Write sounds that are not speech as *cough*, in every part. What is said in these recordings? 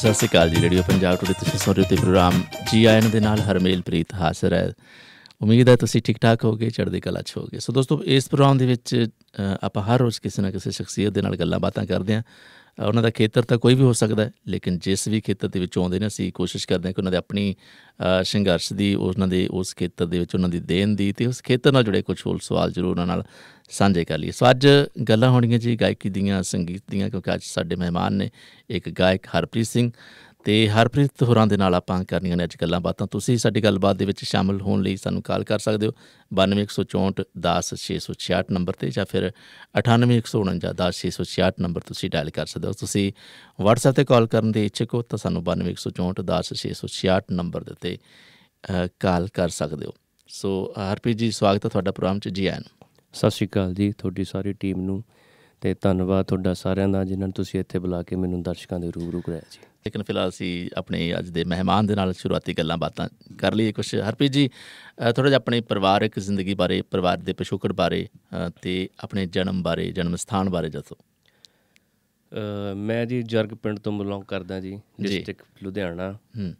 ਸਤਿ ਸ਼੍ਰੀ ਅਕਾਲ ਜੀ radio Punjab today ਤੁਸੀਂ ਸੁਣ ਰਹੇ ਹੋ ਤੇ ਪ੍ਰੋਗਰਾਮ ਦੇ ਨਾਲ ਹਰਮੇਲ ਪ੍ਰੀਤ ਹਾਜ਼ਰ ਹੈ ਉਮੀਦ ਹੈ ਤੁਸੀਂ ਠੀਕ ਠਾਕ ਹੋਗੇ ਚੜ੍ਹਦੀ ਕਲਾ ਚ ਹੋਗੇ ਸੋ ਦੋਸਤੋ ਇਸ ਪ੍ਰੋਗਰਾਮ ਦੇ ਵਿੱਚ ਆਪਾਂ ਹਰ ਰੋਜ਼ ਕਿਸੇ ਨਾ ਕਿਸੇ ਸ਼ਖਸੀਅਤ ਦੇ ਨਾਲ ਗੱਲਾਂ ਬਾਤਾਂ ਕਰਦੇ ਆਂ ਉਹਨਾਂ ਦਾ ਖੇਤਰ ਤਾਂ ਕੋਈ ਵੀ ਹੋ ਸਕਦਾ ਹੈ ਲੇਕਿਨ ਜਿਸ ਵੀ ਖੇਤਰ ਦੇ ਵਿੱਚ ਆਉਂਦੇ ਨੇ ਅਸੀਂ ਕੋਸ਼ਿਸ਼ ਕਰਦੇ ਹਾਂ ਕਿ ਉਹਨਾਂ ਦੇ ਆਪਣੀ ਸੰਘਰਸ਼ ਦੀ ਉਹਨਾਂ ਦੇ ਉਸ ਖੇਤਰ ਦੇ ਵਿੱਚ ਉਹਨਾਂ ਦੀ ਦੇਣ ਦੀ ਤੇ ਉਸ ਖੇਤਰ ਨਾਲ ਜੁੜੇ ਕੁਝ ਹੋਰ ਸਵਾਲ ਜ਼ਰੂਰ ਉਹਨਾਂ ਨਾਲ ਸਾਂਝੇ ਕਰ ਲਈ ਸੋ ਅੱਜ ਗੱਲਾਂ ਹੋਣੀਆਂ ਜੀ ਗਾਇਕੀ ਦੀਆਂ ਸੰਗੀਤ ਦੀਆਂ ਕਿਉਂਕਿ ਅੱਜ ਸਾਡੇ ਮਹਿਮਾਨ ਨੇ ਇੱਕ ਗਾਇਕ ਹਰਪ੍ਰੀਤ ਸਿੰਘ ਤੇ ਹਰਪ੍ਰੀਤ ਹੋਰਾਂ ਦੇ ਨਾਲ ਆਪਾਂ ਕਰਨੀਆਂ ਨੇ ਅੱਜ ਗੱਲਾਂ ਬਾਤਾਂ ਤੁਸੀਂ ਸਾਡੀ ਗੱਲਬਾਤ ਦੇ ਵਿੱਚ ਸ਼ਾਮਲ ਹੋਣ ਲਈ ਸਾਨੂੰ ਕਾਲ ਕਰ ਸਕਦੇ ਹੋ 9216410666 ਨੰਬਰ ਤੇ ਜਾਂ ਫਿਰ 9814410666 ਨੰਬਰ ਤੁਸੀਂ ਡਾਇਲ ਕਰ ਸਕਦੇ ਹੋ ਤੁਸੀਂ WhatsApp ਤੇ ਕਾਲ ਕਰਨ ਦੇ ਇੱਛੁਕ ਹੋ ਤਾਂ ਸਾਨੂੰ 9214410666 ਨੰਬਰ ਦੇ ਤੇ ਕਾਲ ਕਰ ਸਕਦੇ ਹੋ ਸੋ ਹਰਪ੍ਰੀਤ ਜੀ ਸਵਾਗਤ ਹੈ ਤੁਹਾਡਾ ਪ੍ਰੋਗਰਾਮ 'ਚ ਜੀ ਆਇਆਂ ਸਤਿ ਸ਼੍ਰੀ ਅਕਾਲ ਜੀ ਤੁਹਾਡੀ ਸਾਰੀ ਟੀਮ ਨੂੰ ਤੇ ਧੰਨਵਾਦ ਤੁਹਾਡਾ ਸਾਰਿਆਂ ਦਾ ਜਿਨ੍ਹਾਂ ਨੇ ਤੁਸੀਂ ਇੱਥੇ ਬੁਲਾ ਕੇ ਮੈਨੂੰ ਦਰਸ਼ਕਾਂ ਦੇ ਰੂਬਰੂ ਕਰਾਇਆ ਜੀ ਲੇਕਿਨ ਫਿਲਹਾਲ ਸੀ ਆਪਣੇ ਅੱਜ ਦੇ ਮਹਿਮਾਨ ਦੇ ਨਾਲ ਸ਼ੁਰੂਆਤੀ ਗੱਲਾਂ ਬਾਤਾਂ ਕਰ ਲਈਏ ਕੁਝ ਹਰਪ੍ਰੀਤ ਜੀ ਥੋੜਾ ਜਿਹਾ ਆਪਣੇ ਪਰਿਵਾਰਕ ਜ਼ਿੰਦਗੀ ਬਾਰੇ ਪਰਿਵਾਰ ਦੇ ਪਿਛੋਕੜ ਬਾਰੇ ਤੇ ਆਪਣੇ ਜਨਮ ਬਾਰੇ ਜਨਮ ਸਥਾਨ ਬਾਰੇ ਦੱਸੋ ਮੈਂ ਜੀ ਜਰਗ ਪਿੰਡ ਤੋਂ ਬਿਲੋਂਗ ਕਰਦਾ ਜੀ ਡਿਸਟ੍ਰਿਕਟ ਲੁਧਿਆਣਾ ਹੂੰ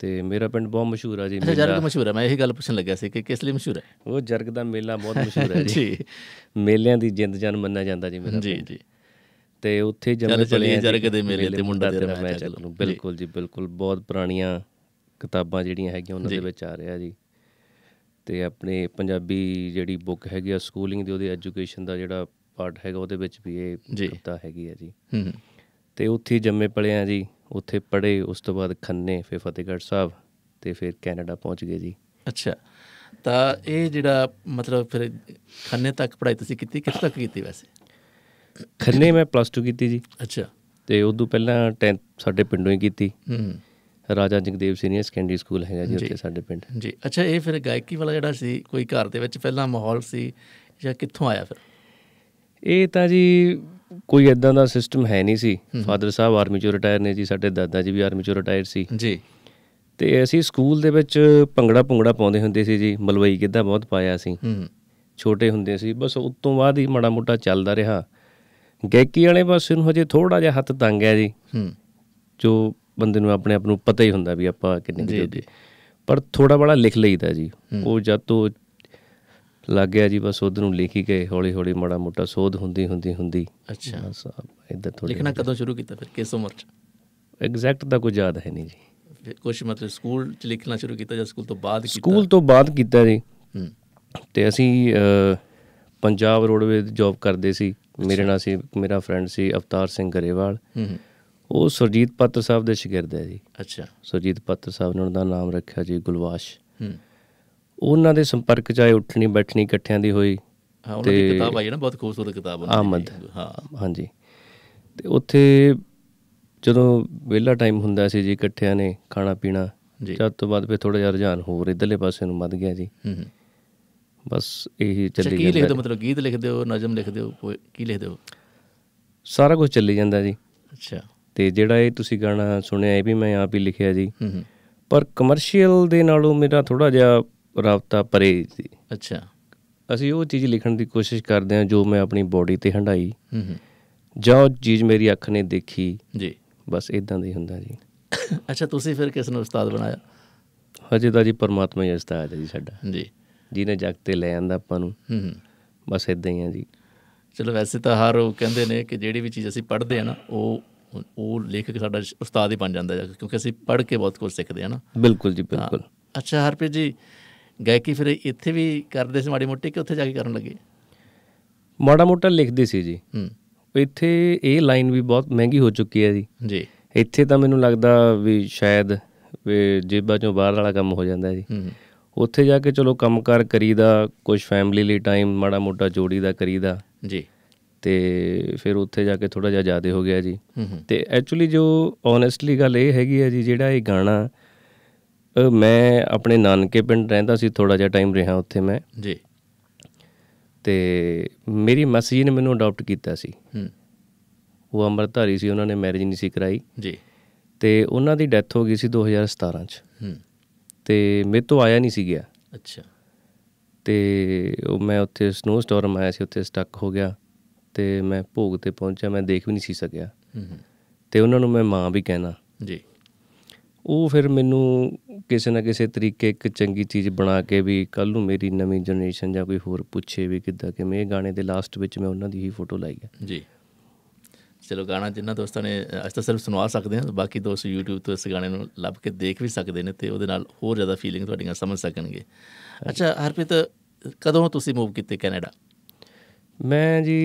ਤੇ ਮੇਰਾ ਪਿੰਡ ਬਹੁਤ ਮਸ਼ਹੂਰ ਆ ਜੀ ਮੇਰਾ ਜਰਗ ਮਸ਼ਹੂਰ ਹੈ ਮੈਂ ਇਹੀ ਗੱਲ ਪੁੱਛਣ ਲੱਗਿਆ ਸੀ ਕਿ ਕਿਸ ਲਈ ਮਸ਼ਹੂਰ ਹੈ ਉਹ ਜਰਗ ਦਾ ਮੇਲਾ ਬਹੁਤ ਮਸ਼ਹੂਰ ਹੈ *laughs* ਜੀ ਮੇਲਿਆਂ ਦੀ ਜਿੰਦ ਜਨ ਮੰਨਿਆ ਜਾਂਦਾ ਜੀ ਮੇਰਾ ਜੀ ਜੀ ਤੇ ਉੱਥੇ ਜੰਮੇ ਚਲੇ ਜਰਗ ਦੇ ਮੇਲੇ ਤੇ ਮੁੰਡਾ ਤੇ ਮੈਂ ਚੱਲ ਬਿਲਕੁਲ ਜੀ ਬਿਲਕੁਲ ਬਹੁਤ ਪੁਰਾਣੀਆਂ ਕਿਤਾਬਾਂ ਜਿਹੜੀਆਂ ਹੈਗੀਆਂ ਉਹਨਾਂ ਦੇ ਵਿੱਚ ਆ ਰਿਹਾ ਜੀ ਤੇ ਆਪਣੇ ਪੰਜਾਬੀ ਜਿਹੜੀ ਬੁੱਕ ਹੈਗੀ ਆ ਸਕੂਲਿੰਗ ਦੀ ਉਹਦੇ ਐਜੂਕੇਸ਼ਨ ਦਾ ਜਿਹੜਾ ਪਾਰਟ ਹੈਗਾ ਉਹਦੇ ਵਿੱਚ ਵੀ ਇਹ ਕਿਤਾਬ ਹੈਗੀ ਆ ਜੀ ਹੂੰ ਤੇ ਉੱਥੇ ਜੰਮੇ ਪਲੇ ਆ ਜੀ ਉੱਥੇ ਪੜੇ ਉਸ ਤੋਂ ਬਾਅਦ ਖੰਨੇ ਫਿਰ ਫਤਿਹਗੜ੍ਹ ਸਾਹਿਬ ਤੇ ਫਿਰ ਕੈਨੇਡਾ ਪਹੁੰਚ ਗਏ ਜੀ ਅੱਛਾ ਤਾਂ ਇਹ ਜਿਹੜਾ ਮਤਲਬ ਫਿਰ ਖੰਨੇ ਤੱਕ ਪੜਾਈ ਤੁਸੀਂ ਕੀਤੀ ਕਿੱਥੇ ਤੱਕ ਕੀਤੀ ਵੈਸੇ ਖੰਨੇ ਮੈਂ ਪਲੱਸ 2 ਕੀਤੀ ਜੀ ਅੱਛਾ ਤੇ ਉਦੋਂ ਪਹਿਲਾਂ 10th ਸਾਡੇ ਪਿੰਡੋਂ ਹੀ ਕੀਤੀ ਹੂੰ ਰਾਜਾ ਜਗਦੇਵ ਸੀਨੀਅਰ ਸੈਕੰਡਰੀ ਸਕੂਲ ਹੈਗਾ ਜੀ ਉੱਥੇ ਸਾਡੇ ਪਿੰਡ ਜੀ ਅੱਛਾ ਇਹ ਫਿਰ ਗਾਇਕੀ ਵਾਲਾ ਜਿਹੜਾ ਸੀ ਕੋਈ ਘਰ ਦੇ ਵਿੱਚ ਪਹਿਲਾਂ ਮਾਹੌਲ ਸੀ ਜਾਂ ਕਿੱਥੋਂ ਆਇਆ ਫਿਰ ਇਹ ਤਾਂ ਜੀ ਕੋਈ ਇਦਾਂ ਦਾ ਸਿਸਟਮ ਹੈ ਨਹੀਂ ਸੀ ਫਾਦਰ ਸਾਹਿਬ ਆਰਮੀ ਚੋਂ ਰਿਟਾਇਰ ਨੇ ਜੀ ਸਾਡੇ ਦਾਦਾ ਜੀ ਵੀ ਆਰਮੀ ਚੋਂ ਰਿਟਾਇਰ ਸੀ ਜੀ ਤੇ ਅਸੀਂ ਸਕੂਲ ਦੇ ਵਿੱਚ ਭੰਗੜਾ ਪੁੰਗੜਾ ਪਾਉਂਦੇ ਹੁੰਦੇ ਸੀ ਜੀ ਮਲਵਈ ਗਿੱਧਾ ਬਹੁਤ ਪਾਇਆ ਸੀ ਹੂੰ ਛੋਟੇ ਹੁੰਦੇ ਸੀ ਬਸ ਉਸ ਤੋਂ ਬਾਅਦ ਹੀ ਮਾੜਾ ਮੋਟਾ ਚੱਲਦਾ ਰਿਹਾ ਗਾਇਕੀ ਵਾਲੇ ਪਾਸੇ ਨੂੰ ਹਜੇ ਥੋੜਾ ਜਿਹਾ ਹੱਥ ਤੰਗ ਹੈ ਜੀ ਹੂੰ ਜੋ ਬੰਦੇ ਨੂੰ ਆਪਣੇ ਆਪ ਨੂੰ ਪਤਾ ਹੀ ਹੁੰਦਾ ਵੀ ਆਪਾਂ ਕਿੰਨੇ ਜੀ ਪਰ ਥੋੜਾ ਬੜਾ ਲਿਖ ਲਈਦਾ ਜੀ ਉਹ ਜਦ ਤੋਂ ਲੱਗ ਗਿਆ ਜੀ ਬਸ ਉਧਰ ਨੂੰ ਲਿਖੀ ਗਏ ਹੌਲੀ ਹੌਲੀ ਮੜਾ ਮੋਟਾ ਸੋਧ ਹੁੰਦੀ ਹੁੰਦੀ ਹੁੰਦੀ ਅੱਛਾ ਸਾਹਿਬ ਇਦਾਂ ਥੋੜੀ ਲਿਖਣਾ ਕਦੋਂ ਸ਼ੁਰੂ ਕੀਤਾ ਫਿਰ ਕਿਸ ਉਮਰ ਚ ਐਗਜ਼ੈਕਟ ਦਾ ਕੋਈ ਯਾਦ ਹੈ ਨਹੀਂ ਜੀ ਕੁਝ ਮਤਲਬ ਸਕੂਲ ਚ ਲਿਖਣਾ ਸ਼ੁਰੂ ਕੀਤਾ ਜਾਂ ਸਕੂਲ ਤੋਂ ਬਾਅਦ ਕੀਤਾ ਸਕੂਲ ਤੋਂ ਬਾਅਦ ਕੀਤਾ ਜੀ ਹੂੰ ਤੇ ਅਸੀਂ ਪੰਜਾਬ ਰੋਡਵੇਜ਼ ਜੌਬ ਕਰਦੇ ਸੀ ਮੇਰੇ ਨਾਲ ਸੀ ਮੇਰਾ ਫਰੈਂਡ ਸੀ ਅਵਤਾਰ ਸਿੰਘ ਗਰੇਵਾਲ ਹੂੰ ਉਹ ਸਰਜੀਤ ਪੱਤਰ ਸਾਹਿਬ ਦੇ ਸ਼ਾਗਿਰਦ ਹੈ ਜੀ ਅੱਛਾ ਸਰਜੀਤ ਪੱਤਰ ਸਾਹਿਬ ਨੇ ਉਹਨਾਂ ਦਾ ਨਾਮ ਰੱਖਿਆ ਜੀ ਗੁਲਵਾਸ਼ ਉਹਨਾਂ ਦੇ ਸੰਪਰਕ ਚ ਆਏ ਉੱਠਣੀ ਬੈਠਣੀ ਇਕੱਠਿਆਂ ਦੀ ਹੋਈ ਹਾਂ ਉਹਨਾਂ ਦੀ ਕਿਤਾਬ ਆਈ ਨਾ ਬਹੁਤ ਖੂਬਸੂਰਤ ਕਿਤਾਬ ਉਹਨਾਂ ਦੀ ਹਾਂ ਹਾਂਜੀ ਤੇ ਉੱਥੇ ਜਦੋਂ ਵਿਹਲਾ ਟਾਈਮ ਹੁੰਦਾ ਸੀ ਜੀ ਇਕੱਠਿਆਂ ਨੇ ਖਾਣਾ ਪੀਣਾ ਜਦ ਤੋਂ ਬਾਅਦ ਫੇ ਥੋੜਾ ਜਿਹਾ ਰੁਝਾਨ ਹੋਰ ਇਧਰਲੇ ਪਾਸੇ ਨੂੰ ਵੱਧ ਗਿਆ ਜੀ ਹੂੰ ਬਸ ਹੀ ਚੱਲੀ ਜਾਂਦਾ ਕੀ ਲਿਖਦੇ ਮਤਲਬ ਗੀਤ ਲਿਖਦੇ ਹੋ ਨਜ਼ਮ ਲਿਖਦੇ ਹੋ ਕੀ ਲਿਖਦੇ ਹੋ ਸਾਰਾ ਕੁਝ ਚੱਲੀ ਜਾਂਦਾ ਜੀ ਅੱਛਾ ਤੇ ਜਿਹੜਾ ਇਹ ਤੁਸੀਂ ਗਾਣਾ ਸੁਣਿਆ ਇਹ ਵੀ ਮੈਂ ਆਪ ਹੀ ਲਿਖਿਆ ਜੀ ਹੂੰ ਪਰ ਕਮਰਸ਼ੀਅਲ ਦੇ ਨਾਲੋਂ ਮੇਰਾ ਥੋੜਾ ਜਿਹਾ ਰਾਬਤਾ ਪਰੇ ਸੀ ਅੱਛਾ ਅਸੀਂ ਉਹ ਚੀਜ਼ ਲਿਖਣ ਦੀ ਕੋਸ਼ਿਸ਼ ਕਰਦੇ ਹਾਂ ਜੋ ਮੈਂ ਆਪਣੀ ਬੋਡੀ ਤੇ ਹੰਡਾਈ ਹੂੰ ਹੂੰ ਜੋ ਚੀਜ਼ ਮੇਰੀ ਅੱਖ ਨੇ ਦੇਖੀ ਜੀ ਬਸ ਇਦਾਂ ਦੀ ਹੁੰਦਾ ਜੀ ਅੱਛਾ ਤੁਸੀਂ ਫਿਰ ਕਿਸ ਨੂੰ ਉਸਤਾਦ ਬਣਾਇਆ ਹਜੇ ਤਾਂ ਜੀ ਪਰਮਾਤਮਾ ਹੀ ਉਸਤਾਦ ਹੈ ਜੀ ਸਾਡਾ ਜੀ ਜਿਹਨੇ ਜਗ ਤੇ ਲੈ ਆਂਦਾ ਆਪਾਂ ਨੂੰ ਹੂੰ ਬਸ ਇਦਾਂ ਹੀ ਆ ਜੀ ਚਲੋ ਵੈਸੇ ਤਾਂ ਹਰ ਉਹ ਕਹਿੰਦੇ ਨੇ ਕਿ ਜਿਹੜੀ ਵੀ ਚੀਜ਼ ਅਸੀਂ ਪੜ੍ਹਦੇ ਆ ਨਾ ਉਹ ਉਹ ਲੇਖਕ ਸਾਡਾ ਉਸਤਾਦ ਹੀ ਬਣ ਜਾਂਦਾ ਹੈ ਕਿਉਂਕਿ ਅਸੀਂ ਪੜ੍ਹ ਕੇ ਬਹੁਤ ਕੁਝ ਸਿੱਖਦੇ ਆ ਨਾ ਬਿਲਕੁਲ ਜੀ ਬਿਲਕੁਲ ਅੱਛਾ ਹਰਪ੍ਰੀਤ ਜੀ ਗਾਇਕੀ ਫਿਰ ਇੱਥੇ ਵੀ ਕਰਦੇ ਸੀ ਮਾੜੀ ਮੋਟੀ ਕਿ ਉੱਥੇ ਜਾ ਕੇ ਕਰਨ ਲੱਗੇ ਮਾੜਾ ਮੋਟਾ ਲਿਖਦੇ ਸੀ ਜੀ ਹੂੰ ਇੱਥੇ ਇਹ ਲਾਈਨ ਵੀ ਬਹੁਤ ਮਹਿੰਗੀ ਹੋ ਚੁੱਕੀ ਹੈ ਜੀ ਜੀ ਇੱਥੇ ਤਾਂ ਮੈਨੂੰ ਲੱਗਦਾ ਵੀ ਸ਼ਾਇਦ ਜੇਬਾਂ ਚੋਂ ਬਾਹਰ ਵਾਲਾ ਕੰਮ ਹੋ ਜਾਂਦਾ ਜੀ ਹੂੰ ਉੱਥੇ ਜਾ ਕੇ ਚਲੋ ਕੰਮਕਾਰ ਕਰੀਦਾ ਕੁਝ ਫੈਮਿਲੀ ਲਈ ਟਾਈਮ ਮਾੜਾ ਮੋਟਾ ਜੋੜੀ ਦਾ ਕਰੀਦਾ ਜੀ ਤੇ ਫਿਰ ਉੱਥੇ ਜਾ ਕੇ ਥੋੜਾ ਜਿਹਾ ਜਾਦੇ ਹੋ ਗਿਆ ਜੀ ਤੇ ਐਕਚੁਅਲੀ ਜੋ ਓਨੈਸਟਲੀ ਗੱਲ ਇਹ ਹੈਗੀ ਹੈ ਜੀ ਜਿਹੜਾ ਇਹ ਗਾਣਾ ਮੈਂ ਆਪਣੇ ਨਾਨਕੇ ਪਿੰਡ ਰਹਿੰਦਾ ਸੀ ਥੋੜਾ ਜਿਹਾ ਟਾਈਮ ਰਿਹਾ ਉੱਥੇ ਮੈਂ ਜੀ ਤੇ ਮੇਰੀ ਮਾਸੀ ਜੀ ਨੇ ਮੈਨੂੰ ਅਡਾਪਟ ਕੀਤਾ ਸੀ ਹੂੰ ਉਹ ਅੰਮ੍ਰਿਤਧਾਰੀ ਸੀ ਉਹਨਾਂ ਨੇ ਮੈਰਿਜ ਨਹੀਂ ਸੀ ਕਰਾਈ ਜੀ ਤੇ ਉਹਨਾਂ ਦੀ ਡੈਥ ਹੋ ਗਈ ਸੀ 2017 ਚ ਹੂੰ ਤੇ ਮੇਰੇ ਤੋਂ ਆਇਆ ਨਹੀਂ ਸੀ ਗਿਆ ਅੱਛਾ ਤੇ ਉਹ ਮੈਂ ਉੱਥੇ ਸਨੋ ਸਟਾਰਮ ਆਇਆ ਸੀ ਉੱਥੇ ਸਟਕ ਹੋ ਗਿਆ ਤੇ ਮੈਂ ਭੋਗ ਤੇ ਪਹੁੰਚਿਆ ਮੈਂ ਦੇਖ ਵੀ ਨਹੀਂ ਸੀ ਸਕਿਆ ਹੂੰ ਤੇ ਉਹਨਾਂ ਨੂੰ ਮੈਂ ਮਾਂ ਵੀ ਕਹਿਣਾ ਜੀ ਉਹ ਫਿਰ ਮੈਨੂੰ ਕਿਸੇ ਨਾ ਕਿਸੇ ਤਰੀਕੇ ਇੱਕ ਚੰਗੀ ਚੀਜ਼ ਬਣਾ ਕੇ ਵੀ ਕੱਲ ਨੂੰ ਮੇਰੀ ਨਵੀਂ ਜਨਰੇਸ਼ਨ ਜਾਂ ਕੋਈ ਹੋਰ ਪੁੱਛੇ ਵੀ ਕਿੱਦਾਂ ਕਿਵੇਂ ਇਹ ਗਾਣੇ ਦੇ ਲਾਸਟ ਵਿੱਚ ਮੈਂ ਉਹਨਾਂ ਦੀ ਹੀ ਫੋਟੋ ਲਾਈ ਹੈ ਜੀ ਚਲੋ ਗਾਣਾ ਜਿੰਨਾ ਦੋਸਤਾਂ ਨੇ ਅੱਜ ਤੱਕ ਸਿਰਫ ਸੁਣਵਾ ਸਕਦੇ ਆ ਬਾਕੀ ਦੋਸਤ YouTube ਤੋਂ ਇਸ ਗਾਣੇ ਨੂੰ ਲੱਭ ਕੇ ਦੇਖ ਵੀ ਸਕਦੇ ਨੇ ਤੇ ਉਹਦੇ ਨਾਲ ਹੋਰ ਜ਼ਿਆਦਾ ਫੀਲਿੰਗ ਤੁਹਾਡੀਆਂ ਸਮਝ ਸਕਣਗੇ ਅੱਛਾ ਹਰਪ੍ਰੀਤ ਕਦੋਂ ਤੁਸੀਂ ਮੂਵ ਕੀਤੇ ਕੈਨੇਡਾ ਮੈਂ ਜੀ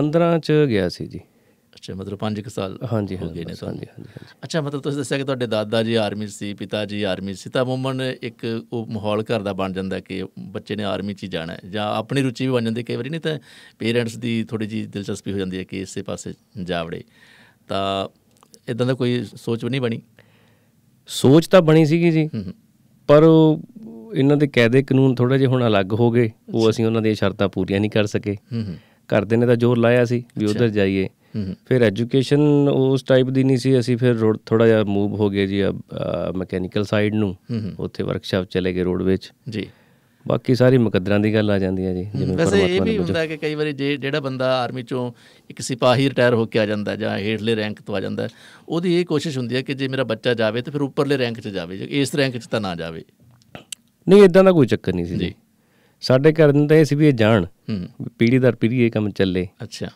15 ਚ ਗਿਆ ਸੀ ਜੀ ਅੱਛਾ ਮਤਲਬ 5 ਕੁ ਸਾਲ ਹਾਂਜੀ ਹੋ ਗਏ ਨੇ ਹਾਂਜੀ ਅੱਛਾ ਮਤਲਬ ਤੁਸੀਂ ਦੱਸਿਆ ਕਿ ਤੁਹਾਡੇ ਦਾਦਾ ਜੀ ਆਰਮੀ ਸੀ ਪਿਤਾ ਜੀ ਆਰਮੀ ਸੀ ਤਾਂ ਮੂਮਨ ਇੱਕ ਉਹ ਮਾਹੌਲ ਘਰ ਦਾ ਬਣ ਜਾਂਦਾ ਕਿ ਬੱਚੇ ਨੇ ਆਰਮੀ 'ਚ ਜਾਣਾ ਜਾਂ ਆਪਣੀ ਰੁਚੀ ਵੀ ਬਣ ਜਾਂਦੀ ਕਈ ਵਾਰੀ ਨਹੀਂ ਤਾਂ ਪੇਰੈਂਟਸ ਦੀ ਥੋੜੀ ਜੀ ਦਿਲਚਸਪੀ ਹੋ ਜਾਂਦੀ ਹੈ ਕਿ ਇਸੇ ਪਾਸੇ ਜਾਵੜੇ ਤਾਂ ਇਦਾਂ ਦਾ ਕੋਈ ਸੋਚ ਵੀ ਨਹੀਂ ਬਣੀ ਸੋਚ ਤਾਂ ਬਣੀ ਸੀਗੀ ਜੀ ਪਰ ਇਹਨਾਂ ਦੇ ਕਾਇਦੇ ਕਾਨੂੰਨ ਥੋੜਾ ਜਿਹਾ ਹੁਣ ਅਲੱਗ ਹੋ ਗਏ ਉਹ ਅਸੀਂ ਉਹਨਾਂ ਦੀਆਂ ਸ਼ਰਤਾਂ ਪੂਰੀਆਂ ਨਹੀਂ ਕਰ ਸਕੇ ਕਰਦੇ ਨੇ ਤਾਂ ਜ਼ੋਰ ਲਾਇਆ ਸੀ ਵੀ ਉਧਰ ਜਾਈਏ ਫਿਰ ਐਜੂਕੇਸ਼ਨ ਉਸ ਟਾਈਪ ਦੀ ਨਹੀਂ ਸੀ ਅਸੀਂ ਫਿਰ ਥੋੜਾ ਜਿਹਾ ਮੂਵ ਹੋ ਗਏ ਜੀ ਮੈਕੈਨੀਕਲ ਸਾਈਡ ਨੂੰ ਉੱਥੇ ਵਰਕਸ਼ਾਪ ਚਲੇ ਗਏ ਰੋਡ ਵਿੱਚ ਜੀ ਬਾਕੀ ਸਾਰੀ ਮੁਕੱਦਰਾਂ ਦੀ ਗੱਲ ਆ ਜਾਂਦੀ ਹੈ ਜੀ ਜਿਵੇਂ ਵੈਸੇ ਇਹ ਵੀ ਹੁੰਦਾ ਕਿ ਕਈ ਵਾਰੀ ਜੇ ਜਿਹੜਾ ਬੰਦਾ ਆਰਮੀ ਚੋਂ ਇੱਕ ਸਿਪਾਹੀ ਰਿਟਾਇਰ ਹੋ ਕੇ ਆ ਜਾਂਦਾ ਜਾਂ ਹੇਠਲੇ ਰੈਂਕ ਤੋਂ ਆ ਜਾਂਦਾ ਉਹਦੀ ਇਹ ਕੋਸ਼ਿਸ਼ ਹੁੰਦੀ ਹੈ ਕਿ ਜੇ ਮੇਰਾ ਬੱਚਾ ਜਾਵੇ ਤਾਂ ਫਿਰ ਉੱਪਰਲੇ ਰੈਂਕ 'ਚ ਜਾਵੇ ਇਸ ਰੈਂਕ 'ਚ ਤਾਂ ਨਾ ਜਾਵੇ ਨਹੀਂ ਇਦਾਂ ਦਾ ਕੋਈ ਚੱਕਰ ਨਹੀਂ ਸੀ ਜੀ ਸਾਡੇ ਘਰ ਨੂੰ ਤਾਂ ਇਹ ਸੀ ਵੀ ਇਹ ਜਾਣ ਪੀੜੀ ਦਰ ਪੀੜੀ ਇਹ ਕੰਮ ਚੱਲੇ ਅੱਛਾ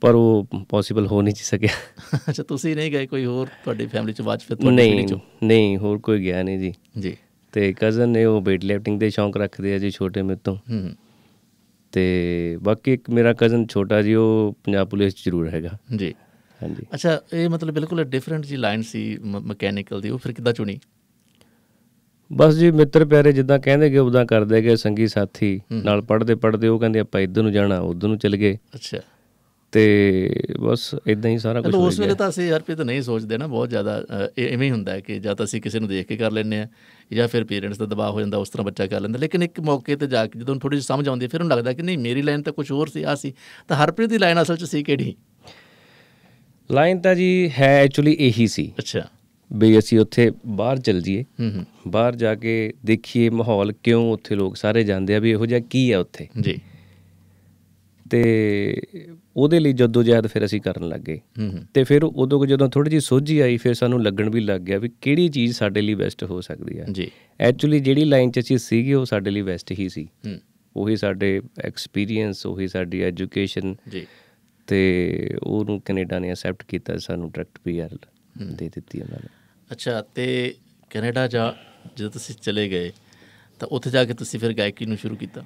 ਪਰ ਉਹ ਪੋਸੀਬਲ ਹੋ ਨਹੀਂ ਸਕਿਆ *laughs* ਅੱਛਾ ਤੁਸੀਂ ਨਹੀਂ ਗਏ ਕੋਈ ਹੋਰ ਤੁਹਾਡੀ ਫੈਮਿਲੀ ਚ ਬਾਅਦ ਫਿਰ ਤੁਹਾਡੀ ਨਹੀਂ ਨਹੀਂ ਹੋਰ ਕੋਈ ਗਿਆ ਨਹੀਂ ਜੀ ਜੀ ਤੇ ਕਜ਼ਨ ਨੇ ਉਹ weight ਲਿਫਟਿੰਗ ਦੇ ਸ਼ੌਂਕ ਰੱਖਦੇ ਆ ਜੀ ਛੋਟੇ ਮੇਰੇ ਤੋਂ ਹੂੰ ਤੇ ਬਾਕੀ ਇੱਕ ਮੇਰਾ ਕਜ਼ਨ ਛੋਟਾ ਜੀ ਉਹ ਪੰਜਾਬ ਪੁਲਿਸ ਜ਼ਰੂਰ ਹੈਗਾ ਜੀ ਹਾਂਜੀ ਅੱਛਾ ਇਹ ਮਤਲਬ ਬਿਲਕੁਲ ਡਿਫਰੈਂਟ ਜੀ ਲਾਈਨ ਸੀ ਮਕੈਨੀਕਲ ਦੀ ਉਹ ਫਿਰ ਕਿੱਦਾਂ ਚੁਣੀ ਬਸ ਜੀ ਮਿੱਤਰ ਪਿਆਰੇ ਜਿੱਦਾਂ ਕਹਿੰਦੇ ਗਏ ਉਦਾਂ ਕਰਦੇ ਗਏ ਸੰਗੀ ਸਾਥੀ ਨਾਲ ਪੜਦੇ ਪੜਦੇ ਉਹ ਕਹਿੰਦੇ ਆਪਾਂ ਇੱਧਰ ਨੂੰ ਜਾਣਾ ਉਧਰ ਨੂੰ ਚਲ ਗਏ ਅੱਛਾ ਤੇ ਬਸ ਇਦਾਂ ਹੀ ਸਾਰਾ ਕੁਝ ਹੋ ਗਿਆ ਉਸ ਵੇਲੇ ਤਾਂ ਅਸੀਂ ਤਾਂ ਨਹੀਂ ਸੋਚਦੇ ਨਾ ਬਹੁਤ ਜ਼ਿਆਦਾ ਐਵੇਂ ਹੀ ਹੁੰਦਾ ਕਿ ਜਾਂ ਤਾਂ ਅਸੀਂ ਕਿਸੇ ਨੂੰ ਦੇਖ ਕੇ ਕਰ ਲੈਂਦੇ ਆ ਜਾਂ ਫਿਰ ਪੇਰੈਂਟਸ ਦਾ ਦਬਾਅ ਹੋ ਜਾਂਦਾ ਉਸ ਤਰ੍ਹਾਂ ਬੱਚਾ ਕਰ ਲੈਂਦਾ ਲੇਕਿਨ ਇੱਕ ਮੌਕੇ ਤੇ ਜਾ ਕੇ ਜਦੋਂ ਥੋੜੀ ਜਿਹੀ ਸਮਝ ਆਉਂਦੀ ਹੈ ਫਿਰ ਉਹਨੂੰ ਲੱਗਦਾ ਕਿ ਨਹੀਂ ਮੇਰੀ ਲਾਈਨ ਤਾਂ ਕੁਝ ਹੋਰ ਸੀ ਆ ਸੀ ਤਾਂ ਹਰਪ੍ਰੀਤ ਦੀ ਲਾਈਨ ਅਸਲ 'ਚ ਸੀ ਕਿਹੜੀ ਲਾਈਨ ਤਾਂ ਜੀ ਹੈ ਐਕਚੁਅਲੀ ਇਹੀ ਸੀ ਅੱਛਾ ਵੀ ਅਸੀਂ ਉੱਥੇ ਬਾਹਰ ਚੱਲ ਜਾਈਏ ਬਾਹਰ ਜਾ ਕੇ ਦੇਖੀਏ ਮਾਹੌਲ ਕਿਉਂ ਉੱਥੇ ਲੋਕ ਸਾਰੇ ਜਾਂਦੇ ਆ ਵੀ ਇਹੋ ਜਿਹਾ ਕੀ ਹੈ ਉੱਥੇ ਜੀ ਤੇ ਉਹਦੇ ਲਈ ਜਦੋਂ ਜਿਆਦਾ ਫਿਰ ਅਸੀਂ ਕਰਨ ਲੱਗੇ ਤੇ ਫਿਰ ਉਦੋਂ ਜਦੋਂ ਥੋੜੀ ਜੀ ਸੋਝੀ ਆਈ ਫਿਰ ਸਾਨੂੰ ਲੱਗਣ ਵੀ ਲੱਗ ਗਿਆ ਵੀ ਕਿਹੜੀ ਚੀਜ਼ ਸਾਡੇ ਲਈ ਬੈਸਟ ਹੋ ਸਕਦੀ ਹੈ ਜੀ ਐਕਚੁਅਲੀ ਜਿਹੜੀ ਲਾਈਨ 'ਚ ਅਸੀਂ ਸੀਗੇ ਉਹ ਸਾਡੇ ਲਈ ਬੈਸਟ ਹੀ ਸੀ ਉਹੀ ਸਾਡੇ ਐਕਸਪੀਰੀਅੰਸ ਉਹੀ ਸਾਡੀ ਐਜੂਕੇਸ਼ਨ ਜੀ ਤੇ ਉਹਨੂੰ ਕੈਨੇਡਾ ਨੇ ਐਕਸੈਪਟ ਕੀਤਾ ਸਾਨੂੰ ਡਾਇਰੈਕਟ ਪੀਆਰ ਦੇ ਦਿੱਤੀ ਉਹਨਾਂ ਨੇ ਅੱਛਾ ਤੇ ਕੈਨੇਡਾ ਜਾ ਜਦੋਂ ਤੁਸੀਂ ਚਲੇ ਗਏ ਤਾਂ ਉੱਥੇ ਜਾ ਕੇ ਤੁਸੀਂ ਫਿਰ ਗਾਇਕੀ ਨੂੰ ਸ਼ੁਰੂ ਕੀਤਾ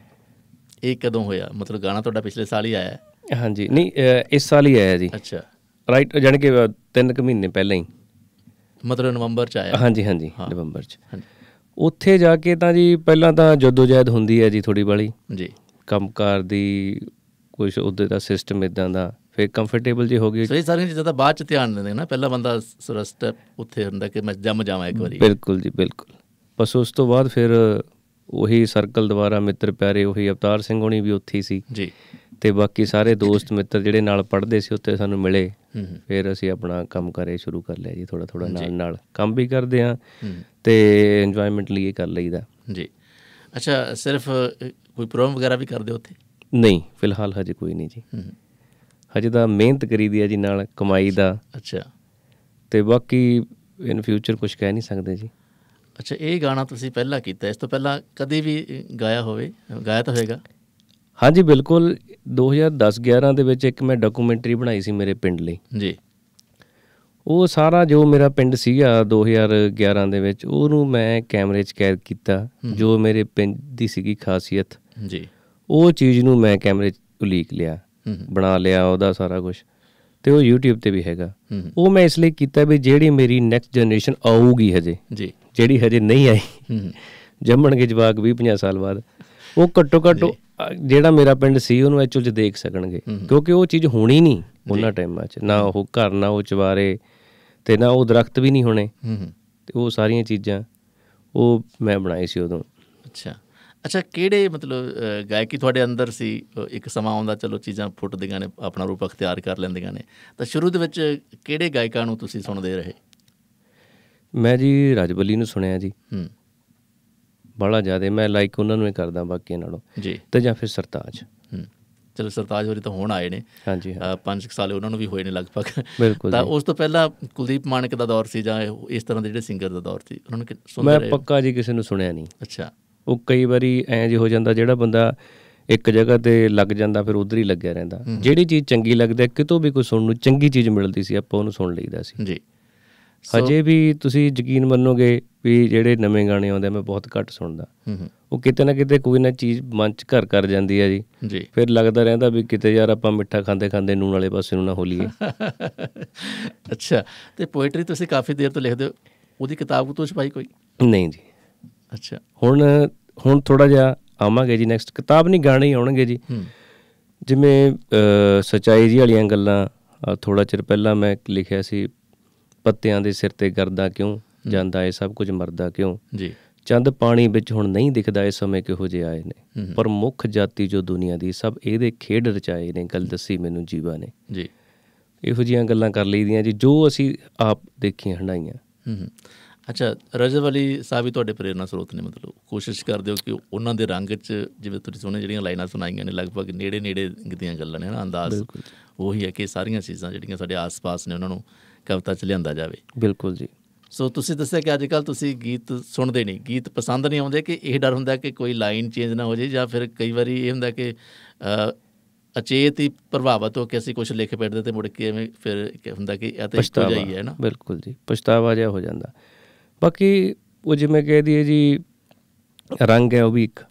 ਇਹ ਕਦੋਂ ਹੋਇਆ ਮਤਲਬ ਗਾਣਾ ਤੁਹਾਡਾ ਪਿਛਲੇ ਸਾਲ ਹੀ ਆਇਆ ਹੈ ਹਾਂਜੀ ਨਹੀਂ ਇਸ ਸਾਲ ਹੀ ਆਇਆ ਜੀ ਅੱਛਾ ਰਾਈਟ ਜਾਣ ਕਿ ਤਿੰਨ ਕੁ ਮਹੀਨੇ ਪਹਿਲਾਂ ਹੀ ਮਤਲਬ ਨਵੰਬਰ ਚ ਆਇਆ ਹਾਂਜੀ ਹਾਂਜੀ ਨਵੰਬਰ ਚ ਉੱਥੇ ਜਾ ਕੇ ਤਾਂ ਜੀ ਪਹਿਲਾਂ ਤਾਂ ਜਦੋਜਹਿਦ ਹੁੰਦੀ ਹੈ ਜੀ ਥੋੜੀ ਬਾਲੀ ਜੀ ਕੰਮਕਾਰ ਦੀ ਕੁਝ ਉਹਦੇ ਦਾ ਸਿਸਟਮ ਇਦਾਂ ਦਾ ਫਿਰ ਕੰਫਰਟੇਬਲ ਜੀ ਹੋ ਗਈ ਸਹੀ ਇਹ ਸਾਰੀਆਂ ਚੀਜ਼ਾਂ ਤਾਂ ਬਾਅਦ ਚ ਧਿਆਨ ਦਿੰਦੇ ਨਾ ਪਹਿਲਾਂ ਬੰਦਾ ਸੁਰਸਟ ਉੱਥੇ ਹੁੰਦਾ ਕਿ ਮੈਂ ਜੰਮ ਜਾਵਾਂ ਇੱਕ ਵਾਰੀ ਬਿਲਕੁਲ ਜੀ ਬਿਲਕੁਲ ਬਸ ਉਸ ਤੋਂ ਬਾਅਦ ਫਿਰ ਉਹੀ ਸਰਕਲ ਦੁਆਰਾ ਮਿੱਤਰ ਪਿਆਰੇ ਉਹੀ ਅਵਤਾਰ ਸਿੰਘ ਹੋਣੀ ਵੀ ਉੱਥੇ ਸੀ ਜੀ ਤੇ ਬਾਕੀ ਸਾਰੇ ਦੋਸਤ ਮਿੱਤਰ ਜਿਹੜੇ ਨਾਲ ਪੜ੍ਹਦੇ ਸੀ ਉੱਥੇ ਸਾਨੂੰ ਮਿਲੇ ਫਿਰ ਅਸੀਂ ਆਪਣਾ ਕੰਮ ਕਰੇ ਸ਼ੁਰੂ ਕਰ ਲਿਆ ਜੀ ਥੋੜਾ ਥੋੜਾ ਨਾਲ ਨਾਲ ਕੰਮ ਵੀ ਕਰਦੇ ਆ ਤੇ ਇੰਜੋਇਮੈਂਟ ਲਈ ਕਰ ਲਈਦਾ ਜੀ ਅੱਛਾ ਸਿਰਫ ਕੋਈ ਪ੍ਰੋਗਰਾਮ ਵਗੈਰਾ ਵੀ ਕਰਦੇ ਉੱਥੇ ਨਹੀਂ ਫਿਲਹਾਲ ਹਜੇ ਕੋਈ ਨਹੀਂ ਜੀ ਹਜੇ ਤਾਂ ਮਿਹਨਤ ਕਰੀਦੀ ਆ ਜੀ ਨਾਲ ਕਮਾਈ ਦਾ ਅੱਛਾ ਤੇ ਬਾਕੀ ਇਨ ਫਿਊਚਰ ਕੁਝ ਕਹਿ ਨਹੀਂ ਸਕਦੇ ਜੀ ਅੱਛਾ ਇਹ ਗਾਣਾ ਤੁਸੀਂ ਪਹਿਲਾਂ ਕੀਤਾ ਇਸ ਤੋਂ ਪਹਿਲਾਂ ਕਦੇ ਵੀ ਗਾਇਆ ਹੋਵੇ ਗਾਇਆ ਤਾਂ ਹੋਵੇਗਾ ਹਾਂਜੀ ਬਿਲਕੁਲ 2010-11 ਦੇ ਵਿੱਚ ਇੱਕ ਮੈਂ ਡਾਕੂਮੈਂਟਰੀ ਬਣਾਈ ਸੀ ਮੇਰੇ ਪਿੰਡ ਲਈ ਜੀ ਉਹ ਸਾਰਾ ਜੋ ਮੇਰਾ ਪਿੰਡ ਸੀਗਾ 2011 ਦੇ ਵਿੱਚ ਉਹਨੂੰ ਮੈਂ ਕੈਮਰੇ 'ਚ ਕੈਦ ਕੀਤਾ ਜੋ ਮੇਰੇ ਪਿੰਡ ਦੀ ਸੀਗੀ ਖਾਸੀਅਤ ਜੀ ਉਹ ਚੀਜ਼ ਨੂੰ ਮੈਂ ਕੈਮਰੇ 'ਚ ਉਲੀਕ ਲਿਆ ਬਣਾ ਲਿਆ ਉਹਦਾ ਸਾਰਾ ਕੁਝ ਤੇ ਉਹ YouTube ਤੇ ਵੀ ਹੈਗਾ ਉਹ ਮੈਂ ਇਸ ਲਈ ਕੀਤਾ ਵੀ ਜਿਹੜੀ ਮੇਰੀ ਨੈਕਸਟ ਜਨਰੇਸ਼ਨ ਆਊਗੀ ਹਜੇ ਜੀ ਜਿਹੜੀ ਹਜੇ ਨਹੀਂ ਆਈ ਜੰਮਣਗੇ ਜਵਾਕ 20 50 ਸਾਲ ਬਾਅਦ ਉਹ ਘੱਟੋ ਘੱਟ ਜਿਹੜਾ ਮੇਰਾ ਪਿੰਡ ਸੀ ਉਹਨੂੰ ਐਚਓ ਚ ਦੇਖ ਸਕਣਗੇ ਕਿਉਂਕਿ ਉਹ ਚੀਜ਼ ਹੋਣੀ ਨਹੀਂ ਉਹਨਾਂ ਟਾਈਮਾਂ 'ਚ ਨਾ ਉਹ ਘਰ ਨਾ ਉਹ ਚਵਾਰੇ ਤੇ ਨਾ ਉਹ ਦਰਖਤ ਵੀ ਨਹੀਂ ਹੋਣੇ ਤੇ ਉਹ ਸਾਰੀਆਂ ਚੀਜ਼ਾਂ ਉਹ ਮੈਂ ਬਣਾਈ ਸੀ ਉਦੋਂ ਅੱਛਾ ਅੱਛਾ ਕਿਹੜੇ ਮਤਲਬ ਗਾਇਕੀ ਤੁਹਾਡੇ ਅੰਦਰ ਸੀ ਇੱਕ ਸਮਾਂ ਆਉਂਦਾ ਚਲੋ ਚੀਜ਼ਾਂ ਫੁੱਟਦੀਆਂ ਨੇ ਆਪਣਾ ਰੂਪ ਅਖਤਿਆਰ ਕਰ ਲੈਂਦੀਆਂ ਨੇ ਤਾਂ ਸ਼ੁਰੂ ਦੇ ਵਿੱਚ ਕਿਹੜੇ ਗਾਇਕਾਂ ਨੂੰ ਤੁਸੀਂ ਸੁਣਦੇ ਰਹੇ ਮੈਂ ਜੀ ਰਾਜਬਲੀ ਨੂੰ ਸੁਣਿਆ ਜੀ ਹੂੰ ਬੜਾ ਜ਼ਿਆਦਾ ਮੈਂ ਲਾਈਕ ਉਹਨਾਂ ਨੂੰ ਹੀ ਕਰਦਾ ਬਾਕੀ ਨਾਲੋਂ ਜੀ ਤੇ ਜਾਂ ਫਿਰ ਸਰਤਾਜ ਹੂੰ ਚਲੋ ਸਰਤਾਜ ਹੋਰੀ ਤਾਂ ਹੁਣ ਆਏ ਨੇ ਹਾਂਜੀ ਹਾਂ 5 ਉਹਨਾਂ ਨੂੰ ਵੀ ਹੋਏ ਨੇ ਲਗਭਗ ਤਾਂ ਉਸ ਤੋਂ ਪਹਿਲਾਂ ਕੁਲਦੀਪ ਮਾਨਕ ਦਾ ਦੌਰ ਸੀ ਜਾਂ ਇਸ ਤਰ੍ਹਾਂ ਦੇ ਜਿਹੜੇ ਸਿੰਗਰ ਦਾ ਦੌਰ ਸੀ ਉਹਨਾਂ ਨੂੰ ਸੁਣਦੇ ਮੈਂ ਪੱਕਾ ਜੀ ਕਿਸੇ ਨੂੰ ਸੁਣਿਆ ਨਹੀਂ ਅੱਛਾ ਉਹ ਕਈ ਵਾਰੀ ਐਂ ਜੇ ਹੋ ਜਾਂਦਾ ਜਿਹੜਾ ਬੰਦਾ ਇੱਕ ਜਗ੍ਹਾ ਤੇ ਲੱਗ ਜਾਂਦਾ ਫਿਰ ਉਧਰ ਹੀ ਲੱਗਿਆ ਰਹਿੰਦਾ ਜਿਹੜੀ ਚੀਜ਼ ਚੰਗੀ ਲੱਗਦੀ ਕਿਤੋਂ ਵੀ ਕੋਈ ਸੁਣਨ ਨੂੰ ਚੰਗੀ ਚੀਜ਼ ਮਿਲਦੀ ਸੀ ਆਪਾਂ ਉਹਨੂੰ ਸੁਣ ਲਈਦਾ ਸੀ ਜੀ ਹਜੇ ਵੀ ਤੁਸੀਂ ਯਕੀਨ ਮੰਨੋਗੇ ਵੀ ਜਿਹੜੇ ਨਵੇਂ ਗਾਣੇ ਆਉਂਦੇ ਮੈਂ ਬਹੁਤ ਘੱਟ ਸੁਣਦਾ ਉਹ ਕਿਤੇ ਨਾ ਕਿਤੇ ਕੋਈ ਨਾ ਚੀਜ਼ ਮਨ ਚ ਘਰ ਕਰ ਜਾਂਦੀ ਹੈ ਜੀ ਫਿਰ ਲੱਗਦਾ ਰਹਿੰਦਾ ਵੀ ਕਿਤੇ ਯਾਰ ਆਪਾਂ ਮਿੱਠਾ ਖਾਂਦੇ ਖਾਂਦੇ ਨੂਨ ਵਾਲੇ ਪਾਸੇ ਨੂੰ ਨਾ ਹੋਲੀਏ *laughs* ਅੱਛਾ ਤੇ ਪੋਇਟਰੀ ਤੁਸੀਂ ਕਾਫੀ ਦੇਰ ਤੋਂ ਲਿਖਦੇ ਹੋ ਉਹਦੀ ਕਿਤਾਬ ਤੁਸੀਂ ਛਪਾਈ ਕੋਈ ਨਹੀਂ ਜੀ ਅੱਛਾ ਹੁਣ ਹੁਣ ਥੋੜਾ ਜਿਹਾ ਆਵਾਂਗੇ ਜੀ ਨੈਕਸਟ ਕਿਤਾਬ ਨਹੀਂ ਗਾਣੇ ਹੀ ਆਉਣਗੇ ਜੀ ਜਿਵੇਂ ਸਚਾਈ ਜੀ ਵਾਲੀਆਂ ਗੱਲਾਂ ਥੋੜਾ ਚਿਰ ਪਹਿਲਾਂ ਮੈਂ ਲਿਖਿਆ ਸੀ ਪੱਤਿਆਂ ਦੇ ਸਿਰ ਤੇ ਗਰਦਾ ਕਿਉਂ ਜਾਂਦਾ ਏ ਸਭ ਕੁਝ ਮਰਦਾ ਕਿਉਂ ਜੀ ਚੰਦ ਪਾਣੀ ਵਿੱਚ ਹੁਣ ਨਹੀਂ ਦਿਖਦਾ ਇਸ ਸਮੇਂ ਕਿਹੋ ਜਿਹੇ ਆਏ ਨੇ ਪਰ ਮੁੱਖ ਜਾਤੀ ਜੋ ਦੁਨੀਆ ਦੀ ਸਭ ਇਹਦੇ ਖੇਡ ਰਚਾਏ ਨੇ ਗੱਲ ਦੱਸੀ ਮੈਨੂੰ ਜੀਵਾ ਨੇ ਜੀ ਇਹੋ ਜੀਆਂ ਗੱਲਾਂ ਕਰ ਲਈਦੀਆਂ ਜੀ ਜੋ ਅਸੀਂ ਆਪ ਦੇਖੀਆਂ ਹੰਡਾਈਆਂ ਹੂੰ ਅੱਛਾ ਰਜਵ ਅਲੀ ਸਾਹਿਬ ਵੀ ਤੁਹਾਡੇ ਪ੍ਰੇਰਣਾ ਸਰੋਤ ਨੇ ਮਤਲਬ ਕੋਸ਼ਿਸ਼ ਕਰਦੇ ਹੋ ਕਿ ਉਹਨਾਂ ਦੇ ਰੰਗ 'ਚ ਜਿਵੇਂ ਤੁਸੀਂ ਸੋਨੇ ਜਿਹੜੀਆਂ ਲਾਈਨਾਂ ਸੁਣਾਈਆਂ ਨੇ ਲਗਭਗ ਨੇੜੇ ਨੇੜੇ ਗਿੱਧੀਆਂ ਗੱਲਾਂ ਨੇ ਨਾ ਅੰਦਾਜ਼ ਉਹੀ ਹੈ ਕਿ ਸਾਰੀਆਂ ਚੀਜ਼ਾਂ ਜਿਹੜੀਆਂ ਸਾਡੇ ਆਸ-ਪਾਸ ਨੇ ਉਹਨਾਂ ਨੂੰ ਕਵਿਤਾ ਚ ਲਿਆਂਦਾ ਜਾਵੇ ਬਿਲਕੁਲ ਜੀ ਸੋ ਤੁਸੀਂ ਦੱਸਿਆ ਕਿ ਅੱਜ ਕੱਲ ਤੁਸੀਂ ਗੀਤ ਸੁਣਦੇ ਨਹੀਂ ਗੀਤ ਪਸੰਦ ਨਹੀਂ ਆਉਂਦੇ ਕਿ ਇਹ ਡਰ ਹੁੰਦਾ ਕਿ ਕੋਈ ਲਾਈਨ ਚੇਂਜ ਨਾ ਹੋ ਜੇ ਜਾਂ ਫਿਰ ਕਈ ਵਾਰੀ ਇਹ ਹੁੰਦਾ ਕਿ ਅਚੇਤ ਹੀ ਪ੍ਰਭਾਵਿਤ ਹੋ ਕੇ ਅਸੀਂ ਕੁਝ ਲਿਖ ਪੜਦੇ ਤੇ ਮੁੜ ਕੇ ਐਵੇਂ ਫਿਰ ਹੁੰਦਾ ਕਿ ਇਹ ਤਾਂ ਹੋ ਜਾਈ ਹੈ ਨਾ ਬਿਲਕੁਲ ਜੀ ਪਛਤਾਵਾ ਜਿਹਾ ਹੋ ਜਾਂਦਾ ਬਾਕੀ ਉਹ ਜਿਵੇਂ ਕਹਿ ਦਈਏ ਜੀ ਰੰਗ ਹੈ ਉਹ ਵੀ ਇੱਕ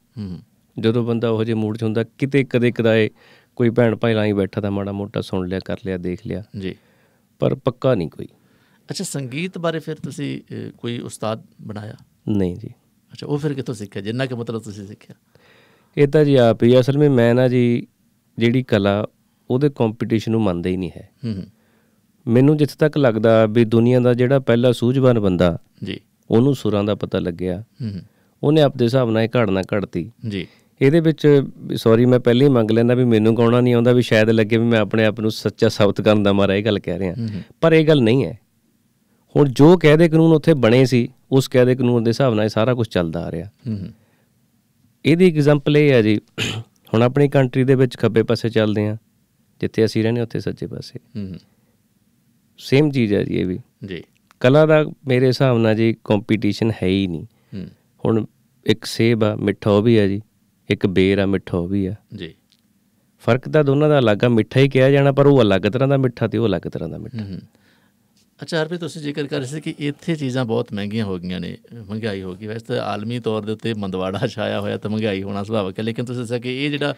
ਜਦੋਂ ਬੰਦਾ ਉਹ ਜੇ ਮੂਡ 'ਚ ਹੁੰਦਾ ਕਿਤੇ ਕਦੇ ਕਦਾਏ ਕੋਈ ਭੈਣ ਭਾਈ ਲਾਈ ਬੈਠਾ ਤਾਂ ਮਾੜਾ ਮੋਟਾ ਸੁਣ ਲਿਆ ਕਰ ਲਿਆ ਦੇਖ ਲਿਆ ਜੀ ਪਰ ਪੱਕਾ ਨਹੀਂ ਕੋਈ ਅੱਛਾ ਸੰਗੀਤ ਬਾਰੇ ਫਿਰ ਤੁਸੀਂ ਕੋਈ ਉਸਤਾਦ ਬਣਾਇਆ ਨਹੀਂ ਜੀ ਅੱਛਾ ਉਹ ਫਿਰ ਕਿੱਥੋਂ ਸਿੱਖਿਆ ਜਿੰਨਾ ਕਿ ਮਤਲਬ ਤੁਸੀਂ ਸਿੱਖਿਆ ਇਹ ਤਾਂ ਜੀ ਆਪ ਹੀ ਅਸਲ ਵਿੱਚ ਮੈਂ ਨਾ ਜੀ ਜਿਹੜੀ ਕਲਾ ਉਹਦੇ ਕੰਪੀਟੀਸ਼ਨ ਨੂੰ ਮੰਨਦਾ ਹੀ ਨਹੀਂ ਹੈ ਹੂੰ ਮੈਨੂੰ ਜਿੱਥੇ ਤੱਕ ਲੱਗਦਾ ਵੀ ਦੁਨੀਆ ਦਾ ਜਿਹੜਾ ਪਹਿਲਾ ਸੂਝਵਾਨ ਬੰਦਾ ਜੀ ਉਹਨੂੰ ਸੁਰਾਂ ਦਾ ਪਤਾ ਲੱਗਿਆ ਹੂੰ ਉਹਨੇ ਆਪਦੇ ਹਿਸਾਬ ਨਾਲ ਇਹ ਘੜਨਾ ਘੜਤੀ ਜੀ ਇਹਦੇ ਵਿੱਚ ਸੌਰੀ ਮੈਂ ਪਹਿਲੇ ਹੀ ਮੰਗ ਲੈਂਦਾ ਵੀ ਮੈਨੂੰ ਗਾਉਣਾ ਨਹੀਂ ਆਉਂਦਾ ਵੀ ਸ਼ਾਇਦ ਲੱਗੇ ਵੀ ਮੈਂ ਆਪਣੇ ਆਪ ਨੂੰ ਸੱਚਾ ਸਾਬਤ ਕਰਨ ਦਾ ਮਾਰਾ ਇਹ ਗੱਲ ਕਹਿ ਰਿਹਾ ਪਰ ਇਹ ਗੱਲ ਨਹੀਂ ਹੈ ਹੁਣ ਜੋ ਕਹਦੇ ਕਾਨੂੰਨ ਉੱਥੇ ਬਣੇ ਸੀ ਉਸ ਕਹਦੇ ਕਾਨੂੰਨ ਦੇ ਹਿਸਾਬ ਨਾਲ ਇਹ ਸਾਰਾ ਕੁਝ ਚੱਲਦਾ ਆ ਰਿਹਾ ਇਹਦੀ ਐਗਜ਼ਾਮਪਲ ਇਹ ਹੈ ਜੀ ਹੁਣ ਆਪਣੀ ਕੰਟਰੀ ਦੇ ਵਿੱਚ ਖੱਬੇ ਪਾਸੇ ਚੱਲਦੇ ਆ ਜਿੱਥੇ ਅਸੀਂ ਰਹਿੰਦੇ ਉੱਥੇ ਸੱਜੇ ਪਾਸੇ ਸੇਮ ਚੀਜ਼ ਹੈ ਜੀ ਇਹ ਵੀ ਜੀ ਕਲਾ ਦਾ ਮੇਰੇ ਹਿਸਾਬ ਨਾਲ ਜੀ ਕੰਪੀਟੀਸ਼ਨ ਹੈ ਹੀ ਨਹੀਂ ਹੁਣ ਇੱਕ ਸੇਬ ਆ ਮਿੱਠਾ ਉਹ ਵੀ ਆ ਜੀ ਇੱਕ ਬੇਰ ਆ ਮਿੱਠਾ ਉਹ ਵੀ ਆ ਜੀ ਫਰਕ ਤਾਂ ਦੋਨਾਂ ਦਾ ਅਲੱਗ ਆ ਮਿੱਠਾ ਹੀ ਕਿਹਾ ਜਾਣਾ ਪਰ ਉਹ ਅਲੱਗ ਤਰ੍ਹਾਂ ਦਾ ਮਿੱਠਾ ਤੇ ਉਹ ਅਲੱਗ ਤਰ੍ਹਾਂ ਦਾ ਮਿੱਠਾ ਅੱਛਾ ਵੀ ਤੁਸੀਂ ਜ਼ਿਕਰ ਕਰ ਰਹੇ ਸੀ ਕਿ ਇੱਥੇ ਚੀਜ਼ਾਂ ਬਹੁਤ ਮਹਿੰਗੀਆਂ ਹੋ ਗਈਆਂ ਨੇ ਮਹਿੰਗਾਈ ਹੋ ਗਈ ਵੈਸੇ ਤਾਂ ਆਲਮੀ ਤੌਰ ਦੇ ਉੱਤੇ ਮੰਦਵਾੜਾ ਛਾਇਆ ਹੋਇਆ ਤਾਂ ਮਹਿੰਗਾਈ ਹੋਣਾ ਸੁਭਾਵਿਕ ਹੈ ਲੇਕਿਨ ਤੁਸੀਂ ਦੱਸਿਆ ਕਿ ਇਹ ਜਿਹੜਾ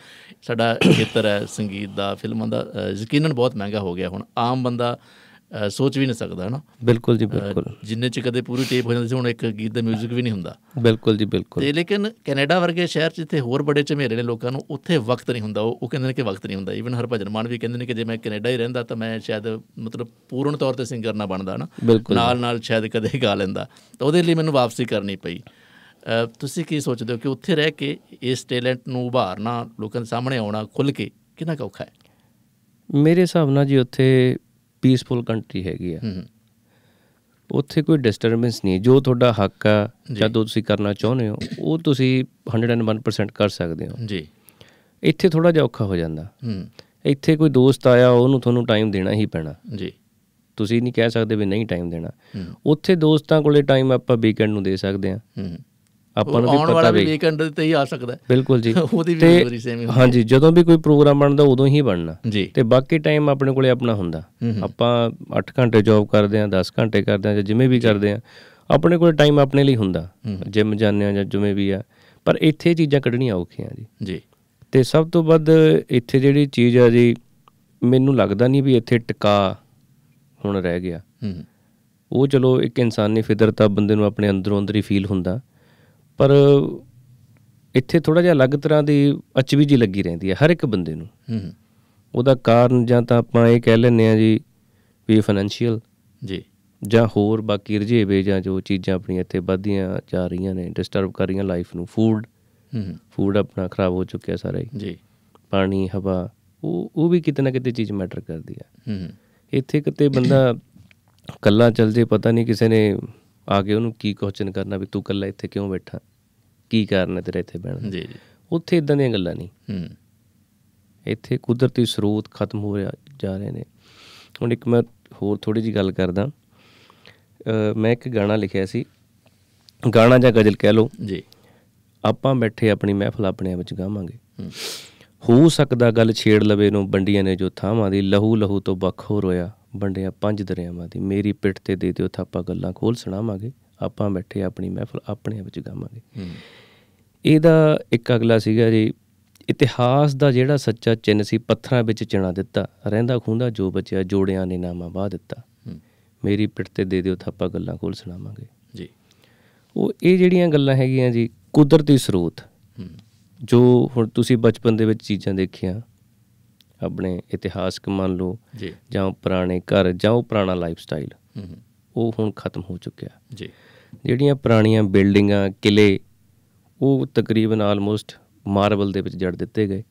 ਸਾਡਾ ਖੇਤਰ ਹੈ ਸੰਗੀਤ ਦਾ ਫਿਲਮਾਂ ਦਾ ਯਕੀਨਨ ਬਹੁਤ ਮਹਿੰਗਾ ਹੋ ਗਿਆ ਹੁਣ ਆਮ ਬੰਦਾ ਸੋਚ ਵੀ ਨਹੀਂ ਸਕਦਾ ਨਾ ਬਿਲਕੁਲ ਜੀ ਬਿਲਕੁਲ ਜਿੰਨੇ ਚ ਕਦੇ ਪੂਰੀ ਟੇਪ ਹੋ ਜਾਂਦੀ ਸੀ ਹੁਣ ਇੱਕ ਗੀਤ ਦਾ 뮤직 ਵੀ ਨਹੀਂ ਹੁੰਦਾ ਬਿਲਕੁਲ ਜੀ ਬਿਲਕੁਲ ਤੇ ਲੇਕਿਨ ਕੈਨੇਡਾ ਵਰਗੇ ਸ਼ਹਿਰ ਜਿੱਥੇ ਹੋਰ ਬੜੇ ਝਮੇਰੇ ਨੇ ਲੋਕਾਂ ਨੂੰ ਉੱਥੇ ਵਕਤ ਨਹੀਂ ਹੁੰਦਾ ਉਹ ਕਹਿੰਦੇ ਨੇ ਕਿ ਵਕਤ ਨਹੀਂ ਹੁੰਦਾ ਈਵਨ ਹਰਭਜਨ ਮਾਨ ਵੀ ਕਹਿੰਦੇ ਨੇ ਕਿ ਜੇ ਮੈਂ ਕੈਨੇਡਾ ਹੀ ਰਹਿੰਦਾ ਤਾਂ ਮੈਂ ਸ਼ਾਇਦ ਮਤਲਬ ਪੂਰਨ ਤੌਰ ਤੇ ਸਿੰਗਰ ਨਾ ਬਣਦਾ ਨਾ ਨਾਲ ਨਾਲ ਸ਼ਾਇਦ ਕਦੇ ਗਾ ਲੈਂਦਾ ਤਾਂ ਉਹਦੇ ਲਈ ਮੈਨੂੰ ਵਾਪਸੀ ਕਰਨੀ ਪਈ ਤੁਸੀਂ ਕੀ ਸੋਚਦੇ ਹੋ ਕਿ ਉੱਥੇ ਰਹਿ ਕੇ ਇਸ ਟੈਲੈਂਟ ਨੂੰ ਉਭਾਰਨਾ ਲੋਕਾਂ ਦੇ ਸਾਹਮਣੇ ਆਉਣਾ ਖੁੱਲ ਕੇ ਕਿੰਨਾ ਔਖਾ ਹੈ ਮੇਰੇ ਹਿਸਾਬ ਨਾਲ ਜੀ ਉੱਥੇ ਪੀਸਫੁਲ ਕੰਟਰੀ ਹੈਗੀ ਆ ਉੱਥੇ ਕੋਈ ਡਿਸਟਰਬੈਂਸ ਨਹੀਂ ਜੋ ਤੁਹਾਡਾ ਹੱਕ ਆ ਜਦੋਂ ਤੁਸੀਂ ਕਰਨਾ ਚਾਹੁੰਦੇ ਹੋ ਉਹ ਤੁਸੀਂ 101% ਕਰ ਸਕਦੇ ਹੋ ਜੀ ਇੱਥੇ ਥੋੜਾ ਜਿਹਾ ਔਖਾ ਹੋ ਜਾਂਦਾ ਹੂੰ ਇੱਥੇ ਕੋਈ ਦੋਸਤ ਆਇਆ ਉਹਨੂੰ ਤੁਹਾਨੂੰ ਟਾਈਮ ਦੇਣਾ ਹੀ ਪੈਣਾ ਜੀ ਤੁਸੀਂ ਨਹੀਂ ਕਹਿ ਸਕਦੇ ਵੀ ਨਹੀਂ ਟਾਈਮ ਦੇਣਾ ਉੱਥੇ ਦੋਸਤਾਂ ਕੋਲੇ ਟਾਈਮ ਆਪਾਂ ਵੀਕਐਂਡ ਨੂੰ ਦੇ ਸਕਦੇ ਆ ਹੂੰ ਆਪਾਂ ਨੂੰ ਵੀ ਪਤਾ ਵੀ ਵਾਲਾ ਵੀਕਐਂਡ ਤੇ ਹੀ ਆ ਸਕਦਾ ਹੈ ਬਿਲਕੁਲ ਜੀ *laughs* ਉਹਦੀ ਵੀ ਡਿਲੀਵਰੀ ਸੇਮ ਹੀ ਹਾਂਜੀ ਜਦੋਂ ਵੀ ਕੋਈ ਪ੍ਰੋਗਰਾਮ ਬਣਦਾ ਉਦੋਂ ਹੀ ਬਣਨਾ ਤੇ ਬਾਕੀ ਟਾਈਮ ਆਪਣੇ ਕੋਲੇ ਆਪਣਾ ਹੁੰਦਾ ਆਪਾਂ 8 ਘੰਟੇ ਜੌਬ ਕਰਦੇ ਆ 10 ਘੰਟੇ ਕਰਦੇ ਆ ਜਾਂ ਜਿਵੇਂ ਵੀ ਕਰਦੇ ਆ ਆਪਣੇ ਕੋਲੇ ਟਾਈਮ ਆਪਣੇ ਲਈ ਹੁੰਦਾ ਜਿਮ ਜਾਂਦੇ ਆ ਜਾਂ ਜਿਵੇਂ ਵੀ ਆ ਪਰ ਇੱਥੇ ਚੀਜ਼ਾਂ ਕੱਢਣੀਆਂ ਔਖੀਆਂ ਜੀ ਜੀ ਤੇ ਸਭ ਤੋਂ ਵੱਧ ਇੱਥੇ ਜਿਹੜੀ ਚੀਜ਼ ਆ ਜੀ ਮੈਨੂੰ ਲੱਗਦਾ ਨਹੀਂ ਵੀ ਇੱਥੇ ਟਿਕਾ ਹੁਣ ਰਹਿ ਗਿਆ ਉਹ ਚਲੋ ਇੱਕ ਇਨਸਾਨੀ ਫਿਦਰਤਾ ਬੰਦੇ ਨੂੰ ਆਪਣੇ ਅੰਦਰੋਂ ਅੰਦਰ ਹੀ ਫੀਲ ਹੁੰਦਾ ਪਰ ਇੱਥੇ ਥੋੜਾ ਜਿਹਾ ਅਲੱਗ ਤਰ੍ਹਾਂ ਦੀ ਅਚਵੀ ਜੀ ਲੱਗੀ ਰਹਿੰਦੀ ਹੈ ਹਰ ਇੱਕ ਬੰਦੇ ਨੂੰ ਹੂੰ ਉਹਦਾ ਕਾਰਨ ਜਾਂ ਤਾਂ ਆਪਾਂ ਇਹ ਕਹਿ ਲੈਨੇ ਆ ਜੀ ਵੀ ਫਾਈਨੈਂਸ਼ੀਅਲ ਜੀ ਜਾਂ ਹੋਰ ਬਾਕੀ ਰਜੇਵੇ ਜਾਂ ਜੋ ਚੀਜ਼ਾਂ ਆਪਣੀਆਂ ਇੱਥੇ ਵੱਧਦੀਆਂ ਜਾ ਰਹੀਆਂ ਨੇ ਡਿਸਟਰਬ ਕਰ ਰਹੀਆਂ ਲਾਈਫ ਨੂੰ ਫੂਡ ਹੂੰ ਫੂਡ ਆਪਣਾ ਖਰਾਬ ਹੋ ਚੁੱਕਿਆ ਸਾਰਾ ਹੀ ਜੀ ਪਾਣੀ ਹਵਾ ਉਹ ਉਹ ਵੀ ਕਿਤੇ ਨਾ ਕਿਤੇ ਚੀਜ਼ ਮੈਟਰ ਕਰਦੀ ਆ ਹੂੰ ਇੱਥੇ ਕਿਤੇ ਬੰਦਾ ਕੱਲਾ ਚੱਲ ਜੇ ਪਤਾ ਨਹੀਂ ਕਿਸੇ ਨੇ ਆ ਕੇ ਉਹਨੂੰ ਕੀ ਕੁਐਸਚਨ ਕਰਨਾ ਵੀ ਤੂੰ ਕੱਲਾ ਇੱਥੇ ਕਿਉਂ ਬੈਠਾ ਕੀ ਕਾਰਨ ਹੈ ਤੇਰੇ ਇੱਥੇ ਬਹਿਣ ਜੀ ਜੀ ਉੱਥੇ ਇਦਾਂ ਦੀਆਂ ਗੱਲਾਂ ਨਹੀਂ ਹੂੰ ਇੱਥੇ ਕੁਦਰਤੀ ਸਰੋਤ ਖਤਮ ਹੋ ਰਿਹਾ ਜਾ ਰਹੇ ਨੇ ਹੁਣ ਇੱਕ ਮੈਂ ਹੋਰ ਥੋੜੀ ਜੀ ਗੱਲ ਕਰਦਾ ਮੈਂ ਇੱਕ ਗਾਣਾ ਲਿਖਿਆ ਸੀ ਗਾਣਾ ਜਾਂ ਗਜ਼ਲ ਕਹਿ ਲਓ ਜੀ ਆਪਾਂ ਬੈਠੇ ਆਪਣੀ ਮਹਿਫਲ ਆਪਣੇ ਵਿੱਚ ਗਾਵਾਂਗੇ ਹੋ ਸਕਦਾ ਗੱਲ ਛੇੜ ਲਵੇ ਨੂੰ ਬੰਡੀਆਂ ਨੇ ਜੋ ਥਾਵਾਂ ਦੀ ਲਹੂ ਲਹੂ ਤੋਂ ਬਖੋ ਰੋਇਆ ਬੰਡਿਆ ਪੰਜ ਦਰਿਆਵਾਂ ਦੀ ਮੇਰੀ ਪਿੱਠ ਤੇ ਦੇ ਦਿਓ ਥਾਪਾ ਗੱਲਾਂ ਖੋਲ ਸੁਣਾਵਾਂਗੇ ਆਪਾਂ ਬੈਠੇ ਆਪਣੀ ਮਹਿਫਲ ਆਪਣੇ ਵਿੱਚ ਗਾਵਾਂਗੇ ਇਹਦਾ ਇੱਕ ਅਗਲਾ ਸੀਗਾ ਜੀ ਇਤਿਹਾਸ ਦਾ ਜਿਹੜਾ ਸੱਚਾ ਚਿੰਨ ਸੀ ਪੱਥਰਾਂ ਵਿੱਚ ਚਿਣਾ ਦਿੱਤਾ ਰਹਿੰਦਾ ਖੁੰਦਾ ਜੋ ਬਚਿਆ ਜੋੜਿਆਂ ਨੇ ਨਾਮਾ ਬਾਹ ਦਿੱਤਾ ਮੇਰੀ ਪਿੱਠ ਤੇ ਦੇ ਦਿਓ ਥਾਪਾ ਗੱਲਾਂ ਕੋਲ ਸੁਣਾਵਾਂਗੇ ਜੀ ਉਹ ਇਹ ਜਿਹੜੀਆਂ ਗੱਲਾਂ ਹੈਗੀਆਂ ਜੀ ਕੁਦਰਤੀ ਸਰੋਤ ਜੋ ਹੁਣ ਤੁਸੀਂ ਬਚਪਨ ਦੇ ਵਿੱਚ ਚੀਜ਼ਾਂ ਦੇਖੀਆਂ ਆਪਣੇ ਇਤਿਹਾਸਕ ਮੰਨ ਲਓ ਜਾਂ ਪੁਰਾਣੇ ਘਰ ਜਾਂ ਉਹ ਪੁਰਾਣਾ ਲਾਈਫ ਸਟਾਈਲ ਉਹ ਹੁਣ ਖਤਮ ਹੋ ਚੁੱਕਿਆ ਜੀ ਜਿਹੜੀਆਂ ਪੁਰਾਣੀਆਂ ਬਿਲਡਿੰਗਾਂ ਕਿਲੇ ਉਹ ਤਕਰੀਬਨ ਆਲਮੋਸਟ ਮਾਰਬਲ ਦੇ ਵਿੱਚ ਜੜ ਦਿੱਤੇ ਗਏ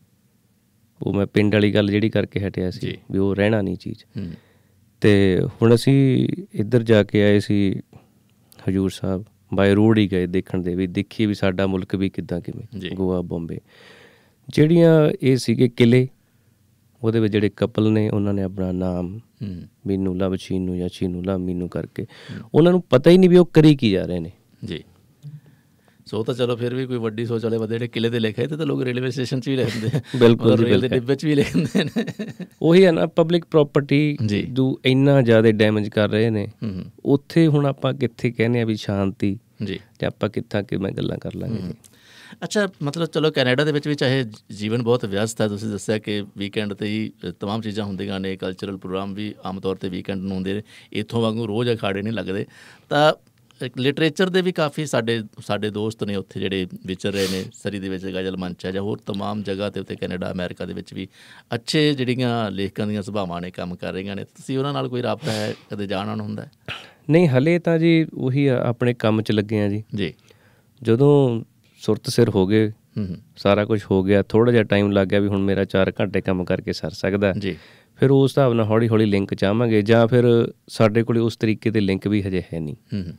ਉਹ ਮੈਂ ਪਿੰਡ ਵਾਲੀ ਗੱਲ ਜਿਹੜੀ ਕਰਕੇ ਹਟਿਆ ਸੀ ਵੀ ਉਹ ਰਹਿਣਾ ਨਹੀਂ ਚੀਜ਼ ਤੇ ਹੁਣ ਅਸੀਂ ਇੱਧਰ ਜਾ ਕੇ ਆਏ ਸੀ ਹਜੂਰ ਸਾਹਿਬ ਬਾਈ ਰੋਡ ਹੀ ਗਏ ਦੇਖਣ ਦੇ ਵੀ ਦੇਖੀ ਵੀ ਸਾਡਾ ਮੁਲਕ ਵੀ ਕਿਦਾਂ ਕਿਵੇਂ ਗੋਆ ਬੰਬੇ ਜਿਹੜੀਆਂ ਇਹ ਸੀਗੇ ਕਿਲੇ ਉਹਦੇ ਵਿੱਚ ਜਿਹੜੇ ਕਪਲ ਨੇ ਉਹਨਾਂ ਨੇ ਆਪਣਾ ਨਾਮ ਮੀਨੂ ਲਵਚੀਨੂ ਜਾਂ ਚੀਨੂ ਲਾ ਮੀਨੂ ਕਰਕੇ ਉਹਨਾਂ ਨੂੰ ਪਤਾ ਹੀ ਨਹੀਂ ਵੀ ਉਹ ਕਰੀ ਕੀ ਜਾ ਰਹੇ ਨੇ ਜੀ ਸੋ ਤਾਂ ਚਲੋ ਫਿਰ ਵੀ ਕੋਈ ਵੱਡੀ ਸੋਚ ਵਾਲੇ ਬੰਦੇ ਜਿਹੜੇ ਕਿਲੇ ਦੇ ਲਿਖੇ ਤੇ ਤਾਂ ਲੋਕ ਰੇਲਵੇ ਸਟੇਸ਼ਨ 'ਚ ਵੀ ਰਹਿੰਦੇ ਆ ਬਿਲਕੁਲ ਜੀ ਰੇਲ ਦੇ ਡਿੱਬੇ 'ਚ ਵੀ ਰਹਿੰਦੇ ਨੇ ਉਹੀ ਹੈ ਨਾ ਪਬਲਿਕ ਪ੍ਰਾਪਰਟੀ ਜੋ ਇੰਨਾ ਜ਼ਿਆਦਾ ਡੈਮੇਜ ਕਰ ਰਹੇ ਨੇ ਉੱਥੇ ਹੁਣ ਆਪਾਂ ਕਿੱਥੇ ਕਹਿੰਦੇ ਆ ਵੀ ਸ਼ਾਂਤੀ ਜੀ ਤੇ ਆਪਾਂ ਕਿੱਥਾ ਕਿਵੇਂ ਗੱਲਾਂ ਕਰ ਲਾਂਗੇ ਜੀ ਅੱਛਾ ਮਤਲਬ ਚਲੋ ਕੈਨੇਡਾ ਦੇ ਵਿੱਚ ਵੀ ਚਾਹੇ ਜੀਵਨ ਬਹੁਤ ਵਿਅਸਤ ਹੈ ਤੁਸੀਂ ਦੱਸਿਆ ਕਿ ਵੀਕਐਂਡ ਤੇ ਹੀ तमाम ਚੀਜ਼ਾਂ ਹੁੰਦੀਆਂ ਨੇ ਕਲਚਰਲ ਪ੍ਰੋਗਰਾਮ ਵੀ ਆਮ ਤੌਰ ਤੇ ਵੀਕਐਂਡ ਨੂੰ ਹੁੰਦੇ ਨੇ ਇਥੋਂ ਵਾਂਗੂ ਰੋਜ਼ ਅਖਾੜੇ ਨਹੀਂ ਲੱਗਦੇ ਤਾਂ ਲਿਟਰੇਚਰ ਦੇ ਵੀ ਕਾਫੀ ਸਾਡੇ ਸਾਡੇ ਦੋਸਤ ਨੇ ਉੱਥੇ ਜਿਹੜੇ ਵਿਚਰ ਰਹੇ ਨੇ ਸਰੀ ਦੇ ਵਿੱਚ ਗਜ਼ਲ ਮੰਚ ਹੈ ਜਾਂ ਹੋਰ तमाम ਜਗ੍ਹਾ ਤੇ ਉੱਤੇ ਕੈਨੇਡਾ ਅਮਰੀਕਾ ਦੇ ਵਿੱਚ ਵੀ ਅੱਛੇ ਜਿਹੜੀਆਂ ਲੇਖਕਾਂ ਦੀਆਂ ਸੁਭਾਵਾਂ ਨੇ ਕੰਮ ਕਰ ਰਹੀਆਂ ਨੇ ਤੁਸੀਂ ਉਹਨਾਂ ਨਾਲ ਕੋਈ ਰਾਬਤਾ ਹੈ ਕਦੇ ਜਾਣਾ ਹੁੰਦਾ ਹੈ ਨਹੀਂ ਹਲੇ ਤਾਂ ਜੀ ਉਹੀ ਆਪਣੇ ਕੰਮ 'ਚ ਲੱਗੇ ਆ ਜੀ ਜੀ ਜਦੋਂ ਸੁਰਤ ਸਿਰ ਹੋ ਗਏ ਸਾਰਾ ਕੁਝ ਹੋ ਗਿਆ ਥੋੜਾ ਜਿਹਾ ਟਾਈਮ ਲੱਗ ਗਿਆ ਵੀ ਹੁਣ ਮੇਰਾ 4 ਘੰਟੇ ਕੰਮ ਕਰਕੇ ਸਰ ਸਕਦਾ ਜੀ ਫਿਰ ਉਸ ਹਿਸਾਬ ਨਾਲ ਹੌਲੀ-ਹੌਲੀ ਲਿੰਕ ਚਾਹਾਂਗੇ ਜਾਂ ਫਿਰ ਸਾਡੇ ਕੋਲੇ ਉਸ ਤਰੀਕੇ ਦੇ ਲਿੰਕ ਵੀ ਹਜੇ ਹੈ ਨਹੀਂ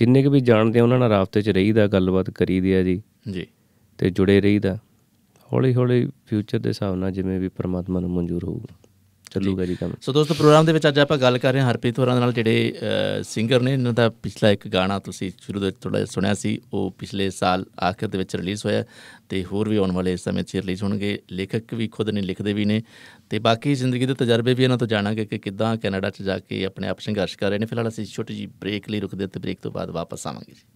ਜਿੰਨੇ ਕੁ ਵੀ ਜਾਣਦੇ ਉਹਨਾਂ ਨਾਲ ਰਾਬਤੇ 'ਚ ਰਹੀਦਾ ਗੱਲਬਾਤ ਕਰੀਦੀ ਆ ਜੀ ਜੀ ਤੇ ਜੁੜੇ ਰਹੀਦਾ ਹੌਲੀ ਹੌਲੀ ਫਿਊਚਰ ਦੇ ਹਿਸਾਬ ਨਾਲ ਜਿਵੇਂ ਵੀ ਪਰਮਾਤਮਾ ਨੂੰ ਮਨਜ਼ੂਰ ਹੋਊਗਾ ਚੱਲੂਗਾ ਜੀ ਕੰਮ ਸੋ ਦੋਸਤੋ ਪ੍ਰੋਗਰਾਮ ਦੇ ਵਿੱਚ ਅੱਜ ਆਪਾਂ ਗੱਲ ਕਰ ਰਹੇ ਹਾਂ ਹਰਪ੍ਰੀਤ ਹੋਰਾਂ ਨਾਲ ਜਿਹੜੇ ਸਿੰਗਰ ਨੇ ਇਹਨਾਂ ਦਾ ਪਿਛਲਾ ਇੱਕ ਗਾਣਾ ਤੁਸੀਂ ਸ਼ੁਰੂ ਦੇ ਥੋੜਾ ਜਿਹਾ ਸੁਣਿਆ ਸੀ ਉਹ ਪਿਛਲੇ ਸਾਲ ਆਖਰ ਦੇ ਵਿੱਚ ਰਿਲੀਜ਼ ਹੋਇਆ ਤੇ ਹੋਰ ਵੀ ਆਉਣ ਵਾਲੇ ਸਮੇਂ 'ਚ ਰਿਲੀਜ਼ ਹੋਣਗੇ ਲੇਖਕ ਵੀ ਖੁਦ ਨੇ ਲਿਖਦੇ ਵੀ ਨੇ ਤੇ ਬਾਕੀ ਜ਼ਿੰਦਗੀ ਦੇ ਤਜਰਬੇ ਵੀ ਇਹਨਾਂ ਤੋਂ ਜਾਣਾਂਗੇ ਕਿ ਕਿੱਦਾਂ ਕੈਨੇਡਾ 'ਚ ਜਾ ਕੇ ਆਪਣੇ ਆਪ ਸੰਘਰਸ਼ ਕਰ ਰਹੇ ਨੇ ਫਿਲਹਾਲ ਅਸੀਂ ਛੋਟੀ ਜੀ ਬ੍ਰੇਕ ਲਈ ਰੁਕਦੇ ਹਾਂ ਤੇ ਬ੍ਰੇਕ ਤੋਂ ਬਾਅਦ ਵਾਪਸ ਆਵਾਂਗੇ ਜੀ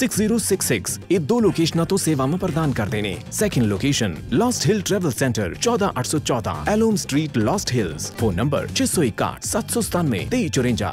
ಸಿಕ್ಸ್ ये दो लोकेशन तो सेवा में प्रदान कर देने second location Lost Hill travel centre चौदह आठ सौ चौदह एलोम street Lost Hills phone number छह सौ इकाठ सात सौ सतानवे तेई चौरेजा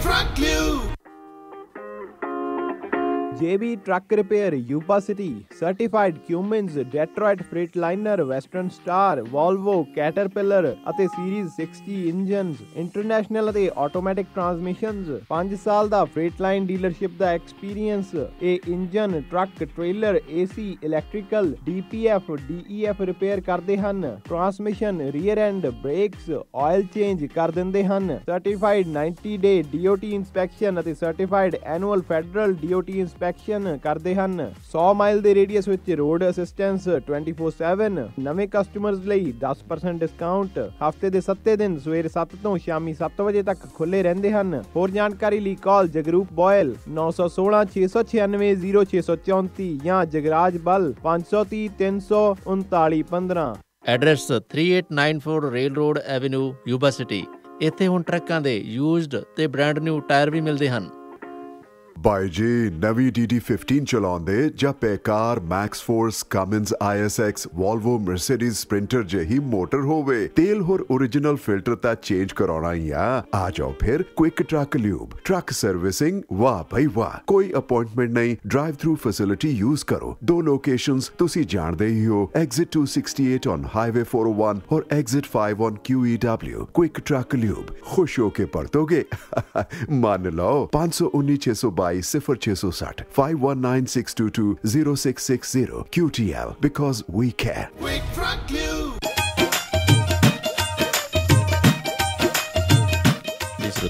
Franklin. JB Truck Repair, Yuba City, Certified Cummins, Detroit Freightliner, Western Star, Volvo, Caterpillar ਅਤੇ ਸੀਰੀਜ਼ 60 ਇੰਜਨਸ, ਇੰਟਰਨੈਸ਼ਨਲ ਅਤੇ ਆਟੋਮੈਟਿਕ ਟਰਾਂਸਮਿਸ਼ਨਸ, 5 ਸਾਲ ਦਾ ਫ੍ਰੇਟਲਾਈਨ ਡੀਲਰਸ਼ਿਪ ਦਾ ਐਕਸਪੀਰੀਅੰਸ, ਇਹ engine, truck, trailer, AC, electrical, DPF, DEF repair ਕਰਦੇ ਹਨ। Transmission, rear end, brakes, oil change ਕਰ ਦਿੰਦੇ ਹਨ। ਸਰਟੀਫਾਈਡ 90 ਡੇ DOT ਇਨਸਪੈਕਸ਼ਨ ਅਤੇ certified annual federal DOT inspection action ਕਰਦੇ ਹਨ 100 ਮਾਈਲ ਦੇ ਰੇਡੀਅਸ ਵਿੱਚ ਰੋਡ ਅਸਿਸਟੈਂਸ 24/7 ਨਵੇਂ ਕਸਟਮਰਜ਼ ਲਈ 10% ਡਿਸਕਾਊਂਟ ਹਫਤੇ ਦੇ 7 ਦਿਨ ਸਵੇਰ 7 ਤੋਂ ਸ਼ਾਮੀ 7 ਵਜੇ ਤੱਕ ਖੁੱਲੇ ਰਹਿੰਦੇ ਹਨ ਹੋਰ ਜਾਣਕਾਰੀ ਲਈ ਕਾਲ ਜਗਰੂਪ ਬੋਇਲ 9166960634 ਜਾਂ Jagraj Bal 53033915 address 3894 rail road avenue Yuba City ਇੱਥੇ ਹੁਣ ਟਰੱਕਾਂ ਦੇ ਯੂਜ਼ਡ ਤੇ ਬ੍ਰਾਂਡ ਨਿਊ ਟਾਇਰ ਵੀ ਮਿਲਦੇ ਹਨ ਬਾਈ ਜੀ ਨਵੀਂ DD15 ਚਲਾਉਂਦੇ ਜਾਂ Paccar Max Force Cummins ISX Volvo Mercedes Sprinter ਜਹੀ ਮੋਟਰ ਹੋਵੇ ਤੇਲ ਹੋਰ origignal ਫਿਲਟਰ ਤਾਂ ਚੇਂਜ ਕਰਾਉਣਾ ਹੀ ਆ ਆ ਜਾਓ ਫਿਰ quick truck lube truck servicing ਵਾਹ ਭਾਈ ਵਾਹ ਕੋਈ ਅਪਾਇੰਟਮੈਂਟ ਨਹੀਂ ਡਰਾਈਵ ਥਰੂ ਫੈਸਿਲਿਟੀ ਯੂਜ਼ ਕਰੋ ਦੋ ਲੋਕੇਸ਼ਨਸ ਤੁਸੀਂ ਜਾਣਦੇ ਹੀ ਹੋ exit 268 on highway 401 or exit 5 on QEW quick truck lube ਖੁਸ਼ ਹੋ ਕੇ ਪਰਤੋਗੇ *laughs* ਮੰਨ ਲਓ 519 600 by 0660 QTL because we care. We truck you.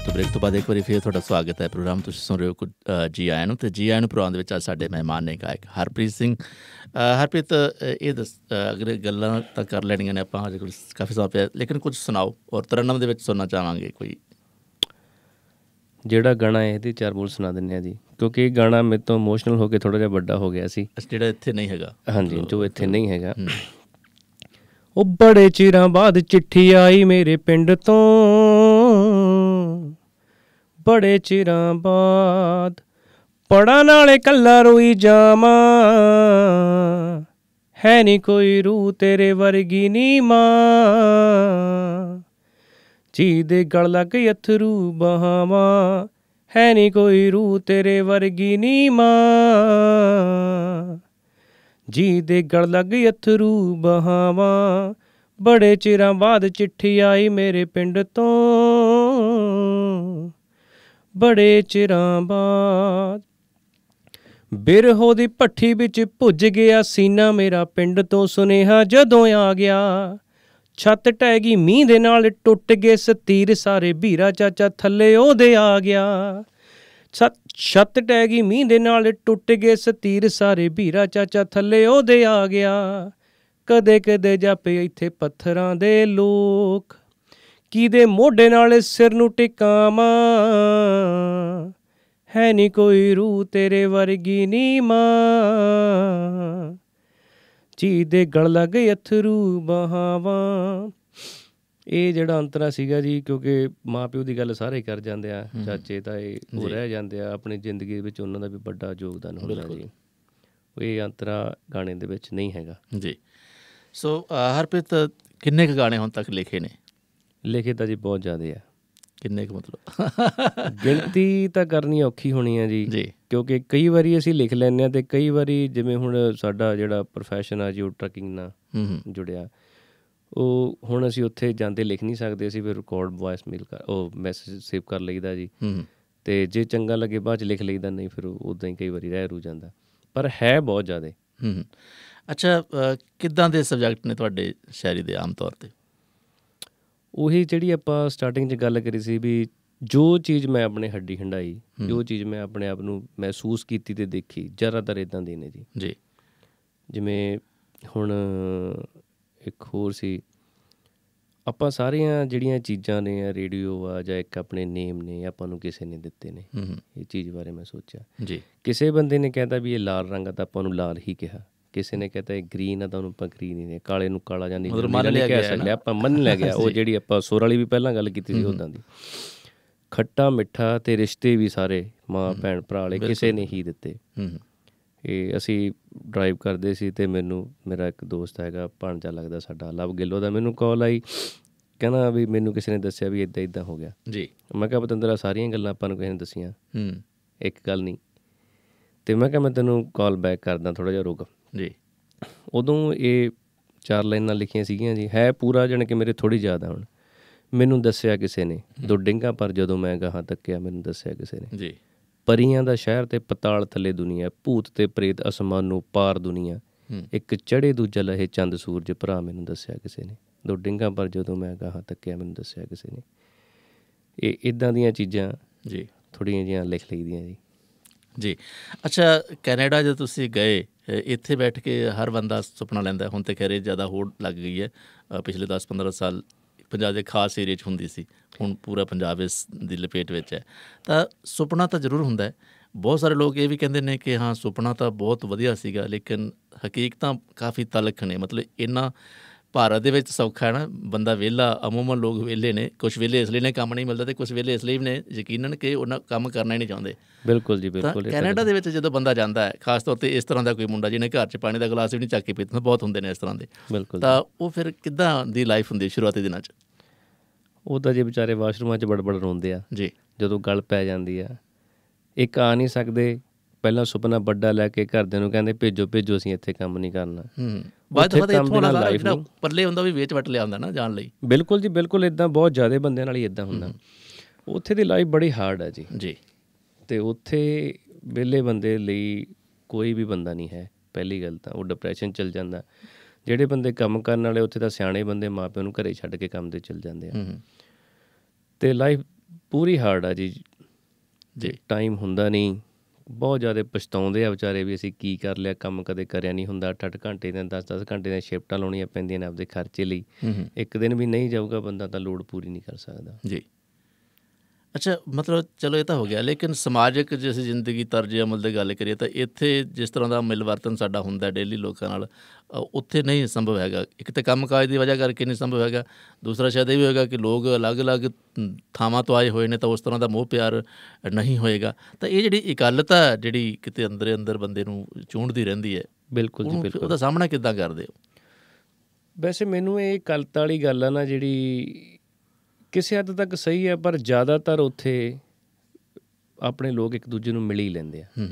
ਤੋ ਬ੍ਰੇਕ ਤੋਂ ਬਾਅਦ ਇੱਕ ਵਾਰੀ ਫੇਰ ਤੁਹਾਡਾ ਸਵਾਗਤ ਹੈ ਪ੍ਰੋਗਰਾਮ ਤੁਸੀਂ ਸੁਣ ਰਹੇ ਹੋ ਜੀ ਆਇਆਂ ਨੂੰ ਤੇ ਜੀ ਆਇਆਂ ਨੂੰ ਪ੍ਰੋਗਰਾਮ ਦੇ ਵਿੱਚ ਅੱਜ ਸਾਡੇ ਮਹਿਮਾਨ ਨੇ ਗਾਇਕ ਹਰਪ੍ਰੀਤ ਸਿੰਘ ਹਰਪ੍ਰੀਤ ਇਹ ਦੱਸ ਅਗਰ ਗੱਲਾਂ ਤਾਂ ਕਰ ਲੈਣੀਆਂ ਨੇ ਆਪਾਂ ਕੁਝ ਕਾਫੀ ਸਮਾਂ ਪਿਆ ਲੇਕਿਨ ਕੁਝ ਸੁਣਾਓ ਔਰ ਤਰਨਮ ਦੇ ਵਿੱਚ ਸੁਣਨਾ ਚਾਹਾਂਗੇ ਕੋਈ ਜਿਹੜਾ ਗਾਣਾ ਹੈ ਇਹਦੇ ਚਾਰ ਬੋਲ ਸੁਣਾ ਦਿੰਨੇ ਆ ਜੀ ਕਿਉਂਕਿ ਇਹ ਗਾਣਾ ਮੇਰੇ ਤੋਂ ਇਮੋਸ਼ਨਲ ਹੋ ਕੇ ਥੋੜਾ ਜਿਹਾ ਵੱਡਾ ਹੋ ਗਿਆ ਸੀ ਜਿਹੜਾ ਇੱਥੇ ਨਹੀਂ ਹੈਗਾ ਹਾਂਜੀ ਜੋ ਇੱਥੇ ਨਹੀਂ ਹੈਗਾ ਉਹ ਬੜੇ ਚਿਰਾਂ ਬਾਅਦ ਚਿੱਠੀ ਆਈ ਮੇਰੇ ਪਿੰਡ ਤੋਂ ਬੜੇ ਚਿਰਾਂ ਬਾਅਦ ਪੜਾ ਨਾਲੇ ਕੱਲਾ ਰੋਈ ਜਾਵਾਂ ਹੈ ਨਹੀਂ ਕੋਈ ਰੂ ਤੇਰੇ ਵਰਗੀ ਨੀ ਮਾਂ ਜੀ ਦੇ ਗਲ ਲੱਗ ਅਥਰੂ ਬਹਾਵਾ ਹੈ ਨਹੀਂ ਕੋਈ ਰੂ ਤੇਰੇ ਵਰਗੀ ਨੀ ਮਾਂ ਜੀ ਦੇ ਗਲ ਲੱਗ ਅਥਰੂ ਬਹਾਵਾ ਬੜੇ ਚਿਰਾਂ ਬਾਅਦ ਚਿੱਠੀ ਆਈ ਮੇਰੇ ਪਿੰਡ ਤੋਂ ਬੜੇ ਚਿਰਾਂ ਬਾਅਦ ਬਿਰਹੋ ਦੀ ਪੱਠੀ ਵਿੱਚ ਭੁੱਜ ਗਿਆ ਸੀਨਾ ਮੇਰਾ ਪਿੰਡ ਤੋਂ ਸੁਨੇਹਾ ਜਦੋਂ ਆ ਗਿਆ ਛੱਤ ਟਹਿ ਗਈ ਮੀਂਹ ਦੇ ਨਾਲ ਟੁੱਟ ਗਏ ਸਤੀਰ ਸਾਰੇ ਭੀਰਾ ਚਾਚਾ ਥੱਲੇ ਉਹਦੇ ਆ ਗਿਆ ਛੱਤ ਟਹਿ ਗਈ ਮੀਂਹ ਦੇ ਨਾਲ ਟੁੱਟ ਗਏ ਸਤੀਰ ਸਾਰੇ ਭੀਰਾ ਚਾਚਾ ਥੱਲੇ ਉਹਦੇ ਆ ਗਿਆ ਕਦੇ ਕਦੇ ਜਾਪੇ ਇੱਥੇ ਪੱਥਰਾਂ ਦੇ ਲੋਕ ਕਿਦੇ ਮੋਢੇ ਨਾਲ ਸਿਰ ਨੂੰ ਟਿਕਾਵਾ ਹੈ ਨਹੀਂ ਕੋਈ ਰੂ ਤੇਰੇ ਵਰਗੀ ਨੀ ਮਾਂ ਜੀ ਦੇ ਗਲ ਲੱਗ ਅਥਰੂ ਬਹਾਵਾ ਇਹ ਜਿਹੜਾ ਅੰਤਰਾ ਸੀਗਾ ਜੀ ਕਿਉਂਕਿ ਮਾਪਿਓ ਦੀ ਗੱਲ ਸਾਰੇ ਕਰ ਜਾਂਦੇ ਆ ਚਾਚੇ ਤਾਂ ਇਹ ਹੋ ਰਹਿ ਜਾਂਦੇ ਆ ਆਪਣੀ ਜ਼ਿੰਦਗੀ ਵਿੱਚ ਉਹਨਾਂ ਦਾ ਵੀ ਵੱਡਾ ਯੋਗਦਾਨ ਹੁੰਦਾ ਜੀ ਇਹ ਅੰਤਰਾ ਗਾਣੇ ਦੇ ਵਿੱਚ ਨਹੀਂ ਹੈਗਾ ਜੀ ਸੋ ਹਰਪ੍ਰੀਤ ਕਿੰਨੇ ਕ ਗਾਣੇ ਹੁਣ ਤੱਕ ਲਿਖੇ ਨੇ ਲਿਖੇ ਤਾਂ ਜੀ ਬਹੁਤ ਜ਼ਿਆਦੇ ਆ ਕਿੰਨੇ ਕ ਮਤਲਬ ਗਿਣਤੀ ਤਾਂ ਕਰਨੀ ਔਖੀ ਹੋਣੀ ਆ ਜੀ ਜੀ ਕਿਉਂਕਿ ਕਈ ਵਾਰੀ ਅਸੀਂ ਲਿਖ ਲੈਂਦੇ ਆ ਤੇ ਕਈ ਵਾਰੀ ਜਿਵੇਂ ਹੁਣ ਸਾਡਾ ਜਿਹੜਾ profession ਆ ਜੀ ਉਹ ਟਰਕਿੰਗ ਨਾਲ ਜੁੜਿਆ ਉਹ ਹੁਣ ਅਸੀਂ ਉੱਥੇ ਜਾਂਦੇ ਲਿਖ ਨਹੀਂ ਸਕਦੇ ਅਸੀਂ ਫਿਰ ਰਿਕਾਰਡ ਵੌਇਸ ਮੇਲ ਕਰ ਉਹ ਮੈਸੇਜ ਸੇਵ ਕਰ ਲਈਦਾ ਜੀ ਤੇ ਜੇ ਚੰਗਾ ਲੱਗੇ ਬਾਅਦ ਚ ਲਿਖ ਲਈਦਾ ਨਹੀਂ ਫਿਰ ਉਦਾਂ ਹੀ ਕਈ ਵਾਰੀ ਰਹਿ ਰੂ ਜਾਂਦਾ ਪਰ ਹੈ ਬਹੁਤ ਜ਼ਿਆਦਾ ਅੱਛਾ ਕਿੱਦਾਂ ਦੇ ਸਬਜੈਕਟ ਨੇ ਤੁਹਾਡੇ ਸ਼ਾਇਰੀ ਦੇ ਆਮ ਤੌਰ ਤੇ ਉਹੀ ਜਿਹੜੀ ਆਪਾਂ ਸਟਾਰਟਿੰਗ 'ਚ ਗੱਲ ਕਰੀ ਸੀ ਵੀ ਜੋ ਚੀਜ਼ ਮੈਂ ਆਪਣੇ ਹੱਡੀ ਹੰਡਾਈ ਜੋ ਚੀਜ਼ ਮੈਂ ਆਪਣੇ ਆਪ ਨੂੰ ਮਹਿਸੂਸ ਕੀਤੀ ਤੇ ਦੇਖੀ ਜ਼ਿਆਦਾਤਰ ਇਦਾਂ ਦੀ ਨੇ ਜੀ ਜੀ ਜਿਵੇਂ ਹੁਣ ਇੱਕ ਹੋਰ ਸੀ ਆਪਾਂ ਸਾਰੀਆਂ ਜਿਹੜੀਆਂ ਚੀਜ਼ਾਂ ਨੇ ਆ ਰੇਡੀਓ ਆ ਜਾਂ ਇੱਕ ਆਪਣੇ ਨੇਮ ਨੇ ਆਪਾਂ ਨੂੰ ਕਿਸੇ ਨੇ ਦਿੱਤੇ ਨੇ ਇਹ ਚੀਜ਼ ਬਾਰੇ ਮੈਂ ਸੋਚਿਆ ਜੀ ਕਿਸੇ ਬੰਦੇ ਨੇ ਕਹਿੰਦਾ ਵੀ ਇਹ ਲਾਲ ਰੰਗ ਆ ਤਾਂ ਆਪਾਂ ਨੂੰ ਲਾਲ ਹੀ ਕਿਹਾ ਕਿਸੇ ਨੇ ਕਹਤਾ ਇਹ ਗ੍ਰੀਨ ਆ ਤਾਂ ਉਹਨੂੰ ਆਪਾਂ ਗ੍ਰੀਨ ਹੀ ਨੇ ਕਾਲੇ ਨੂੰ ਕਾਲਾ ਜਾਂ ਨਹੀਂ ਮਤਲਬ ਮੰਨ ਲਿਆ ਗਿਆ ਆਪਾਂ ਮੰਨ ਲਿਆ ਗਿਆ ਉਹ *laughs* ਜਿਹੜੀ ਆਪਾਂ ਸੋਰ ਵਾਲੀ ਵੀ ਪਹਿਲਾਂ ਗੱਲ ਕੀਤੀ ਸੀ ਉਦਾਂ ਦੀ ਖੱਟਾ ਮਿੱਠਾ ਤੇ ਰਿਸ਼ਤੇ ਵੀ ਸਾਰੇ ਮਾਂ ਭੈਣ ਭਰਾ ਵਾਲੇ ਕਿਸੇ ਨੇ ਹੀ ਦਿੱਤੇ ਹੂੰ ਇਹ ਅਸੀਂ ਡਰਾਈਵ ਕਰਦੇ ਸੀ ਤੇ ਮੈਨੂੰ ਮੇਰਾ ਇੱਕ ਦੋਸਤ ਹੈਗਾ ਭਾਂਜਾ ਲੱਗਦਾ ਸਾਡਾ ਲਵ ਗਿੱਲੋ ਦਾ ਮੈਨੂੰ ਕਾਲ ਆਈ ਕਹਿੰਦਾ ਵੀ ਮੈਨੂੰ ਕਿਸੇ ਨੇ ਦੱਸਿਆ ਵੀ ਇਦਾਂ ਇਦਾਂ ਹੋ ਗਿਆ ਜੀ ਮੈਂ ਕਿਹਾ ਪਤੰਦਰਾ ਸਾਰੀਆਂ ਗੱਲਾਂ ਆਪਾਂ ਨੂੰ ਕਿਸੇ ਨੇ ਦੱਸੀਆਂ ਹੂੰ ਇੱਕ ਗੱਲ ਨਹੀਂ ਤੇ ਮੈਂ ਕਿਹਾ ਮੈਂ ਤੈਨੂੰ ਕਾਲ ਬੈਕ ਕਰਦਾ ਥੋੜਾ ਜਿਹਾ ਰੁਕ ਜੀ ਉਦੋਂ ਇਹ ਚਾਰ ਲਾਈਨਾਂ ਲਿਖੀਆਂ ਸੀਗੀਆਂ ਜੀ ਹੈ ਪੂਰਾ ਜਣ ਕਿ ਮੇਰੇ ਥੋੜੀ ਜ਼ਿਆਦਾ ਹੁਣ ਮੈਨੂੰ ਦੱਸਿਆ ਕਿਸੇ ਨੇ ਦੋ ਡਿੰਗਾ ਪਰ ਜਦੋਂ ਮੈਂ ਗਾਹਾਂ ਤੱਕਿਆ ਮੈਨੂੰ ਦੱਸਿਆ ਕਿਸੇ ਨੇ ਜੀ ਪਰੀਆਂ ਦਾ ਸ਼ਹਿਰ ਤੇ ਪਤਾਲ ਥੱਲੇ ਦੁਨੀਆ ਭੂਤ ਤੇ ਪ੍ਰੇਤ ਨੂੰ ਪਾਰ ਦੁਨੀਆ ਇੱਕ ਚੜੇ ਦੂਜਾ ਲਹੇ ਚੰਦ ਸੂਰਜ ਭਰਾ ਮੈਨੂੰ ਦੱਸਿਆ ਕਿਸੇ ਨੇ ਦੋ ਡਿੰਗਾ ਪਰ ਜਦੋਂ ਮੈਂ ਗਾਹਾਂ ਤੱਕਿਆ ਮੈਨੂੰ ਦੱਸਿਆ ਕਿਸੇ ਨੇ ਇਹ ਇਦਾਂ ਦੀਆਂ ਚੀਜ਼ਾਂ ਜੀ ਥੋੜੀਆਂ ਜੀਆਂ ਲਿਖ ਲਈਆਂ ਜੀ ਜੀ ਅੱਛਾ ਕੈਨੇਡਾ ਜੇ ਤੁਸੀਂ ਗਏ ਇੱਥੇ ਬੈਠ ਕੇ ਹਰ ਬੰਦਾ ਸੁਪਨਾ ਲੈਂਦਾ ਹੁਣ ਤੇ ਖੈਰੇ ਜ਼ਿਆਦਾ ਹੋੜ ਲੱਗ ਗਈ ਹੈ ਪਿਛਲੇ 10-15 ਸਾਲ ਪੰਜਾਬ ਦੇ ਖਾਸ ਏਰੀਆ 'ਚ ਹੁੰਦੀ ਸੀ ਹੁਣ ਪੂਰਾ ਪੰਜਾਬ ਇਸ ਦੀ ਲਪੇਟ ਵਿੱਚ ਹੈ ਤਾਂ ਸੁਪਨਾ ਤਾਂ ਜ਼ਰੂਰ ਹੁੰਦਾ ਹੈ ਬਹੁਤ ਸਾਰੇ ਲੋਕ ਇਹ ਵੀ ਕਹਿੰਦੇ ਨੇ ਕਿ ਹਾਂ ਸੁਪਨਾ ਤਾਂ ਬਹੁਤ ਵਧੀਆ ਸੀਗਾ ਲੇਕਿਨ ਹਕੀਕਤਾਂ ਕਾਫੀ ਤਲਖ ਨੇ ਮਤਲਬ ਇਹਨਾਂ ਭਾਰਤ ਦੇ ਵਿੱਚ ਸੌਖਾ ਹੈ ਨਾ ਬੰਦਾ ਵਿਹਲਾ ਅਮੂਮਨ ਲੋਕ ਵਿਹਲੇ ਨੇ ਕੁਝ ਵਿਹਲੇ ਇਸ ਲਈ ਨੇ ਕੰਮ ਨਹੀਂ ਮਿਲਦਾ ਤੇ ਕੁਝ ਵਿਹਲੇ ਇਸ ਲਈ ਨੇ ਯਕੀਨਨ ਕਿ ਉਹਨਾਂ ਕੰਮ ਕਰਨਾ ਹੀ ਨਹੀਂ ਚਾਹੁੰਦੇ ਬਿਲਕੁਲ ਜੀ ਬਿਲਕੁਲ ਕੈਨੇਡਾ ਦੇ ਵਿੱਚ ਜਦੋਂ ਬੰਦਾ ਜਾਂਦਾ ਹੈ ਖਾਸ ਤੌਰ ਤੇ ਇਸ ਤਰ੍ਹਾਂ ਦਾ ਕੋਈ ਮੁੰਡਾ ਜਿਹਨੇ ਘਰ 'ਚ ਪਾਣੀ ਦਾ ਗਲਾਸ ਵੀ ਨਹੀਂ ਚੱਕ ਕੇ ਪੀਤਾ ਬਹੁਤ ਹੁੰਦੇ ਨੇ ਇਸ ਤਰ੍ਹਾਂ ਦੇ ਤਾਂ ਉਹ ਫਿਰ ਕਿੱਦਾਂ ਦੀ ਲਾਈਫ ਹੁੰਦੀ ਸ਼ੁਰੂਆਤੀ ਦਿਨਾਂ 'ਚ ਉਹ ਤਾਂ ਜੇ ਵਿਚਾਰੇ ਵਾਸ਼ਰੂਮਾਂ 'ਚ ਬੜਬੜ ਰੋਂਦੇ ਆ ਜੀ ਜਦੋਂ ਗੱਲ ਪੈ ਜਾਂਦੀ ਆ ਇਹ ਆ ਨਹੀਂ ਸਕਦੇ ਪਹਿਲਾ ਸੁਪਨਾ ਵੱਡਾ ਲੈ ਕੇ ਘਰਦਿਆਂ ਨੂੰ ਕਹਿੰਦੇ ਭੇਜੋ ਭੇਜੋ ਅਸੀਂ ਇੱਥੇ ਕੰਮ ਨਹੀਂ ਕਰਨਾ ਹੂੰ ਬਾਅਦ ਵਿੱਚ ਇੱਥੋਂ ਨਾਲ ਲਾਈਫ ਨਾ ਪਰਲੇ ਹੁੰਦਾ ਵੀ ਵੇਚ ਵਟ ਲਿਆਉਂਦਾ ਨਾ ਜਾਣ ਲਈ ਬਿਲਕੁਲ ਜੀ ਬਿਲਕੁਲ ਇਦਾਂ ਬਹੁਤ ਜ਼ਿਆਦਾ ਬੰਦਿਆਂ ਨਾਲ ਹੀ ਇਦਾਂ ਹੁੰਦਾ ਉੱਥੇ ਦੀ ਲਾਈਫ ਬੜੀ ਹਾਰਡ ਹੈ ਜੀ ਜੀ ਤੇ ਉੱਥੇ ਵਿਲੇ ਬੰਦੇ ਲਈ ਕੋਈ ਵੀ ਬੰਦਾ ਨਹੀਂ ਹੈ ਪਹਿਲੀ ਗੱਲ ਤਾਂ ਉਹ ਡਿਪਰੈਸ਼ਨ ਚੱਲ ਜਾਂਦਾ ਜਿਹੜੇ ਬੰਦੇ ਕੰਮ ਕਰਨ ਵਾਲੇ ਉੱਥੇ ਤਾਂ ਸਿਆਣੇ ਬੰਦੇ ਮਾਪਿਆਂ ਨੂੰ ਘਰੇ ਛੱਡ ਕੇ ਕੰਮ ਤੇ ਚੱਲ ਜਾਂਦੇ ਆ ਤੇ ਲਾਈਫ ਪੂਰੀ ਹਾਰਡ ਆ ਜੀ ਜੀ ਟਾਈਮ ਹੁੰਦਾ ਨਹੀਂ ਬਹੁਤ ਜ਼ਿਆਦਾ ਪਛਤਾਉਂਦੇ ਆ ਵਿਚਾਰੇ ਵੀ ਅਸੀਂ ਕੀ ਕਰ ਲਿਆ ਕੰਮ ਕਦੇ ਕਰਿਆ ਨਹੀਂ ਹੁੰਦਾ 8-8 ਘੰਟੇ ਦੇ 10-10 ਘੰਟੇ ਦੀਆਂ ਸ਼ਿਫਟਾਂ ਲਾਉਣੀਆਂ ਪੈਂਦੀਆਂ ਨੇ ਆਪਦੇ ਖਰਚੇ ਲਈ ਇੱਕ ਦਿਨ ਵੀ ਨਹੀਂ ਜਾਊਗਾ ਬੰਦਾ ਤਾਂ ਲੋਡ ਪੂਰੀ ਨਹੀਂ ਕਰ ਸਕਦਾ ਜੀ ਅੱਛਾ ਮਤਲਬ ਚਲੋ ਇਹ ਤਾਂ ਹੋ ਗਿਆ ਲੇਕਿਨ ਸਮਾਜਿਕ ਜਿਸ ਜ਼ਿੰਦਗੀ ਤਰਜ ਅਮਲ ਦੇ ਗੱਲ ਕਰੀਏ ਤਾਂ ਇੱਥੇ ਜਿਸ ਤਰ੍ਹਾਂ ਦਾ ਮਿਲਵਰਤਨ ਸਾਡਾ ਹੁੰਦਾ ਡੇਲੀ ਲੋਕਾਂ ਨਾਲ ਉੱਥੇ ਨਹੀਂ ਸੰਭਵ ਹੈਗਾ ਇੱਕ ਤਾਂ ਕੰਮਕਾਜ ਦੀ ਵਜ੍ਹਾ ਕਰਕੇ ਨਹੀਂ ਸੰਭਵ ਹੈਗਾ ਦੂਸਰਾ ਸ਼ਾਇਦ ਇਹ ਵੀ ਹੋਏਗਾ ਕਿ ਲੋਕ ਅਲੱਗ-ਅਲੱਗ ਥਾਵਾਂ ਤੋਂ ਆਏ ਹੋਏ ਨੇ ਤਾਂ ਉਸ ਤਰ੍ਹਾਂ ਦਾ ਮੋਹ ਪਿਆਰ ਨਹੀਂ ਹੋਏਗਾ ਤਾਂ ਇਹ ਜਿਹੜੀ ਇਕੱਲਤਾ ਜਿਹੜੀ ਕਿਤੇ ਅੰਦਰੇ ਅੰਦਰ ਬੰਦੇ ਨੂੰ ਚੂੰਡਦੀ ਰਹਿੰਦੀ ਹੈ ਬਿਲਕੁਲ ਜੀ ਬਿਲਕੁਲ ਉਹਦਾ ਸਾਹਮਣਾ ਕਿੱਦਾਂ ਕਰਦੇ ਹੋ ਵੈਸੇ ਮੈਨੂੰ ਇਹ ਇਕੱਲਤਾ ਵਾਲੀ ਗੱਲ ਆ ਨਾ ਜਿਹੜੀ ਕਿਸੇ ਹੱਦ ਤੱਕ ਸਹੀ ਹੈ ਪਰ ਜ਼ਿਆਦਾਤਰ ਉੱਥੇ ਆਪਣੇ ਲੋਕ ਇੱਕ ਦੂਜੇ ਨੂੰ ਮਿਲ ਹੀ ਲੈਂਦੇ ਆ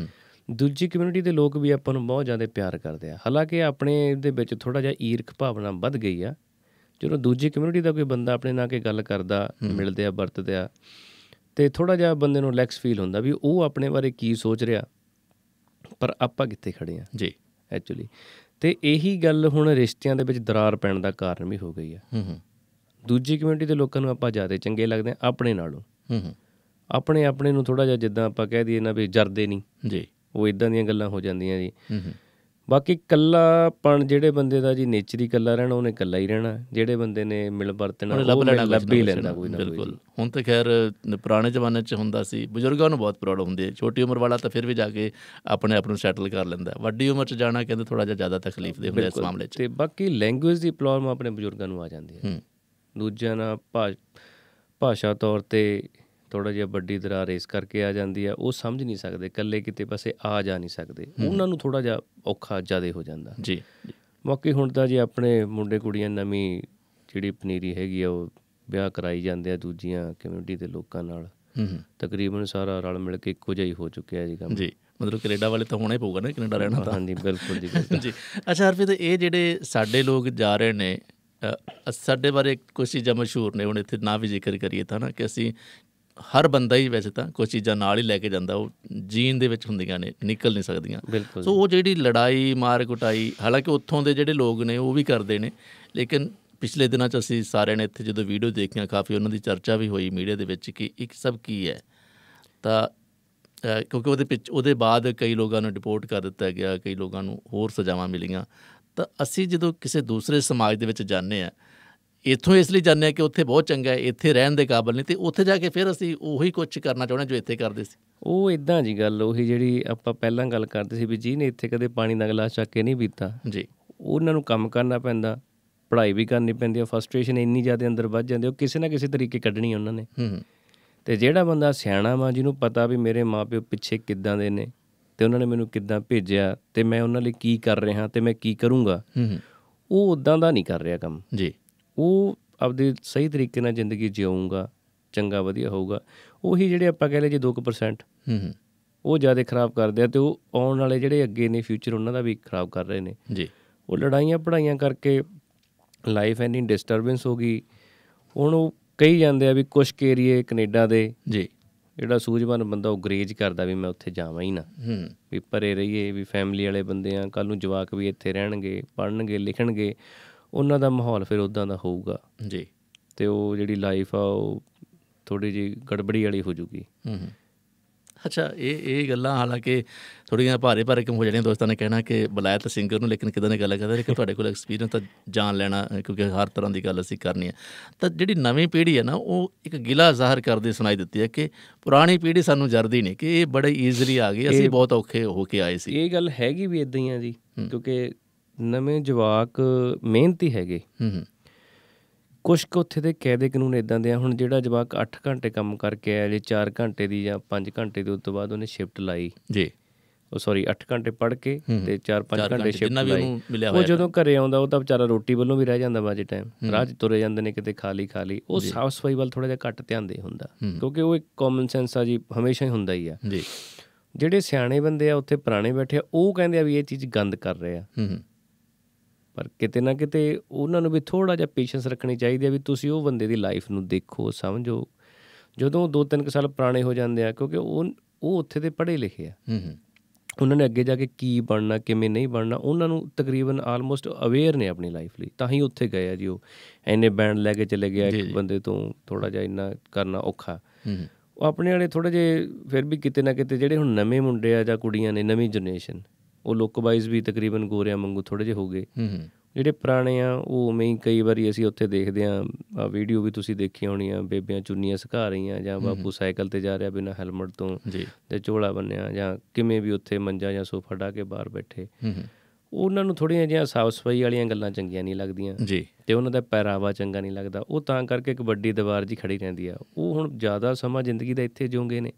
ਦੂਜੀ ਕਮਿਊਨਿਟੀ ਦੇ ਲੋਕ ਵੀ ਆਪਾਂ ਨੂੰ ਬਹੁਤ ਜ਼ਿਆਦਾ ਪਿਆਰ ਕਰਦੇ ਆ ਹਾਲਾਂਕਿ ਆਪਣੇ ਦੇ ਵਿੱਚ ਥੋੜਾ ਜਿਹਾ ਈਰਖ ਭਾਵਨਾ ਵੱਧ ਗਈ ਆ ਜਦੋਂ ਦੂਜੀ ਕਮਿਊਨਿਟੀ ਦਾ ਕੋਈ ਬੰਦਾ ਆਪਣੇ ਨਾਲ ਕੇ ਗੱਲ ਕਰਦਾ ਮਿਲਦੇ ਆ ਵਰਤਦੇ ਆ ਤੇ ਥੋੜਾ ਜਿਹਾ ਬੰਦੇ ਨੂੰ ਰਿਲੈਕਸ ਫੀਲ ਹੁੰਦਾ ਵੀ ਉਹ ਆਪਣੇ ਬਾਰੇ ਕੀ ਸੋਚ ਰਿਹਾ ਪਰ ਆਪਾਂ ਕਿੱਥੇ ਖੜੇ ਆ ਜੀ ਐਕਚੁਅਲੀ ਤੇ ਇਹੀ ਗੱਲ ਹੁਣ ਰਿਸ਼ਤਿਆਂ ਦੇ ਵਿੱਚ ਦਰਾਰ ਪੈਣ ਦਾ ਕਾਰਨ ਵੀ ਹੋ ਗਈ ਆ ਹੂੰ ਹੂੰ ਦੂਜੀ ਕਮਿਊਨਿਟੀ ਦੇ ਲੋਕਾਂ ਨੂੰ ਆਪਾਂ ਜ਼ਿਆਦਾ ਚੰਗੇ ਲੱਗਦੇ ਆ ਆਪਣੇ ਨਾਲੋਂ ਹੂੰ ਹੂੰ ਆਪਣੇ ਆਪਣੇ ਨੂੰ ਥੋੜਾ ਜਿਹਾ ਜਿੱਦਾਂ ਆਪਾਂ ਕਹਿ ਦਈਏ ਨਾ ਵੀ ਜਰਦੇ ਨਹੀਂ ਜੀ ਉਹ ਇਦਾਂ ਦੀਆਂ ਗੱਲਾਂ ਹੋ ਜਾਂਦੀਆਂ ਜੀ ਹੂੰ ਹੂੰ ਬਾਕੀ ਕੱਲਾਪਣ ਜਿਹੜੇ ਬੰਦੇ ਦਾ ਜੀ ਨੇਚਰ ਹੀ ਕੱਲਾ ਰਹਿਣਾ ਉਹਨੇ ਕੱਲਾ ਹੀ ਰਹਿਣਾ ਜਿਹੜੇ ਬੰਦੇ ਨੇ ਮਿਲ ਵਰਤਣਾ ਉਹ ਲੱਭ ਹੀ ਲੈਂਦਾ ਕੋਈ ਨਾ ਬਿਲਕੁਲ ਹੁਣ ਤਾਂ ਖੈਰ ਪੁਰਾਣੇ ਜ਼ਮਾਨੇ 'ਚ ਹੁੰਦਾ ਸੀ ਬਜ਼ੁਰਗਾਂ ਨੂੰ ਬਹੁਤ ਪ੍ਰੋਬਲਮ ਹੁੰਦੀ ਹੈ ਛੋਟੀ ਉਮਰ ਵਾਲਾ ਤਾਂ ਫਿਰ ਵੀ ਜਾ ਕੇ ਆਪਣੇ ਆਪ ਨੂੰ ਸੈਟਲ ਕਰ ਲੈਂਦਾ ਵੱਡੀ ਉਮਰ 'ਚ ਜਾਣਾ ਕਹਿੰਦੇ ਥੋੜਾ ਜਿਹਾ ਜ਼ਿਆਦਾ ਤਕਲੀਫ ਦੇ ਹੁੰਦਾ ਇਸ ਮਾਮਲੇ 'ਚ ਤੇ ਬਾਕੀ ਲੈਂਗੁਏਜ ਦੀ ਪ੍ਰੋਬਲਮ ਆਪਣੇ ਬਜ਼ੁਰਗਾਂ ਨੂੰ ਆ ਜਾਂਦੀ ਹੈ ਦੂਜਿਆਂ ਨਾਲ ਭਾਸ਼ਾ ਤੌਰ ਤੇ ਥੋੜਾ ਜਿਹਾ ਵੱਡੀ ਦਰਾਰ ਇਸ ਕਰਕੇ ਆ ਜਾਂਦੀ ਆ ਉਹ ਸਮਝ ਨਹੀਂ ਸਕਦੇ ਇਕੱਲੇ ਕਿਤੇ ਪਾਸੇ ਆ ਜਾ ਨਹੀਂ ਸਕਦੇ ਉਹਨਾਂ ਨੂੰ ਥੋੜਾ ਜਿਹਾ ਔਖਾ ਜ਼ਿਆਦਾ ਹੋ ਜਾਂਦਾ ਜੀ ਬਾਕੀ ਹੁਣ ਤਾਂ ਜੇ ਆਪਣੇ ਮੁੰਡੇ ਕੁੜੀਆਂ ਨਵੀਂ ਜਿਹੜੀ ਪਨੀਰੀ ਹੈਗੀ ਆ ਉਹ ਵਿਆਹ ਕਰਾਈ ਜਾਂਦੇ ਆ ਦੂਜੀਆਂ ਕਮਿਊਨਿਟੀ ਦੇ ਲੋਕਾਂ ਨਾਲ ਤਕਰੀਬਨ ਸਾਰਾ ਰਲ ਮਿਲ ਕੇ ਇੱਕੋ ਜਿਹਾ ਹੀ ਹੋ ਚੁੱਕਿਆ ਜੀ ਕੰਮ ਜੀ ਮਤਲਬ ਕੈਨੇਡਾ ਵਾਲੇ ਤਾਂ ਹੋਣਾ ਹੀ ਪਊਗਾ ਨਾ ਕੈਨੇਡਾ ਰਹਿਣਾ ਤਾਂ ਹਾਂਜੀ ਬਿਲਕੁਲ ਜੀ *laughs* ਜੀ ਅੱਛਾ ਤਾਂ ਇਹ ਜਿਹੜੇ ਸਾਡੇ ਲੋਕ ਜਾ ਰਹੇ ਨੇ ਸਾਡੇ ਬਾਰੇ ਕੁਝ ਚੀਜ਼ਾਂ ਮਸ਼ਹੂਰ ਨੇ ਹੁਣ ਇੱਥੇ ਨਾ ਵੀ ਜ਼ਿਕਰ ਕਰੀਏ ਤਾਂ ਨਾ ਕਿ ਅਸੀਂ ਹਰ ਬੰਦਾ ਹੀ ਵੈਸੇ ਤਾਂ ਕੋਈ ਚੀਜ਼ਾਂ ਨਾਲ ਹੀ ਲੈ ਕੇ ਜਾਂਦਾ ਉਹ ਜੀਨ ਦੇ ਵਿੱਚ ਹੁੰਦੀਆਂ ਨੇ ਨਿਕਲ ਨਹੀਂ ਸਕਦੀਆਂ ਸੋ ਉਹ ਜਿਹੜੀ ਲੜਾਈ ਮਾਰ ਕੁਟਾਈ ਹਾਲਾਂਕਿ ਉੱਥੋਂ ਦੇ ਜਿਹੜੇ ਲੋਕ ਨੇ ਉਹ ਵੀ ਕਰਦੇ ਨੇ ਲੇਕਿਨ ਪਿਛਲੇ ਦਿਨਾਂ 'ਚ ਅਸੀਂ ਸਾਰਿਆਂ ਨੇ ਇੱਥੇ ਜਦੋਂ ਵੀਡੀਓ ਦੇਖੀਆਂ ਕਾਫੀ ਉਹਨਾਂ ਦੀ ਚਰਚਾ ਵੀ ਹੋਈ ਮੀਡੀਆ ਦੇ ਵਿੱਚ ਕਿ ਇੱਕ ਸਭ ਕੀ ਹੈ ਤਾਂ ਕਿਉਂਕਿ ਉਹਦੇ ਪਿੱਛੇ ਉਹਦੇ ਬਾਅਦ ਕਈ ਲੋਕਾਂ ਨੂੰ ਡਿਪੋਰਟ ਕਰ ਦਿੱਤਾ ਗਿਆ ਕਈ ਲੋਕਾਂ ਨੂੰ ਹੋਰ ਸਜ਼ਾਵਾਂ ਮਿਲੀਆਂ ਤਾਂ ਅਸੀਂ ਜਦੋਂ ਕਿਸੇ ਦੂਸਰੇ ਸਮਾਜ ਦੇ ਵਿੱਚ ਜਾਂਦੇ ਆ ਇੱਥੋਂ ਇਸ ਲਈ ਜਾਂਦੇ ਆ ਕਿ ਉੱਥੇ ਬਹੁਤ ਚੰਗਾ ਹੈ ਇੱਥੇ ਰਹਿਣ ਦੇ ਕਾਬਿਲ ਨਹੀਂ ਤੇ ਉੱਥੇ ਜਾ ਕੇ ਫਿਰ ਅਸੀਂ ਉਹੀ ਕੁਝ ਕਰਨਾ ਚਾਹੁੰਦੇ ਜੋ ਇੱਥੇ ਕਰਦੇ ਸੀ ਉਹ ਇਦਾਂ ਜੀ ਗੱਲ ਉਹੀ ਜਿਹੜੀ ਆਪਾਂ ਪਹਿਲਾਂ ਗੱਲ ਕਰਦੇ ਸੀ ਵੀ ਜੀ ਨੇ ਇੱਥੇ ਕਦੇ ਪਾਣੀ ਦਾ ਗਲਾਸ ਚੱਕ ਕੇ ਨਹੀਂ ਪੀਤਾ ਜੀ ਉਹਨਾਂ ਨੂੰ ਕੰਮ ਕਰਨਾ ਪੈਂਦਾ ਪੜ੍ਹਾਈ ਵੀ ਕਰਨੀ ਪੈਂਦੀ ਹੈ ਫਰਸਟ੍ਰੇਸ਼ਨ ਇੰਨੀ ਜ਼ਿਆਦਾ ਅੰਦਰ ਵੱਜ ਜਾਂਦੀ ਉਹ ਕਿਸੇ ਨਾ ਕਿਸੇ ਤਰੀਕੇ ਕੱਢਣੀ ਉਹਨਾਂ ਨੇ ਤੇ ਜਿਹੜਾ ਬੰਦਾ ਸਿਆਣਾ ਵਾ ਜਿਹਨੂੰ ਪਤਾ ਵੀ ਮੇਰੇ ਮਾਪਿਓ ਪਿੱਛੇ ਕਿੱਦਾਂ ਦੇ ਨੇ ਤੇ ਉਹਨਾਂ ਨੇ ਮੈਨੂੰ ਕਿੱਦਾਂ ਭੇਜਿਆ ਤੇ ਮੈਂ ਉਹਨਾਂ ਲਈ ਕੀ ਕਰ ਰਿਹਾ ਤੇ ਮੈਂ ਕੀ ਕਰੂੰਗਾ ਉਹ ਉਦਾਂ ਦਾ ਨਹੀਂ ਕਰ ਰਿਹਾ ਕੰਮ ਜੀ ਉਹ ਆਪਦੇ ਸਹੀ ਤਰੀਕੇ ਨਾਲ ਜ਼ਿੰਦਗੀ ਜਿਊਂਗਾ ਚੰਗਾ ਵਧੀਆ ਹੋਊਗਾ ਉਹੀ ਜਿਹੜੇ ਆਪਾਂ ਕਹਿੰਦੇ ਜੀ 2% ਹੂੰ ਉਹ ਜਿਆਦਾ ਖਰਾਬ ਕਰਦੇ ਆ ਤੇ ਉਹ ਆਉਣ ਵਾਲੇ ਜਿਹੜੇ ਅੱਗੇ ਨੇ ਫਿਊਚਰ ਉਹਨਾਂ ਦਾ ਵੀ ਖਰਾਬ ਕਰ ਰਹੇ ਨੇ ਜੀ ਉਹ ਲੜਾਈਆਂ ਪੜਾਈਆਂ ਕਰਕੇ ਲਾਈਫ ਐਨੀ ਡਿਸਟਰਬੈਂਸ ਹੋ ਗਈ ਹੁਣ ਉਹ ਕਹੀ ਜਾਂਦੇ ਆ ਵੀ ਕੁਝ ਏਰੀਏ ਕੈਨੇਡਾ ਦੇ ਜੀ ਜਿਹੜਾ ਸੂਝਵਾਨ ਬੰਦਾ ਉਹ ਗਰੇਜ ਕਰਦਾ ਵੀ ਮੈਂ ਉੱਥੇ ਜਾਵਾਂ ਹੀ ਨਾ ਹੂੰ ਵੀ ਪਰੇ ਰਹੀਏ ਵੀ ਫੈਮਿਲੀ ਵਾਲੇ ਬੰਦੇ ਆ ਕੱਲ ਨੂੰ ਜਵਾਕ ਵੀ ਇੱਥੇ ਰਹਿਣਗੇ ਪੜਨਗੇ ਲਿਖਣਗੇ ਉਹਨਾਂ ਦਾ ਮਾਹੌਲ ਫਿਰ ਉਦਾਂ ਦਾ ਹੋਊਗਾ ਜੀ ਤੇ ਉਹ ਜਿਹੜੀ ਲਾਈਫ ਆ ਉਹ ਥੋੜੀ ਜੀ ਗੜਬੜੀ ਵਾਲੀ ਹੋ ਜੂਗੀ ਹੂੰ ਅੱਛਾ ਇਹ ਇਹ ਗੱਲਾਂ ਹਾਲਾਂਕਿ ਥੋੜੀਆਂ ਭਾਰੇ ਭਾਰੇ ਕਿਉਂ ਹੋ ਜਾਣੀਆਂ ਦੋਸਤਾਂ ਨੇ ਕਹਿਣਾ ਕਿ ਬਲਾਇਤ ਸਿੰਗਰ ਨੂੰ ਲੇਕਿਨ ਕਿਦਾਂ ਨੇ ਗੱਲ ਕਰਦਾ ਨੇ ਕਿ ਤੁਹਾਡੇ ਕੋਲ ਐਕਸਪੀਰੀਅੰਸ ਤਾਂ ਜਾਣ ਲੈਣਾ ਕਿਉਂਕਿ ਹਰ ਤਰ੍ਹਾਂ ਦੀ ਗੱਲ ਅਸੀਂ ਕਰਨੀ ਹੈ ਤਾਂ ਜਿਹੜੀ ਨਵੀਂ ਪੀੜ੍ਹੀ ਹੈ ਨਾ ਉਹ ਇੱਕ ਗਿਲਾ ਜ਼ਾਹਰ ਕਰਦੇ ਸੁਣਾਈ ਦਿੱਤੀ ਹੈ ਕਿ ਪੁਰਾਣੀ ਪੀੜ੍ਹੀ ਸਾਨੂੰ ਜਰਦੀ ਨਹੀਂ ਕਿ ਇਹ ਬੜੇ ਈਜ਼ਲੀ ਆ ਗਏ ਅਸੀਂ ਬਹੁਤ ਔਖੇ ਹੋ ਕੇ ਆਏ ਸੀ ਇਹ ਗੱਲ ਹੈਗੀ ਵੀ ਇਦਾਂ ਹੀ ਆ ਜੀ ਕਿਉਂਕਿ ਨਵੇਂ ਜਵਾਕ ਮਿਹਨਤੀ ਹੈਗੇ ਹੂੰ ਕੁਝ ਕੁ ਉੱਥੇ ਦੇ ਕਾਇਦੇ ਕਾਨੂੰਨ ਇਦਾਂ ਦੇ ਆ ਹੁਣ ਜਿਹੜਾ ਜਵਾਕ 8 ਘੰਟੇ ਕੰਮ ਕਰਕੇ ਆਇਆ ਜੇ 4 ਘੰਟੇ ਦੀ ਜਾਂ 5 ਘੰਟੇ ਦੀ ਉਸ ਤੋਂ ਬਾਅਦ ਉਹਨੇ ਸ਼ਿਫਟ ਲਾਈ ਜੀ ਉਹ ਸੌਰੀ 8 ਘੰਟੇ ਪੜ ਕੇ ਤੇ 4-5 ਘੰਟੇ ਸ਼ਿਫਟ ਲਾਈ ਉਹ ਜਦੋਂ ਘਰੇ ਆਉਂਦਾ ਉਹ ਤਾਂ ਵਿਚਾਰਾ ਰੋਟੀ ਵੱਲੋਂ ਵੀ ਰਹਿ ਜਾਂਦਾ ਬਾਜੇ ਟਾਈਮ ਰਾਹ 'ਚ ਤੁਰੇ ਜਾਂਦੇ ਨੇ ਕਿਤੇ ਖਾਲੀ ਖਾਲੀ ਉਹ ਸਾਫ ਸਫਾਈ ਵੱਲ ਥੋੜਾ ਜਿਹਾ ਘੱਟ ਧਿਆਨ ਦੇ ਹੁੰਦਾ ਕਿਉਂਕਿ ਉਹ ਇੱਕ ਕਾਮਨ ਸੈਂਸ ਆ ਜੀ ਹਮੇਸ਼ਾ ਹੀ ਹੁੰਦਾ ਹੀ ਆ ਜੀ ਜਿਹੜੇ ਸਿਆਣੇ ਬੰਦੇ ਆ ਉੱਥੇ ਪੁਰਾਣੇ ਬੈਠੇ ਆ ਉਹ ਕਹਿੰਦੇ ਆ ਵੀ ਇਹ ਚੀਜ਼ ਗੰਦ ਕਰ ਰਹੇ ਆ ਪਰ ਕਿਤੇ ਨਾ ਕਿਤੇ ਉਹਨਾਂ ਨੂੰ ਵੀ ਥੋੜਾ ਜਿਹਾ ਪੇਸ਼ੈਂਸ ਰੱਖਣੀ ਚਾਹੀਦੀ ਹੈ ਵੀ ਤੁਸੀਂ ਉਹ ਬੰਦੇ ਦੀ ਲਾਈਫ ਨੂੰ ਦੇਖੋ ਸਮਝੋ ਜਦੋਂ 2-3 ਸਾਲ ਪੁਰਾਣੇ ਹੋ ਜਾਂਦੇ ਆ ਕਿਉਂਕਿ ਉਹ ਉਹ ਉੱਥੇ ਦੇ ਪੜ੍ਹੇ ਲਿਖੇ ਆ ਹੂੰ ਉਹਨਾਂ ਨੇ ਅੱਗੇ ਜਾ ਕੇ ਕੀ ਬਣਨਾ ਕਿਵੇਂ ਨਹੀਂ ਬਣਨਾ ਉਹਨਾਂ ਨੂੰ ਤਕਰੀਬਨ ਆਲਮੋਸਟ ਅਵੇਅਰ ਨੇ ਆਪਣੀ ਲਾਈਫ ਲਈ ਤਾਂ ਹੀ ਉੱਥੇ ਗਏ ਆ ਜੀ ਉਹ ਐਨੇ ਬੈਂਡ ਲੈ ਕੇ ਚਲੇ ਗਿਆ ਇੱਕ ਬੰਦੇ ਤੋਂ ਥੋੜਾ ਜਿਹਾ ਇੰਨਾ ਕਰਨਾ ਔਖਾ ਉਹ ਆਪਣੇ ਵਾਲੇ ਥੋੜੇ ਜੇ ਫਿਰ ਵੀ ਕਿਤੇ ਨਾ ਕਿਤੇ ਜਿਹੜੇ ਹੁਣ ਨਵੇਂ ਮੁੰਡੇ ਆ ਜਾਂ ਕੁੜੀਆਂ ਨੇ ਨਵੀਂ ਜਨਰੇਸ਼ਨ ਉਹ ਲੁੱਕ ਵਾਈਜ਼ ਵੀ ਤਕਰੀਬਨ ਗੋਰਿਆਂ ਵਾਂਗੂ ਥੋੜੇ ਜਿਹਾ ਹੋ ਗਏ ਹੂੰ ਜਿਹੜੇ ਪੁਰਾਣੇ ਆ ਉਹ ਉਵੇਂ ਹੀ ਕਈ ਵਾਰੀ ਅਸੀਂ ਉੱਥੇ ਦੇਖਦੇ ਆ ਵੀਡੀਓ ਵੀ ਤੁਸੀਂ ਦੇਖੀ ਹੋਣੀ ਆ ਬੇਬੀਆਂ ਚੁੰਨੀਆਂ ਸੁਕਾ ਰਹੀਆਂ ਜਾਂ ਬਾਪੂ ਸਾਈਕਲ ਤੇ ਜਾ ਰਿਹਾ ਬਿਨਾ ਹੈਲਮਟ ਤੋਂ ਜੀ ਤੇ ਝੋਲਾ ਬੰਨਿਆ ਜਾਂ ਕਿਵੇਂ ਵੀ ਉੱਥੇ ਮੰਜਾ ਜਾਂ ਸੋਫਾ ਢਾ ਕੇ ਬਾਹਰ ਬੈਠੇ ਉਹਨਾਂ ਨੂੰ ਥੋੜੀਆਂ ਜਿਹੀਆਂ ਸਾਫ ਸਫਾਈ ਵਾਲੀਆਂ ਗੱਲਾਂ ਚੰਗੀਆਂ ਨਹੀਂ ਲੱਗਦੀਆਂ ਜੀ ਤੇ ਉਹਨਾਂ ਦਾ ਪਹਿਰਾਵਾ ਚੰਗਾ ਨਹੀਂ ਲੱਗਦਾ ਉਹ ਤਾਂ ਕਰਕੇ ਇੱਕ ਵੱਡੀ ਦੀਵਾਰ ਜੀ ਖੜੀ ਰਹਿੰਦੀ ਆ ਉਹ ਹੁਣ ਜ਼ਿਆਦਾ ਸਮਾਂ ਜ਼ਿੰਦਗੀ ਦਾ ਇੱਥੇ ਜਿਉਂਗੇ ਨੇ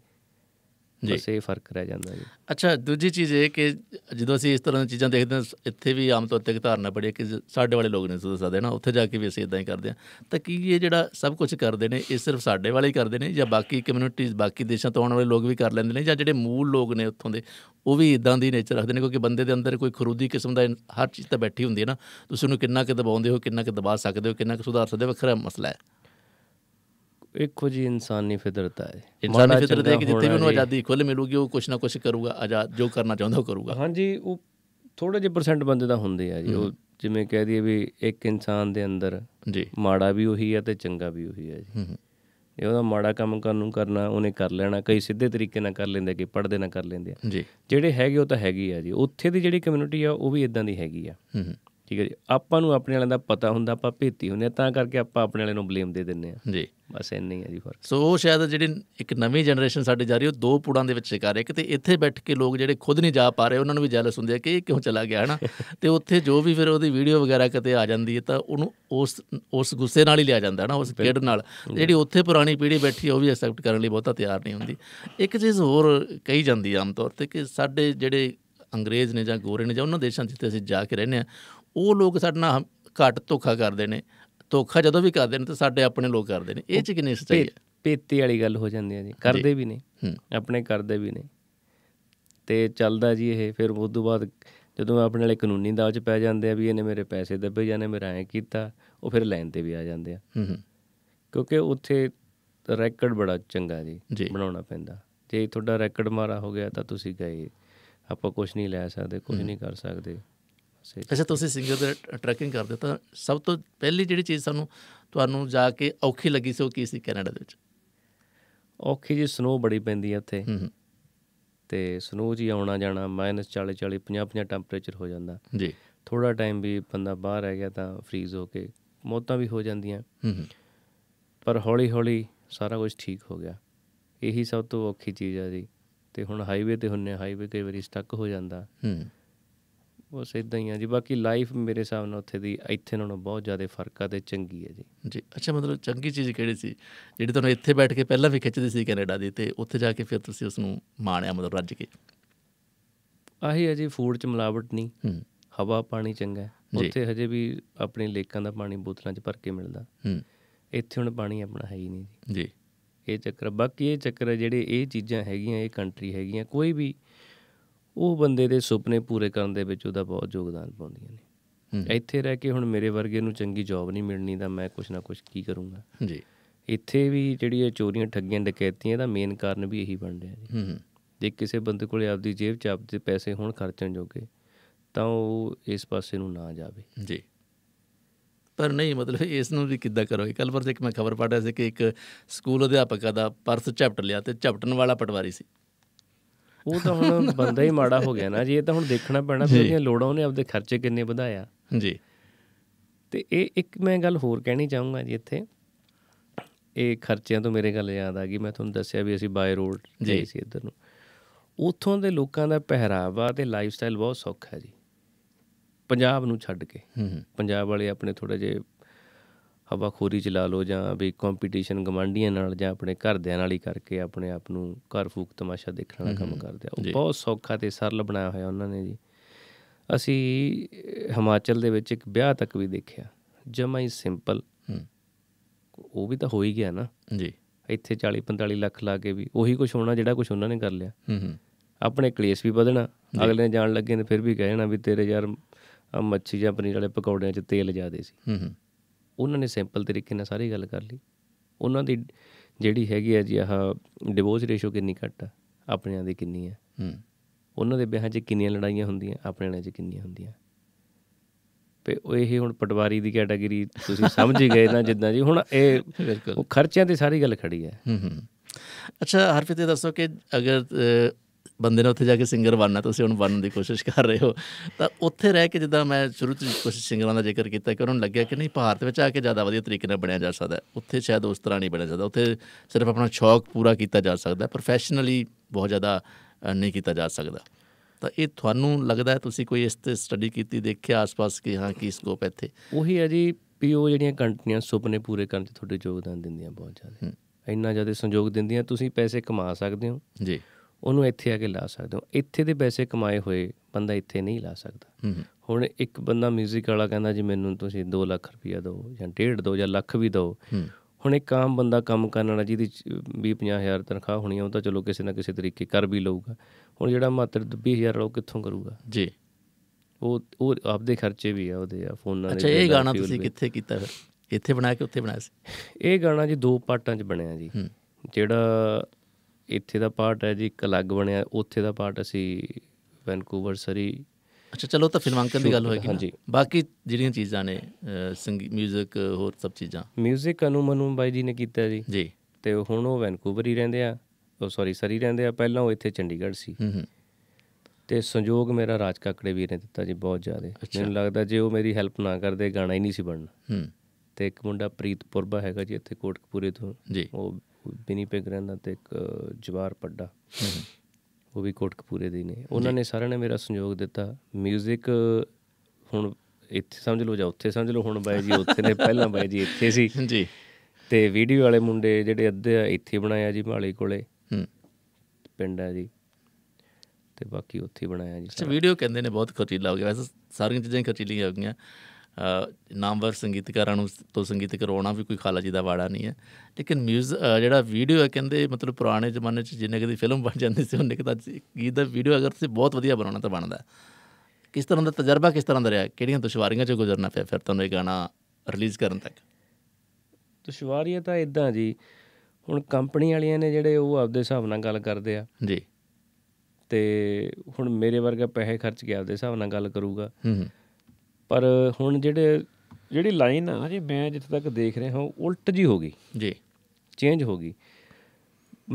ਬਸ ਇਹ ਫਰਕ ਰਹਿ ਜਾਂਦਾ ਜੀ ਅੱਛਾ ਦੂਜੀ ਚੀਜ਼ ਇਹ ਕਿ ਜਦੋਂ ਅਸੀਂ ਇਸ ਤਰ੍ਹਾਂ ਦੀਆਂ ਚੀਜ਼ਾਂ ਦੇਖਦੇ ਹਾਂ ਇੱਥੇ ਵੀ ਆਮ ਤੌਰ ਤੇ ਧਾਰਨਾ ਬੜੀ ਹੈ ਕਿ ਸਾਡੇ ਵਾਲੇ ਲੋਕ ਨੇ ਸੁਧ ਸਕਦੇ ਨਾ ਉੱਥੇ ਜਾ ਕੇ ਵੀ ਅਸੀਂ ਇਦਾਂ ਹੀ ਕਰਦੇ ਹਾਂ ਤਾਂ ਕੀ ਇਹ ਜਿਹੜਾ ਸਭ ਕੁਝ ਕਰਦੇ ਨੇ ਇਹ ਸਿਰਫ ਸਾਡੇ ਵਾਲੇ ਹੀ ਕਰਦੇ ਨੇ ਜਾਂ ਬਾਕੀ ਕਮਿਊਨਿਟੀਜ਼ ਬਾਕੀ ਦੇਸ਼ਾਂ ਤੋਂ ਆਉਣ ਵਾਲੇ ਲੋਕ ਵੀ ਕਰ ਲੈਂਦੇ ਨੇ ਜਾਂ ਜਿਹੜੇ ਮੂਲ ਲੋਕ ਨੇ ਉੱਥੋਂ ਦੇ ਉਹ ਵੀ ਇਦਾਂ ਦੀ ਨੇਚਰ ਰੱਖਦੇ ਨੇ ਕਿਉਂਕਿ ਬੰਦੇ ਦੇ ਅੰਦਰ ਕੋਈ ਖਰੂਦੀ ਕਿਸਮ ਦਾ ਹਰ ਚੀਜ਼ ਤਾਂ ਬੈਠੀ ਹੁੰਦੀ ਹੈ ਨਾ ਤੁਸੀਂ ਉਹਨੂੰ ਕਿੰਨਾ ਕਿ ਦਬਾਉਂਦੇ ਹੋ ਕਿੰਨਾ ਕਿ ਦਬਾ ਸਕਦੇ ਹੋ ਕਿੰਨਾ ਕਿ ਸੁਧਾਰ ਸਕਦੇ ਹੋ ਵੱਖਰਾ ਮਸਲਾ ਹੈ ਇੱਕੋ ਜੀ ਇਨਸਾਨੀ ਫਿਤਰਤ ਹੈ ਇਨਸਾਨੀ ਫਿਤਰਤ ਹੈ ਕਿ ਜਿੱਥੇ ਵੀ ਉਹਨੂੰ ਆਜ਼ਾਦੀ ਖੁੱਲ ਮਿਲੂਗੀ ਉਹ ਕੁਛ ਨਾ ਕੁਛ ਕਰੂਗਾ ਆਜ਼ਾਦ ਜੋ ਕਰਨਾ ਚਾਹੁੰਦਾ ਉਹ ਕਰੂਗਾ ਹਾਂਜੀ ਉਹ ਥੋੜੇ ਜਿਹੇ ਪਰਸੈਂਟ ਬੰਦੇ ਦਾ ਹੁੰਦੇ ਆ ਜੀ ਉਹ ਜਿਵੇਂ ਕਹਿ ਦਈਏ ਵੀ ਇੱਕ ਇਨਸਾਨ ਦੇ ਅੰਦਰ ਜੀ ਮਾੜਾ ਵੀ ਉਹੀ ਹੈ ਤੇ ਚੰਗਾ ਵੀ ਉਹੀ ਹੈ ਜੀ ਇਹ ਉਹਦਾ ਮਾੜਾ ਕੰਮ ਕਰਨ ਨੂੰ ਕਰਨਾ ਉਹਨੇ ਕਰ ਲੈਣਾ ਕਈ ਸਿੱਧੇ ਤਰੀਕੇ ਨਾਲ ਕਰ ਲੈਂਦੇ ਕਿ ਪੜਦੇ ਨਾਲ ਕਰ ਲੈਂਦੇ ਆ ਜੀ ਜਿਹੜੇ ਹੈਗੇ ਉਹ ਤਾਂ ਹੈਗੇ ਆ ਜੀ ਉੱਥੇ ਦੀ ਜਿਹੜੀ ਕਮਿਊਨਿਟੀ ਆ ਉਹ ਵੀ ਇਦਾਂ ਦੀ ਹੈਗੀ ਆ ਹੂੰ ਠੀਕ ਹੈ ਜੀ ਆਪਾਂ ਨੂੰ ਆਪਣੇ ਵਾਲਿਆਂ ਦਾ ਪਤਾ ਹੁੰਦਾ ਆਪਾਂ ਭੇਤੀ ਹੁੰਨੇ ਤਾਂ ਕਰਕੇ ਆਪਾਂ ਆਪਣੇ ਵਾਲੇ ਨੂੰ ਬਲੇਮ ਦੇ ਦਿੰਨੇ ਆ ਜੀ ਬਸ ਇੰਨੀ ਹੈ ਜੀ ਫਰਕ ਸੋ ਉਹ ਸ਼ਾਇਦ ਜਿਹੜੀ ਇੱਕ ਨਵੀਂ ਜਨਰੇਸ਼ਨ ਸਾਡੇ ਜਾ ਰਹੀ ਉਹ ਦੋ ਪੁੜਾਂ ਦੇ ਵਿੱਚ ਸ਼ਿਕਾਰ ਹੈ ਤੇ ਇੱਥੇ ਬੈਠ ਕੇ ਲੋਕ ਜਿਹੜੇ ਖੁਦ ਨਹੀਂ ਜਾ ਪਾ ਰਹੇ ਉਹਨਾਂ ਨੂੰ ਵੀ ਜੈਲਸ ਹੁੰਦੇ ਆ ਕਿ ਇਹ ਕਿਉਂ ਚਲਾ ਗਿਆ ਹਨਾ *laughs* ਤੇ ਉੱਥੇ ਜੋ ਵੀ ਫਿਰ ਉਹਦੀ ਵੀਡੀਓ ਵਗੈਰਾ ਕਿਤੇ ਆ ਜਾਂਦੀ ਹੈ ਤਾਂ ਉਹਨੂੰ ਉਸ ਉਸ ਗੁੱਸੇ ਨਾਲ ਹੀ ਲਿਆ ਜਾਂਦਾ ਹਨਾ ਉਸ ਖੇਡ ਨਾਲ ਜਿਹੜੀ ਉੱਥੇ ਪੁਰਾਣੀ ਪੀੜ੍ਹੀ ਬੈਠੀ ਉਹ ਵੀ ਐਕਸੈਪਟ ਕਰਨ ਲਈ ਬਹੁਤਾ ਤਿਆਰ ਨਹੀਂ ਹੁੰਦੀ ਇੱਕ ਚੀਜ਼ ਹੋਰ ਕਹੀ ਜਾਂਦੀ ਆਮ ਤੌਰ ਤੇ ਕਿ ਸਾਡੇ ਜਿਹੜੇ ਅੰਗਰੇਜ਼ ਨੇ ਜਾਂ ਗੋਰੇ ਨੇ ਜਾਂ ਉਹਨਾਂ ਦੇਸ਼ਾਂ ਜਿੱਥੇ ਅਸੀਂ ਜਾ ਕੇ ਰਹਿੰਦੇ ਆ ਉਹ ਲੋਕ ਸਾਡੇ ਨਾਲ ਘੱਟ ਧੋਖਾ ਕਰਦੇ ਨੇ ਧੋਖਾ ਜਦੋਂ ਵੀ ਕਰਦੇ ਨੇ ਤਾਂ ਸਾਡੇ ਆਪਣੇ ਲੋਕ ਕਰਦੇ ਨੇ ਇਹ ਚ ਕਿੰਨੀ ਸੱਚਾਈ ਹੈ ਪੇਤੀ ਵਾਲੀ ਗੱਲ ਹੋ ਜਾਂਦੀ ਹੈ ਜੀ ਕਰਦੇ ਵੀ ਨੇ ਆਪਣੇ ਕਰਦੇ ਵੀ ਨੇ ਤੇ ਚੱਲਦਾ ਜੀ ਇਹ ਫਿਰ ਉਸ ਤੋਂ ਬਾਅਦ ਜਦੋਂ ਆਪਣੇ ਵਾਲੇ ਕਾਨੂੰਨੀ ਦਾਅ 'ਚ ਪੈ ਜਾਂਦੇ ਆ ਵੀ ਇਹਨੇ ਮੇਰੇ ਪੈਸੇ ਦੱਬੇ ਜਾਣੇ ਮੇਰਾ ਐ ਕੀਤਾ ਉਹ ਫਿਰ ਲਾਈਨ ਤੇ ਵੀ ਆ ਜਾਂਦੇ ਆ ਕਿਉਂਕਿ ਉੱਥੇ ਰੈਕੋਰਡ ਬੜਾ ਚੰਗਾ ਜੀ ਬਣਾਉਣਾ ਪੈਂਦਾ ਜੇ ਤੁਹਾਡਾ ਰੈਕੋਰਡ ਮਾਰਾ ਹੋ ਗਿਆ ਤਾਂ ਤੁਸੀਂ ਗਏ ਆਪਾਂ ਕੁਝ ਨਹੀਂ ਲੈ ਸਕਦੇ ਕੁਝ ਨਹੀਂ ਕਰ ਸਕਦੇ ਅੱਛਾ ਤੁਸੀਂ ਸਿੰਗਰ ਦੇ ਟਰੈਕਿੰਗ ਕਰਦੇ ਤਾਂ ਸਭ ਤੋਂ ਪਹਿਲੀ ਜਿਹੜੀ ਚੀਜ਼ ਸਾਨੂੰ ਤੁਹਾਨੂੰ ਜਾ ਕੇ ਔਖੀ ਲੱਗੀ ਸੀ ਉਹ ਕੀ ਸੀ ਕੈਨੇਡਾ ਦੇ ਵਿੱਚ ਔਖੀ ਜੀ ਸਨੋ ਬੜੀ ਪੈਂਦੀ ਹੈ ਇੱਥੇ ਤੇ ਸਨੋ ਜੀ ਆਉਣਾ ਜਾਣਾ ਮਾਈਨਸ -40 40 50 50 ਟੈਂਪਰੇਚਰ ਹੋ ਜਾਂਦਾ ਜੀ ਥੋੜਾ ਟਾਈਮ ਵੀ ਬੰਦਾ ਬਾਹਰ ਰਹਿ ਗਿਆ ਤਾਂ ਫ੍ਰੀਜ਼ ਹੋ ਕੇ ਮੌਤਾਂ ਵੀ ਹੋ ਜਾਂਦੀਆਂ ਪਰ ਹੌਲੀ ਹੌਲੀ ਸਾਰਾ ਕੁਝ ਠੀਕ ਹੋ ਗਿਆ ਇਹੀ ਸਭ ਤੋਂ ਔਖੀ ਚੀਜ਼ ਆ ਜੀ ਤੇ ਹੁਣ ਹਾਈਵੇ ਤੇ ਹੁੰਨੇ ਹਾਈਵੇ ਕਈ ਵਾਰੀ ਸਟਕ ਹੋ ਜਾਂਦਾ ਹੂੰ ਬਸ ਇਦਾਂ ਹੀ ਆ ਜੀ ਬਾਕੀ ਲਾਈਫ ਮੇਰੇ ਹਿਸਾਬ ਨਾਲ ਉੱਥੇ ਦੀ ਇੱਥੇ ਨਾਲੋਂ ਬਹੁਤ ਜ਼ਿਆਦਾ ਫਰਕ ਆ ਤੇ ਚੰਗੀ ਹੈ ਜੀ ਜੀ ਅੱਛਾ ਮਤਲਬ ਚੰਗੀ ਚੀਜ਼ ਕਿਹੜੀ ਸੀ ਜਿਹੜੀ ਤੁਹਾਨੂੰ ਇੱਥੇ ਬੈਠ ਕੇ ਪਹਿਲਾਂ ਵੀ ਖਿੱਚਦੀ ਸੀ ਕੈਨੇਡਾ ਦੀ ਤੇ ਉੱਥੇ ਜਾ ਕੇ ਫਿਰ ਤੁਸੀਂ ਉਸ ਨੂੰ ਮਾਣਿਆ ਮਤਲਬ ਰੱਜ ਕੇ ਆਹੀ ਹੈ ਜੀ ਫੂਡ 'ਚ ਮਿਲਾਵਟ ਨਹੀਂ ਹਵਾ ਪਾਣੀ ਚੰਗਾ ਉੱਥੇ ਹਜੇ ਵੀ ਆਪਣੇ ਲੇਕਾਂ ਦਾ ਪਾਣੀ ਬੋਤਲਾਂ 'ਚ ਭਰ ਕੇ ਮਿਲਦਾ ਇੱਥੇ ਹੁਣ ਪਾਣੀ ਆਪਣਾ ਹੈ ਹੀ ਨਹੀਂ ਜੀ ਇਹ ਚੱਕਰ ਬਾਕੀ ਇਹ ਚੱਕਰ ਜਿਹੜੇ ਇਹ ਚੀਜ਼ਾਂ ਹੈਗੀਆਂ ਇਹ ਕੰਟਰੀ ਹੈਗੀਆਂ ਕੋਈ ਵੀ ਉਹ ਬੰਦੇ ਦੇ ਸੁਪਨੇ ਪੂਰੇ ਕਰਨ ਦੇ ਵਿੱਚ ਉਹਦਾ ਬਹੁਤ ਯੋਗਦਾਨ ਪਾਉਂਦੀਆਂ ਨੇ ਇੱਥੇ ਰਹਿ ਕੇ ਹੁਣ ਮੇਰੇ ਵਰਗੇ ਨੂੰ ਚੰਗੀ ਜੌਬ ਨਹੀਂ ਮਿਲਣੀ ਤਾਂ ਮੈਂ ਕੁਛ ਨਾ ਕੁਛ ਕੀ ਕਰੂੰਗਾ ਜੀ ਇੱਥੇ ਵੀ ਜਿਹੜੀ ਇਹ ਚੋਰੀਆਂ ਠੱਗੀਆਂ ਡਕੈਤੀਆਂ ਦਾ ਮੇਨ ਕਾਰਨ ਵੀ ਇਹੀ ਬਣ ਰਿਹਾ ਜੀ ਹੂੰ ਜੇ ਕਿਸੇ ਬੰਦੇ ਕੋਲੇ ਆਪਦੀ ਜੇਬ 'ਚ ਆਪਦੇ ਪੈਸੇ ਹੋਣ ਖਰਚਣ ਜੋਗੇ ਤਾਂ ਉਹ ਇਸ ਪਾਸੇ ਨੂੰ ਨਾ ਜਾਵੇ ਜੀ ਪਰ ਨਹੀਂ ਮਤਲਬ ਇਸ ਨੂੰ ਵੀ ਕਿੱਦਾਂ ਕਰੋਗੇ ਕੱਲ ਪਰਸੇ ਇੱਕ ਮੈਂ ਖਬਰ ਪੜਿਆ ਸੀ ਕਿ ਇੱਕ ਸਕੂਲ ਅਧਿਆਪਕਾ ਦਾ ਪਰਸ ਝਪਟ ਲਿਆ ਤੇ ਝਪਟਣ ਵਾਲਾ ਪਟਵਾਰੀ ਸੀ ਉਹ ਤਾਂ ਹੁਣ *laughs* ਬੰਦਾ ਹੀ ਮਾੜਾ ਹੋ ਗਿਆ ਨਾ ਜੀ ਇਹ ਤਾਂ ਹੁਣ ਦੇਖਣਾ ਪੈਣਾ ਕਿ ਉਹਦੀਆਂ ਲੋੜਾਂ ਉਹਨੇ ਆਪਦੇ ਖਰਚੇ ਕਿੰਨੇ ਵਧਾਇਆ ਜੀ ਤੇ ਇਹ ਇੱਕ ਮੈਂ ਗੱਲ ਹੋਰ ਕਹਿਣੀ ਚਾਹੂੰਗਾ ਜੀ ਇੱਥੇ ਇਹ ਖਰਚਿਆਂ ਤੋਂ ਮੇਰੇ ਗੱਲ ਯਾਦ ਆ ਗਈ ਮੈਂ ਤੁਹਾਨੂੰ ਦੱਸਿਆ ਵੀ ਅਸੀਂ ਬਾਈ ਰੋਡ ਗਏ ਸੀ ਇੱਧਰ ਨੂੰ ਉਥੋਂ ਦੇ ਲੋਕਾਂ ਦਾ ਪਹਿਰਾਵਾ ਤੇ ਲਾਈਫ ਸਟਾਈਲ ਬਹੁਤ ਸੌਖਾ ਹੈ ਜੀ ਪੰਜਾਬ ਨੂੰ ਛੱਡ ਕੇ ਪੰਜਾਬ ਵਾਲੇ ਆਪਣੇ ਥੋੜਾ ਜਿਹਾ ਹਵਾਖੋਰੀ ਚ ਲਾ ਲੋ ਜਾਂ ਵੀ ਕੰਪੀਟੀਸ਼ਨ ਗਵਾਂਡੀਆਂ ਨਾਲ ਜਾਂ ਆਪਣੇ ਘਰਦਿਆਂ ਨਾਲ ਹੀ ਕਰਕੇ ਆਪਣੇ ਆਪ ਨੂੰ ਘਰ ਫੂਕ ਤਮਾਸ਼ਾ ਦੇਖਣ ਦਾ ਕੰਮ ਕਰਦੇ ਆ ਉਹ ਬਹੁਤ ਸੌਖਾ ਤੇ ਸਰਲ ਬਣਾਇਆ ਹੋਇਆ ਉਹਨਾਂ ਨੇ ਜੀ ਅਸੀਂ ਹਿਮਾਚਲ ਦੇ ਵਿੱਚ ਇੱਕ ਵਿਆਹ ਤੱਕ ਵੀ ਦੇਖਿਆ ਜਮਾ ਹੀ ਸਿੰਪਲ ਉਹ ਵੀ ਤਾਂ ਹੋ ਹੀ ਗਿਆ ਨਾ ਜੀ ਇੱਥੇ 40 45 ਲੱਖ ਲਾ ਕੇ ਵੀ ਉਹੀ ਕੁਝ ਹੋਣਾ ਜਿਹੜਾ ਕੁਝ ਉਹਨਾਂ ਨੇ ਕਰ ਲਿਆ ਹੂੰ ਆਪਣੇ ਕਲੇਸ਼ ਵੀ ਵਧਣਾ ਅਗਲੇ ਨੇ ਜਾਣ ਲੱਗੇ ਨੇ ਫਿਰ ਵੀ ਕਹਿਣਾ ਵੀ ਤੇਰੇ ਯਾਰ ਮੱਛੀ ਜਾਂ ਪਨੀਰ ਵਾਲੇ ਪਕੌੜਿਆਂ 'ਚ ਤੇਲ ਜ਼ਿਆਦੇ ਸੀ ਹੂੰ ਹੂੰ ਉਹਨਾਂ ਨੇ ਸਿੰਪਲ ਤਰੀਕੇ ਨਾਲ ਸਾਰੀ ਗੱਲ ਕਰ ਲਈ ਉਹਨਾਂ ਦੀ ਜਿਹੜੀ ਹੈਗੀ ਆ ਜੀ ਆਹ ਡਿਵੋਰਸ ਰੇਸ਼ੋ ਕਿੰਨੀ ਘੱਟ ਆ ਆਪਣਿਆਂ ਦੀ ਕਿੰਨੀ ਆ ਹੂੰ ਉਹਨਾਂ ਦੇ ਵਿਆਹਾਂ 'ਚ ਕਿੰਨੀਆਂ ਲੜਾਈਆਂ ਹੁੰਦੀਆਂ ਆਪਣਿਆਂ 'ਚ ਕਿੰਨੀਆਂ ਹੁੰਦੀਆਂ ਤੇ ਉਹ ਇਹ ਹੁਣ ਪਟਵਾਰੀ ਦੀ ਕੈਟਾਗਰੀ ਤੁਸੀਂ ਸਮਝ ਹੀ ਗਏ ਨਾ ਜਿੱਦਾਂ ਜੀ ਹੁਣ ਇਹ ਉਹ ਖਰਚਿਆਂ ਤੇ ਸਾਰੀ ਗੱਲ ਖੜੀ ਹੈ ਹੂੰ ਹੂੰ ਅੱਛਾ ਹਰਪ੍ਰੀਤ ਦੱਸੋ ਕਿ ਅਗਰ ਬੰਦੇ ਨੇ ਉੱਥੇ ਜਾ ਕੇ ਸਿੰਗਰ ਬਣਨਾ ਤੁਸੀਂ ਹੁਣ ਬਣਨ ਦੀ ਕੋਸ਼ਿਸ਼ ਕਰ ਰਹੇ ਹੋ ਤਾਂ ਉੱਥੇ ਰਹਿ ਕੇ ਜਿੱਦਾਂ ਮੈਂ ਸ਼ੁਰੂ ਤੋਂ ਕੁਝ ਸਿੰਗਰਾਂ ਦਾ ਜ਼ਿਕਰ ਕੀਤਾ ਕਿ ਉਹਨਾਂ ਨੂੰ ਲੱਗਿਆ ਕਿ ਨਹੀਂ ਭਾਰਤ ਵਿੱਚ ਆ ਕੇ ਜ਼ਿਆਦਾ ਵਧੀਆ ਤਰੀਕੇ ਨਾਲ ਬਣਿਆ ਜਾ ਸਕਦਾ ਉੱਥੇ ਸ਼ਾਇਦ ਉਸ ਤਰ੍ਹਾਂ ਨਹੀਂ ਬਣਿਆ ਜਾਂਦਾ ਉੱਥੇ ਸਿਰਫ ਆਪਣਾ ਸ਼ੌਕ ਪੂਰਾ ਕੀਤਾ ਜਾ ਸਕਦਾ ਪ੍ਰੋਫੈਸ਼ਨਲੀ ਬਹੁਤ ਜ਼ਿਆਦਾ ਨਹੀਂ ਕੀਤਾ ਜਾ ਸਕਦਾ ਤਾਂ ਇਹ ਤੁਹਾਨੂੰ ਲੱਗਦਾ ਤੁਸੀਂ ਕੋਈ ਇਸ ਤੇ ਸਟੱਡੀ ਕੀਤੀ ਦੇਖਿਆ ਆਸ-ਪਾਸ ਕਿ ਹਾਂ ਕੀ ਸਕੋਪ ਹੈ ਇੱਥੇ ਉਹੀ ਹੈ ਜੀ ਵੀ ਉਹ ਜਿਹੜੀਆਂ ਕੰਟਰੀਆਂ ਸੁਪਨੇ ਪੂਰੇ ਕਰਨ 'ਚ ਤੁਹਾਡੇ ਯੋਗਦਾਨ ਦਿੰਦੀਆਂ ਬਹੁਤ ਜ਼ਿਆਦਾ ਇੰਨਾ ਜ਼ਿਆਦਾ ਸੰਯੋਗ ਦਿੰਦੀਆਂ ਤੁਸੀਂ ਪੈਸੇ ਕਮਾ ਸਕਦੇ ਹੋ ਜੀ ਉਹਨੂੰ ਇੱਥੇ ਆ ਕੇ ਲਾ ਸਕਦੇ ਹੋ ਇੱਥੇ ਦੇ ਪੈਸੇ ਕਮਾਏ ਹੋਏ ਬੰਦਾ ਇੱਥੇ ਨਹੀਂ ਲਾ ਸਕਦਾ ਹੁਣ ਇੱਕ ਬੰਦਾ 뮤직 ਵਾਲਾ ਕਹਿੰਦਾ ਜੀ ਮੈਨੂੰ ਤੁਸੀਂ 2 ਲੱਖ ਰੁਪਇਆ ਦਿਓ ਜਾਂ 1.5 ਦਿਓ ਜਾਂ ਲੱਖ ਵੀ ਦਿਓ ਹੁਣ ਇੱਕ ਆਮ ਬੰਦਾ ਕੰਮ ਕਰਨ ਵਾਲਾ ਜਿਹਦੀ 20-50000 ਤਨਖਾਹ ਹੋਣੀ ਆ ਉਹ ਤਾਂ ਚਲੋ ਕਿਸੇ ਨਾ ਕਿਸੇ ਤਰੀਕੇ ਕਰ ਵੀ ਲਊਗਾ ਹੁਣ ਜਿਹੜਾ ਮਾਤਰ 20000 ਵਾਲਾ ਉਹ ਕਿੱਥੋਂ ਕਰੂਗਾ ਜੀ ਉਹ ਉਹ ਆਪਦੇ ਖਰਚੇ ਵੀ ਆ ਉਹਦੇ ਆ ਫੋਨਾਂ ਦੇ ਅੱਛਾ ਇਹ ਗਾਣਾ ਤੁਸੀਂ ਕਿੱਥੇ ਕੀਤਾ ਫਿਰ ਇੱਥੇ ਬਣਾ ਕੇ ਉੱਥੇ ਬਣਾਇਆ ਸੀ ਇਹ ਗਾਣਾ ਜੀ ਦੋ ਪਾਰਟਾਂ 'ਚ ਬਣਿਆ ਜੀ ਜਿਹੜਾ ਇੱਥੇ ਦਾ ਪਾਰਟ ਹੈ ਜੀ ਇੱਕ ਅਲੱਗ ਬਣਿਆ ਉੱਥੇ ਦਾ ਪਾਰਟ ਅਸੀਂ ਵੈਨਕੂਵਰ ਸਰੀ ਅੱਛਾ ਚਲੋ ਤਾਂ ਫਿਲਮਾਂਕਨ ਦੀ ਗੱਲ ਹੋਏਗੀ ਹਾਂਜੀ ਬਾਕੀ ਜਿਹੜੀਆਂ ਚੀਜ਼ਾਂ ਨੇ ਸੰਗੀਤ 뮤직 ਹੋਰ ਸਭ ਚੀਜ਼ਾਂ 뮤직 ਅਨੂ ਮਨੂ ਬਾਈ ਜੀ ਨੇ ਕੀਤਾ ਜੀ ਜੀ ਤੇ ਹੁਣ ਉਹ ਵੈਨਕੂਵਰ ਹੀ ਰਹਿੰਦੇ ਆ ਉਹ ਸੌਰੀ ਸਰੀ ਰਹਿੰਦੇ ਆ ਪਹਿਲਾਂ ਉਹ ਇੱਥੇ ਚੰਡੀਗੜ੍ਹ ਸੀ ਹੂੰ ਹੂੰ ਤੇ ਸੰਜੋਗ ਮੇਰਾ ਰਾਜ ਕਾਕੜੇ ਵੀਰ ਨੇ ਦਿੱਤਾ ਜੀ ਬਹੁਤ ਜ਼ਿਆਦਾ ਮੈਨੂੰ ਲੱਗਦਾ ਜੇ ਉਹ ਮੇਰੀ ਹੈਲਪ ਨਾ ਕਰਦੇ ਗਾਣਾ ਹੀ ਨਹੀਂ ਸੀ ਬਣਨਾ ਹੂੰ ਤੇ ਇੱਕ ਮੁੰਡਾ ਪ੍ਰੀਤ ਪੁਰਬਾ ਹੈਗਾ ਜੀ ਇੱਥੇ ਕੋਟਕਪੂਰੇ ਤੋਂ ਜੀ ਉਹ ਬਿਨੀ ਰਹਿੰਦਾ ਤੇ ਇੱਕ ਜਵਾਰ ਪੱਡਾ ਉਹ ਵੀ ਕੋਟਕਪੂਰੇ ਦੇ ਨੇ ਉਹਨਾਂ ਨੇ ਸਾਰਿਆਂ ਨੇ ਮੇਰਾ ਸਹਿਯੋਗ ਦਿੱਤਾ 뮤직 ਹੁਣ ਇੱਥੇ ਸਮਝ ਲਓ ਜਾਂ ਉੱਥੇ ਸਮਝ ਲਓ ਹੁਣ ਬਾਈ ਜੀ ਉੱਥੇ ਨੇ ਪਹਿਲਾਂ ਬਾਈ ਜੀ ਇੱਥੇ ਸੀ *laughs* ਜੀ ਤੇ ਵੀਡੀਓ ਵਾਲੇ ਮੁੰਡੇ ਜਿਹੜੇ ਅੱਧੇ ਇੱਥੇ ਬਣਾਇਆ ਜੀ ਮਾਲੇ ਕੋਲੇ ਹੂੰ ਪਿੰਡ ਹੈ ਜੀ ਤੇ ਬਾਕੀ ਉੱਥੇ ਬਣਾਇਆ ਜੀ ਅੱਛਾ ਵੀਡੀਓ ਕਹਿੰਦੇ ਨੇ ਬਹੁਤ ਖਰਚੀਲਾ ਹੋ ਗਿਆ ਵੈਸੇ ਸਾਰੀਆਂ ਚੀਜ਼ਾਂ ਖਰਚੀਲੀਆਂ ਹੋ ਗਈਆਂ ਨਾਮਵਰ ਸੰਗੀਤਕਾਰਾਂ ਨੂੰ ਤੋਂ ਸੰਗੀਤ ਕਰਾਉਣਾ ਵੀ ਕੋਈ ਜੀ ਦਾ ਵਾੜਾ ਨਹੀਂ ਹੈ ਲੇਕਿਨ ਮਿਊਜ਼ ਜਿਹੜਾ ਵੀਡੀਓ ਹੈ ਕਹਿੰਦੇ ਮਤਲਬ ਪੁਰਾਣੇ ਜ਼ਮਾਨੇ 'ਚ ਜਿੰਨੇ ਕਦੀ ਫਿਲਮ ਬਣ ਜਾਂਦੀ ਸੀ ਉਹਨੇ ਕਦਾ ਗੀਤ ਦਾ ਵੀਡੀਓ ਅਗਰ ਤੁਸੀਂ ਬਹੁਤ ਵਧੀਆ ਬਣਾਉਣਾ ਤਾਂ ਬਣਦਾ ਕਿਸ ਤਰ੍ਹਾਂ ਦਾ ਤਜਰਬਾ ਕਿਸ ਤਰ੍ਹਾਂ ਦਾ ਰਿਹਾ ਕਿਹੜੀਆਂ ਦੁਸ਼ਵਾਰੀਆਂ 'ਚੋਂ ਗੁਜ਼ਰਨਾ ਪਿਆ ਫਿਰ ਤੁਹਾਨੂੰ ਇਹ ਗਾਣਾ ਰਿਲੀਜ਼ ਕਰਨ ਤੱਕ ਦੁਸ਼ਵਾਰੀਆਂ ਤਾਂ ਇਦਾਂ ਜੀ ਹੁਣ ਕੰਪਨੀ ਵਾਲਿਆਂ ਨੇ ਜਿਹੜੇ ਉਹ ਆਪਦੇ ਹਿਸਾਬ ਨਾਲ ਗੱਲ ਕਰਦੇ ਆ ਜੀ ਤੇ ਹੁਣ ਮੇਰੇ ਵਰਗਾ ਪੈਸੇ ਖਰਚ ਕੇ ਆਪਦੇ ਹਿਸਾਬ ਨਾਲ ਗੱਲ ਕਰੂਗਾ ਹੂੰ ਪਰ ਹੁਣ ਜਿਹੜੇ ਜਿਹੜੀ ਲਾਈਨ ਆ ਜੀ ਮੈਂ ਜਿੱਥੇ ਤੱਕ ਦੇਖ ਰਿਹਾ ਹਾਂ ਉਲਟ ਜੀ ਹੋ ਗਈ ਜੀ ਚੇਂਜ ਹੋ ਗਈ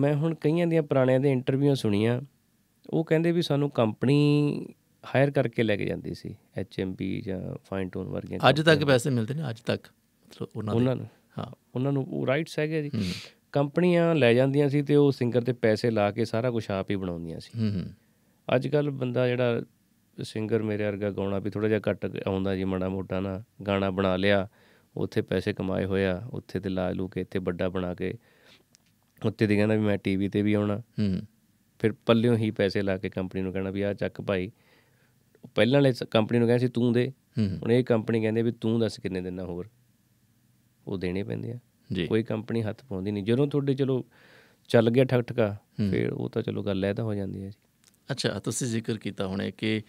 ਮੈਂ ਹੁਣ ਕਈਆਂ ਦੀਆਂ ਪੁਰਾਣਿਆਂ ਦੇ ਇੰਟਰਵਿਊਆਂ ਸੁਣੀਆਂ ਉਹ ਕਹਿੰਦੇ ਵੀ ਸਾਨੂੰ ਕੰਪਨੀ ਹਾਇਰ ਕਰਕੇ ਲੈ ਕੇ ਜਾਂਦੀ ਸੀ ਐਚਐਮਪੀ ਜਾਂ ਫਾਈਨ ਟੋਨ ਵਰਗੀਆਂ ਅੱਜ ਤੱਕ ਪੈਸੇ ਮਿਲਦੇ ਨੇ ਅੱਜ ਤੱਕ ਉਹਨਾਂ ਨੂੰ ਹਾਂ ਉਹਨਾਂ ਨੂੰ ਉਹ ਰਾਈਟਸ ਹੈਗੇ ਜੀ ਕੰਪਨੀਆਂ ਲੈ ਜਾਂਦੀਆਂ ਸੀ ਤੇ ਉਹ ਸਿੰਗਰ ਤੇ ਪੈਸੇ ਲਾ ਕੇ ਸਾਰਾ ਕੁਝ ਆਪ ਹੀ ਬਣਾਉਂਦੀਆਂ ਸੀ ਅੱਜ ਕੱਲ ਬੰਦਾ ਜਿਹੜਾ ਸਿੰਗਰ ਮੇਰੇ ਵਰਗਾ ਗਾਉਣਾ ਵੀ ਥੋੜਾ ਜਿਹਾ ਘੱਟ ਆਉਂਦਾ ਜੀ ਮੜਾ ਮੋਟਾ ਨਾ ਗਾਣਾ ਬਣਾ ਲਿਆ ਉੱਥੇ ਪੈਸੇ ਕਮਾਏ ਹੋਇਆ ਉੱਥੇ ਤੇ ਲਾ ਲੂ ਕੇ ਇੱਥੇ ਵੱਡਾ ਬਣਾ ਕੇ ਉੱਤੇ ਦੀ ਕਹਿੰਦਾ ਵੀ ਮੈਂ ਟੀਵੀ ਤੇ ਵੀ ਆਉਣਾ ਹੂੰ ਫਿਰ ਪੱਲਿਓਂ ਹੀ ਪੈਸੇ ਲਾ ਕੇ ਕੰਪਨੀ ਨੂੰ ਕਹਿਣਾ ਵੀ ਆ ਚੱਕ ਭਾਈ ਪਹਿਲਾਂ ਵਾਲੇ ਕੰਪਨੀ ਨੂੰ ਕਹਿੰਦੇ ਸੀ ਤੂੰ ਦੇ ਹੁਣ ਇਹ ਕੰਪਨੀ ਕਹਿੰਦੇ ਵੀ ਤੂੰ ਦੱਸ ਕਿੰਨੇ ਦਿਨਾਂ ਹੋਰ ਉਹ ਦੇਣੇ ਪੈਂਦੇ ਆ ਜੀ ਕੋਈ ਕੰਪਨੀ ਹੱਥ ਪਾਉਂਦੀ ਨਹੀਂ ਜਦੋਂ ਤੁਹਾਡੇ ਚਲੋ ਚੱਲ ਗਿਆ ਠਕ ਠਕਾ ਫਿਰ ਉਹ ਤਾਂ ਚਲੋ ਗੱਲ ਐ ਤਾਂ ਹੋ ਜਾਂਦੀ ਹੈ ਜੀ ਅੱਛਾ ਤੁਸੀਂ ਜ਼ਿਕਰ ਕੀਤਾ ਹੁਣੇ ਕਿ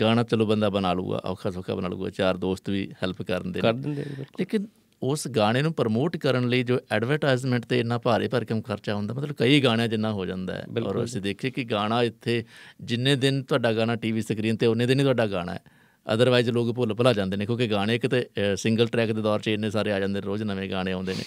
ਗਾਣਾ ਚਲੋ ਬੰਦਾ ਬਣਾ ਲੂਗਾ ਔਖਾ ਸੌਖਾ ਬਣਾ ਲੂਗਾ ਚਾਰ ਦੋਸਤ ਵੀ ਹੈਲਪ ਕਰਨ ਦੇ ਕਰ ਦਿੰਦੇ ਲੇਕਿਨ ਉਸ ਗਾਣੇ ਨੂੰ ਪ੍ਰਮੋਟ ਕਰਨ ਲਈ ਜੋ ਐਡਵਰਟਾਈਜ਼ਮੈਂਟ ਤੇ ਇੰਨਾ ਭਾਰੇ ਭਰਕਮ ਖਰਚਾ ਹੁੰਦਾ ਮਤਲਬ ਕਈ ਗਾਣਿਆਂ ਜਿੰਨਾ ਹੋ ਜਾਂਦਾ ਹੈ ਔਰ ਅਸੀਂ ਦੇਖੇ ਕਿ ਗਾਣਾ ਇੱਥੇ ਜਿੰਨੇ ਦਿਨ ਤੁਹਾਡਾ ਗਾਣਾ ਟੀਵੀ ਸਕਰੀਨ ਤੇ ਉਹਨੇ ਦਿਨ ਹੀ ਤੁਹਾਡਾ ਗਾਣਾ ਹੈ ਅਦਰਵਾਈਜ਼ ਲੋਕ ਭੁੱਲ ਭੁਲਾ ਜਾਂਦੇ ਨੇ ਕਿਉਂਕਿ ਗਾਣੇ ਕਿਤੇ ਸਿੰਗਲ ਟਰੈਕ ਦੇ ਦੌਰ 'ਚ ਇੰਨੇ ਸਾਰੇ ਆ ਜਾਂਦੇ ਰੋਜ਼ ਨਵੇਂ ਗਾਣੇ ਆਉਂਦੇ ਨੇ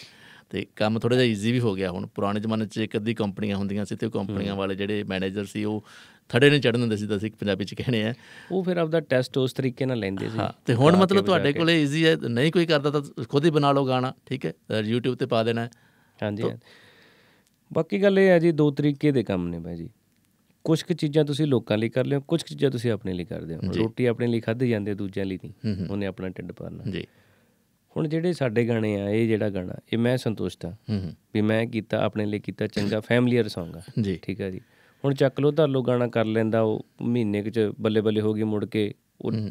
ਤੇ ਕੰਮ ਥੋੜਾ ਜਿਹਾ ਈਜ਼ੀ ਵੀ ਹੋ ਗਿਆ ਹੁਣ ਪੁਰਾਣੇ ਜ਼ਮਾਨੇ 'ਚ ਇੱਕ ਅੱਧੀ ਕੰਪਨੀਆਂ ਹੁੰਦੀਆਂ ਸੀ ਤੇ ਉਹ ਕੰਪਨੀਆਂ ਵਾਲੇ ਜਿਹੜੇ ਮੈਨੇਜਰ ਸੀ ਉਹ ਥੜੇ ਨੇ ਚੜਨ ਹੁੰਦੇ ਸੀ ਤਾਂ ਅਸੀਂ ਪੰਜਾਬੀ 'ਚ ਕਹਿੰਦੇ ਆ ਉਹ ਫਿਰ ਆਪਦਾ ਟੈਸਟ ਉਸ ਤਰੀਕੇ ਨਾਲ ਲੈਂਦੇ ਸੀ ਤੇ ਹੁਣ ਮਤਲਬ ਤੁਹਾਡੇ ਕੋਲੇ ਈਜ਼ੀ ਹੈ ਨਹੀਂ ਕੋਈ ਕਰਦਾ ਤਾਂ ਖੁਦ ਹੀ ਬਣਾ ਲਓ ਗਾਣਾ ਠੀਕ ਹੈ YouTube ਤੇ ਪਾ ਦੇਣਾ ਹਾਂਜੀ ਬਾਕੀ ਗੱਲ ਇਹ ਹੈ ਜੀ ਦੋ ਤਰੀਕੇ ਦੇ ਕੰਮ ਨੇ ਭਾਈ ਜੀ ਕੁਝ ਕੁ ਚੀਜ਼ਾਂ ਤੁਸੀਂ ਲੋਕਾਂ ਲਈ ਕਰ ਲਿਓ ਕੁਝ ਕੁ ਚੀਜ਼ਾਂ ਤੁਸੀਂ ਆਪਣੇ ਲਈ ਕਰਦੇ ਹੋ ਰੋਟੀ ਆਪਣੇ ਲਈ ਖਾਧੀ ਜਾਂਦੀ ਦੂਜਿਆਂ ਲਈ ਨਹੀਂ ਉਹਨੇ ਆਪਣਾ ਢਿੱਡ ਭਰਨਾ ਜੀ ਹੁਣ ਜਿਹੜੇ ਸਾਡੇ ਗਾਣੇ ਆ ਇਹ ਜਿਹੜਾ ਗਾਣਾ ਇਹ ਮੈਂ ਸੰਤੁਸ਼ਟ ਹਾਂ ਵੀ ਮੈਂ ਕੀਤਾ ਆਪਣੇ ਲਈ ਕੀਤਾ ਚੰਗਾ ਫੈਮਲੀਅਰ Song ਆ ਜੀ ਠੀਕ ਆ ਜੀ ਹੁਣ ਚੱਕ ਲੋ ਧਰ ਲੋ ਗਾਣਾ ਕਰ ਲੈਂਦਾ ਉਹ ਮਹੀਨੇ ਕਿ ਚ ਬੱਲੇ ਬੱਲੇ ਹੋ ਗਈ ਮੁੜ ਕੇ